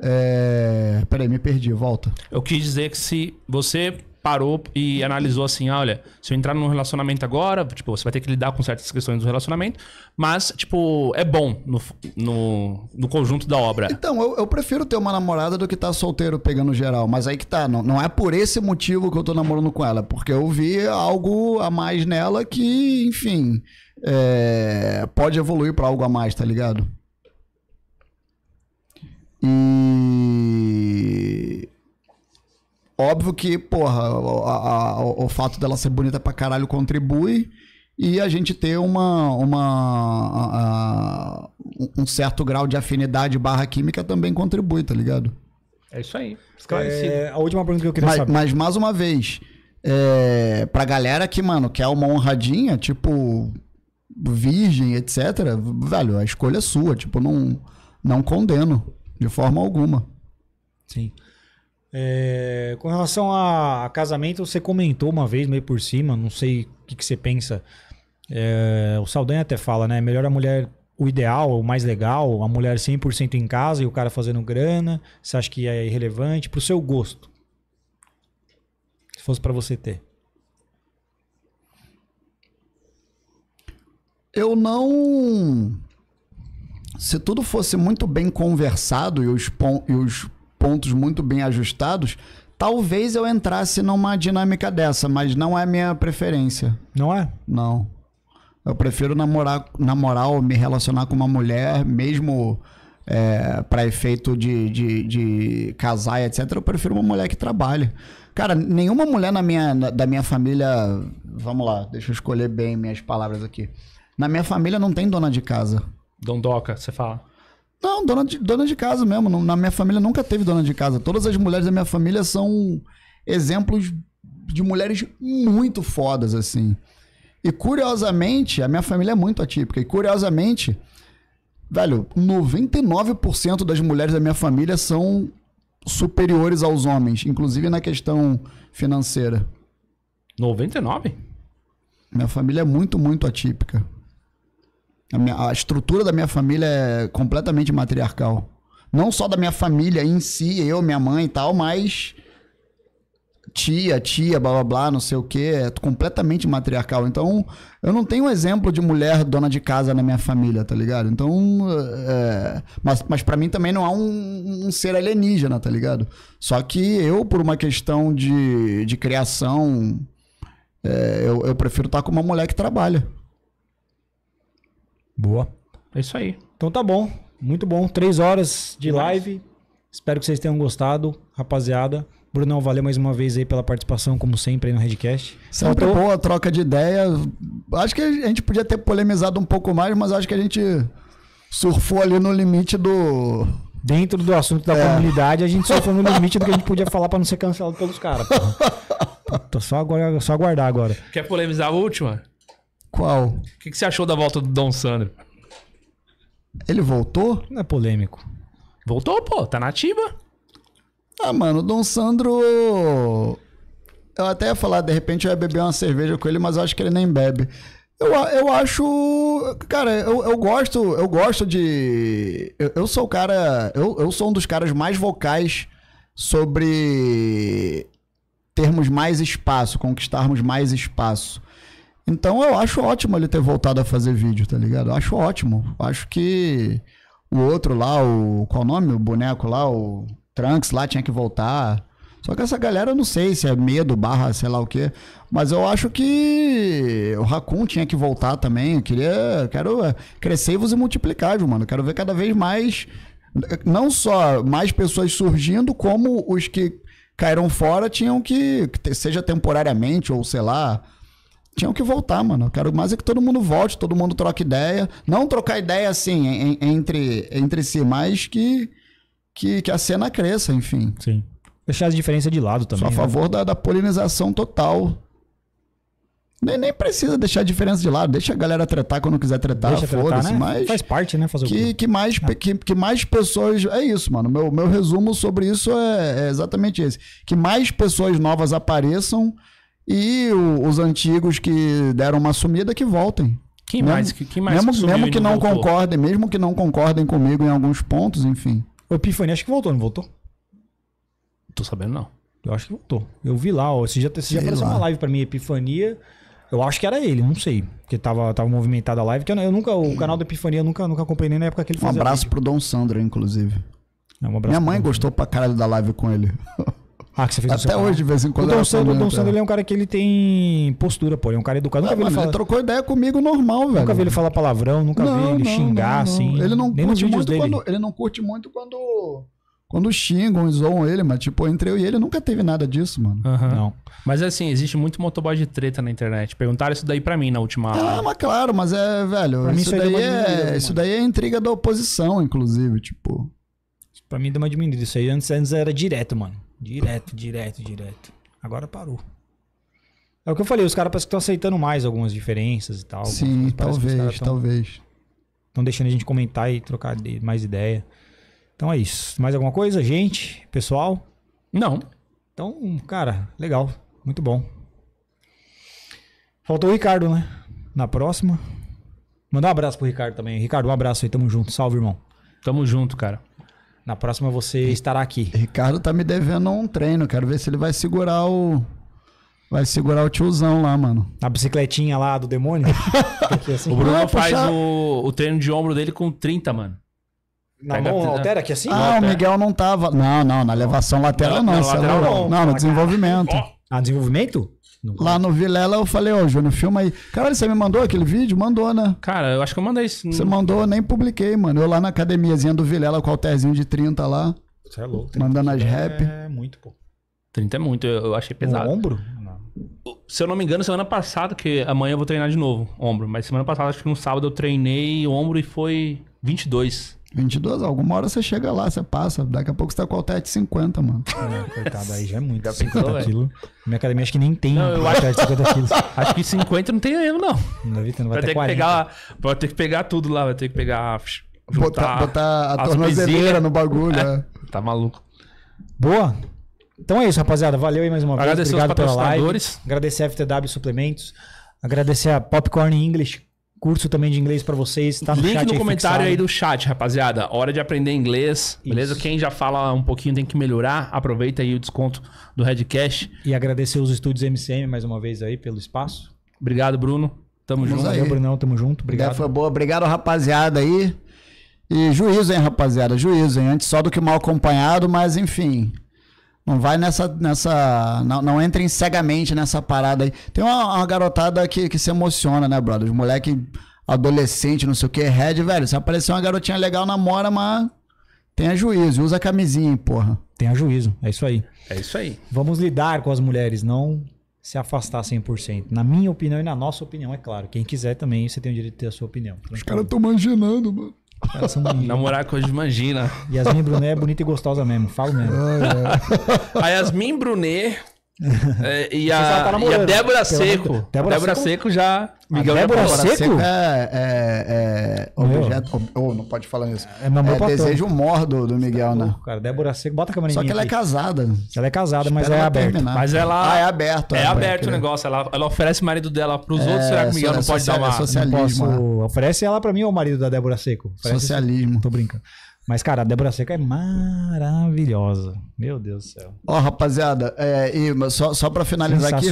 É... Peraí, me perdi, volta. Eu quis dizer que se você parou e analisou assim, ah, olha, se eu entrar num relacionamento agora, tipo, você vai ter que lidar com certas questões do relacionamento, mas, tipo, é bom no, no, no conjunto da obra. Então, eu, eu, prefiro ter uma namorada do que estar tá solteiro pegando geral, mas aí que tá, não, não é por esse motivo que eu tô namorando com ela, porque eu vi algo a mais nela que, enfim, é, pode evoluir para algo a mais, tá ligado? E Óbvio que, porra, a, a, o fato dela ser bonita pra caralho contribui e a gente ter uma, uma a, um certo grau de afinidade barra química também contribui, tá ligado? É isso aí. É, a última pergunta que eu queria mas, saber. Mas mais uma vez, é, pra galera que, mano, quer uma honradinha, tipo, virgem, etc., velho, a escolha é sua. Tipo, não, não condeno de forma alguma. Sim. É, com relação a casamento, você comentou uma vez meio por cima, não sei o que, que você pensa. É, o Saldanha até fala, né? Melhor a mulher, o ideal, o mais legal, a mulher 100% em casa e o cara fazendo grana. Você acha que é irrelevante? Pro seu gosto. Se fosse para você ter. Eu não. Se tudo fosse muito bem conversado e os, pon... e os pontos muito bem ajustados, talvez eu entrasse numa dinâmica dessa, mas não é minha preferência. Não é? Não. Eu prefiro namorar, namorar ou me relacionar com uma mulher, mesmo é, para efeito de, de, de casar, etc. Eu prefiro uma mulher que trabalhe. Cara, nenhuma mulher na minha, na, da minha família. Vamos lá, deixa eu escolher bem minhas palavras aqui. Na minha família não tem dona de casa. Dondoca, você fala. Não, dona de, dona de casa mesmo. Na minha família nunca teve dona de casa. Todas as mulheres da minha família são exemplos de mulheres muito fodas, assim. E curiosamente, a minha família é muito atípica. E curiosamente, velho, 99% das mulheres da minha família são superiores aos homens, inclusive na questão financeira. 99? Minha família é muito, muito atípica. A, minha, a estrutura da minha família é completamente matriarcal. Não só da minha família em si, eu, minha mãe e tal, mas tia, tia, blá blá blá, não sei o que, é completamente matriarcal. Então, eu não tenho um exemplo de mulher dona de casa na minha família, tá ligado? Então, é... mas, mas para mim também não há um, um, ser alienígena, tá ligado? Só que eu, por uma questão de, de criação, é, eu, eu prefiro estar tá com uma mulher que trabalha. Boa. É isso aí. Então tá bom. Muito bom. Três horas de live. Espero que vocês tenham gostado, rapaziada. Brunão, valeu mais uma vez aí pela participação, como sempre, aí no Redcast. Sempre boa troca de ideia. Acho que a gente podia ter polemizado um pouco mais, mas acho que a gente surfou ali no limite do. Dentro do assunto da é. comunidade, a gente surfou no (laughs) limite do que a gente podia falar para não ser cancelado pelos caras. Tô só, agora, só aguardar agora. Quer polemizar a última? Qual? O que, que você achou da volta do Dom Sandro? Ele voltou? Não é polêmico. Voltou, pô, tá nativa. Ah, mano, o Dom Sandro. Eu até ia falar, de repente eu ia beber uma cerveja com ele, mas eu acho que ele nem bebe. Eu, eu acho. Cara, eu, eu gosto. Eu gosto de. Eu, eu sou o cara. Eu, eu sou um dos caras mais vocais sobre termos mais espaço, conquistarmos mais espaço. Então eu acho ótimo ele ter voltado a fazer vídeo, tá ligado? Eu acho ótimo. Acho que o outro lá, o. Qual o nome? O boneco lá, o Trunks lá tinha que voltar. Só que essa galera eu não sei se é medo, barra, sei lá o quê. Mas eu acho que o Raccoon tinha que voltar também. Eu queria. Quero crescer-vos e multiplicar, mano. Quero ver cada vez mais. Não só mais pessoas surgindo, como os que caíram fora tinham que. Seja temporariamente ou sei lá tinham que voltar, mano. Eu quero mais é que todo mundo volte, todo mundo troque ideia. Não trocar ideia assim em, entre, entre si, mas que, que, que a cena cresça, enfim. Sim. Deixar as diferenças de lado também. Sou a né? favor da, da polinização total. Nem, nem precisa deixar a diferença de lado. Deixa a galera tretar quando quiser tretar, foda-se. Né? Mas Faz parte, né? Fazer que, que, mais, ah. que, que mais pessoas. É isso, mano. Meu, meu resumo sobre isso é, é exatamente esse. Que mais pessoas novas apareçam e o, os antigos que deram uma sumida que voltem. Quem mesmo, mais? Quem mais mesmo, que, mesmo que não concordem, mesmo que não concordem comigo em alguns pontos, enfim. O Epifania acho que voltou, não voltou? tô sabendo, não. Eu acho que voltou. Eu vi lá, ó, esse já esse apareceu lá. uma live pra mim, Epifania. Eu acho que era ele, não sei. Porque tava, tava movimentada a live. Que eu, eu, nunca, o canal da Epifania eu nunca, nunca acompanhei na época que ele fez. Um abraço pro Dom Sandro, inclusive. É, um Minha mãe gostou pra caralho da live com ele. (laughs) Ah, que você fez Até hoje, canal. de vez em quando. O Dom é Sandro, Dom Sandro ele é. é um cara que ele tem postura, pô. Ele é um cara educado. Nunca ah, vi mano, ele, ele trocou ideia comigo normal, velho. Nunca vi ele falar palavrão, nunca não, vi ele não, xingar, não, assim. Ele não, nem curte muito dele. quando. Ele não curte muito quando. Quando xingam, zoam ele, mas tipo, entre eu e ele nunca teve nada disso, mano. Uhum. Não. Mas assim, existe muito motoboy de treta na internet. Perguntaram isso daí pra mim na última ah, aula. Ah, mas claro, mas é, velho, pra isso, mim, daí é, isso daí é intriga da oposição, inclusive, tipo. Pra mim deu uma diminuída. Isso aí antes, antes era direto, mano. Direto, direto, direto. Agora parou. É o que eu falei, os caras parece que estão aceitando mais algumas diferenças e tal. Sim, talvez, tão, talvez. Estão deixando a gente comentar e trocar mais ideia. Então é isso. Mais alguma coisa, gente? Pessoal? Não. Então, cara, legal. Muito bom. Faltou o Ricardo, né? Na próxima. Mandar um abraço pro Ricardo também. Ricardo, um abraço aí. Tamo junto. Salve, irmão. Tamo junto, cara. Na próxima você estará aqui. Ricardo tá me devendo um treino. Quero ver se ele vai segurar o. Vai segurar o tiozão lá, mano. A bicicletinha lá do demônio? (laughs) assim. O Bruno faz o, o treino de ombro dele com 30, mano. Na Pega mão a... altera aqui assim? Ah, o Miguel não tava. Não, não, na elevação lateral não. Não, é lateral, não, não, no tá desenvolvimento. Ah, desenvolvimento? Lá no Vilela eu falei, ó, oh, Júnior, filma aí. Caralho, você me mandou aquele vídeo? Mandou, né? Cara, eu acho que eu mandei isso. Você mandou, nem publiquei, mano. Eu lá na academiazinha do Vilela com o alterzinho de 30 lá. Você é louco. Mandando as é rap. É muito, pô. 30 é muito, eu achei pesado. O ombro? Se eu não me engano, semana passada, que amanhã eu vou treinar de novo, ombro. Mas semana passada, acho que no sábado eu treinei ombro e foi 22. 22, alguma hora você chega lá, você passa. Daqui a pouco você tá com o halter de 50, mano. É, coitado, aí já é muito. Já 50 pensou, quilos. Minha academia acho que nem tem não, acho... de 50 quilos. (laughs) Acho que 50 não tem mesmo, não. Não, vai ter, não vai, ter, 40. Que pegar, vai ter que pegar tudo lá, vai ter que pegar... Botar, botar a tornozeleira no bagulho. É. É. (laughs) Tá maluco. Boa. Então é isso, rapaziada. Valeu aí mais uma vez. Obrigado aos patrocinadores. Pela live. Agradecer a FTW Suplementos. Agradecer a Popcorn English curso também de inglês para vocês. Tá no Link no comentário fixado. aí do chat, rapaziada. Hora de aprender inglês, Isso. beleza? Quem já fala um pouquinho tem que melhorar. Aproveita aí o desconto do Redcast. E agradecer os estúdios MCM mais uma vez aí pelo espaço. Obrigado, Bruno. Tamo Vamos junto. Valeu, Brunão. Tamo junto. Obrigado. Foi boa. Obrigado, rapaziada aí. E juízo, hein, rapaziada? Juízo, hein? Antes só do que mal acompanhado, mas enfim. Não vai nessa. nessa não, não entrem cegamente nessa parada aí. Tem uma, uma garotada que, que se emociona, né, brother? Os moleque adolescente, não sei o que, head, velho. Se aparecer uma garotinha legal, namora, mas tenha juízo. Usa camisinha, porra. Tenha juízo, é isso aí. É isso aí. Vamos lidar com as mulheres, não se afastar 100%. Na minha opinião e na nossa opinião, é claro. Quem quiser também, você tem o direito de ter a sua opinião. Os caras estão imaginando, mano. Cara, são Namorar com a Gimangina. Yasmin Brunet é bonita e gostosa mesmo, falo mesmo. Ai, ai. A Yasmin Brunet é, e, a, tá e, a, Débora Seco. Débora, Débora Seco? já. Miguel Débora, Débora Seco? Seco? É, é, é objeto. Oh, oh, não pode falar isso. É, meu é desejo mor do, Miguel, tá né? Cara, Débora Seco, bota a câmera Só que ela é aqui. é casada. Ela é casada, mas é aberta. Mas ela. Ah, é aberto. É, é aberto o é. negócio. Ela, ela oferece o marido dela pros é, outros. Será que o Miguel não pode dar é uma. Socialismo, posso... Né? Oferece ela pra mim ou o marido da Débora Seco? Oferece socialismo. Isso. Tô brincando. Mas, cara, a Débora Seca é maravilhosa. Meu Deus do céu. Ó, oh, rapaziada, é, e só, só pra finalizar aqui.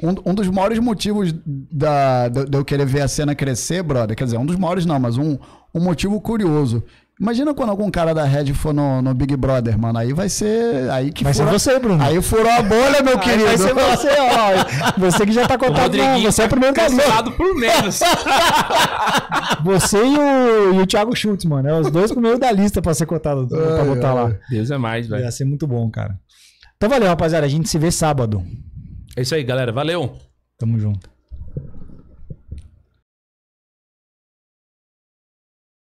Um, um dos maiores motivos da, de, eu querer ver a cena crescer, brother, quer dizer, um dos maiores não, mas um, um motivo curioso Imagina quando algum cara da Red for no, no Big Brother, mano. Aí vai ser. Aí que vai ser você, Bruno. Aí furou a bolha, meu aí querido. Vai ser você, ó. (laughs) Você que já tá contado. Não, você é o primeiro tá cancelado por menos. (laughs) você e o, e o Thiago Schultz, mano. É os dois primeiros da lista pra ser cotado. pra botar lá. Deus é mais, velho. Ia ser muito bom, cara. Então valeu, rapaziada. A gente se vê sábado. É isso aí, galera. Valeu. Tamo junto.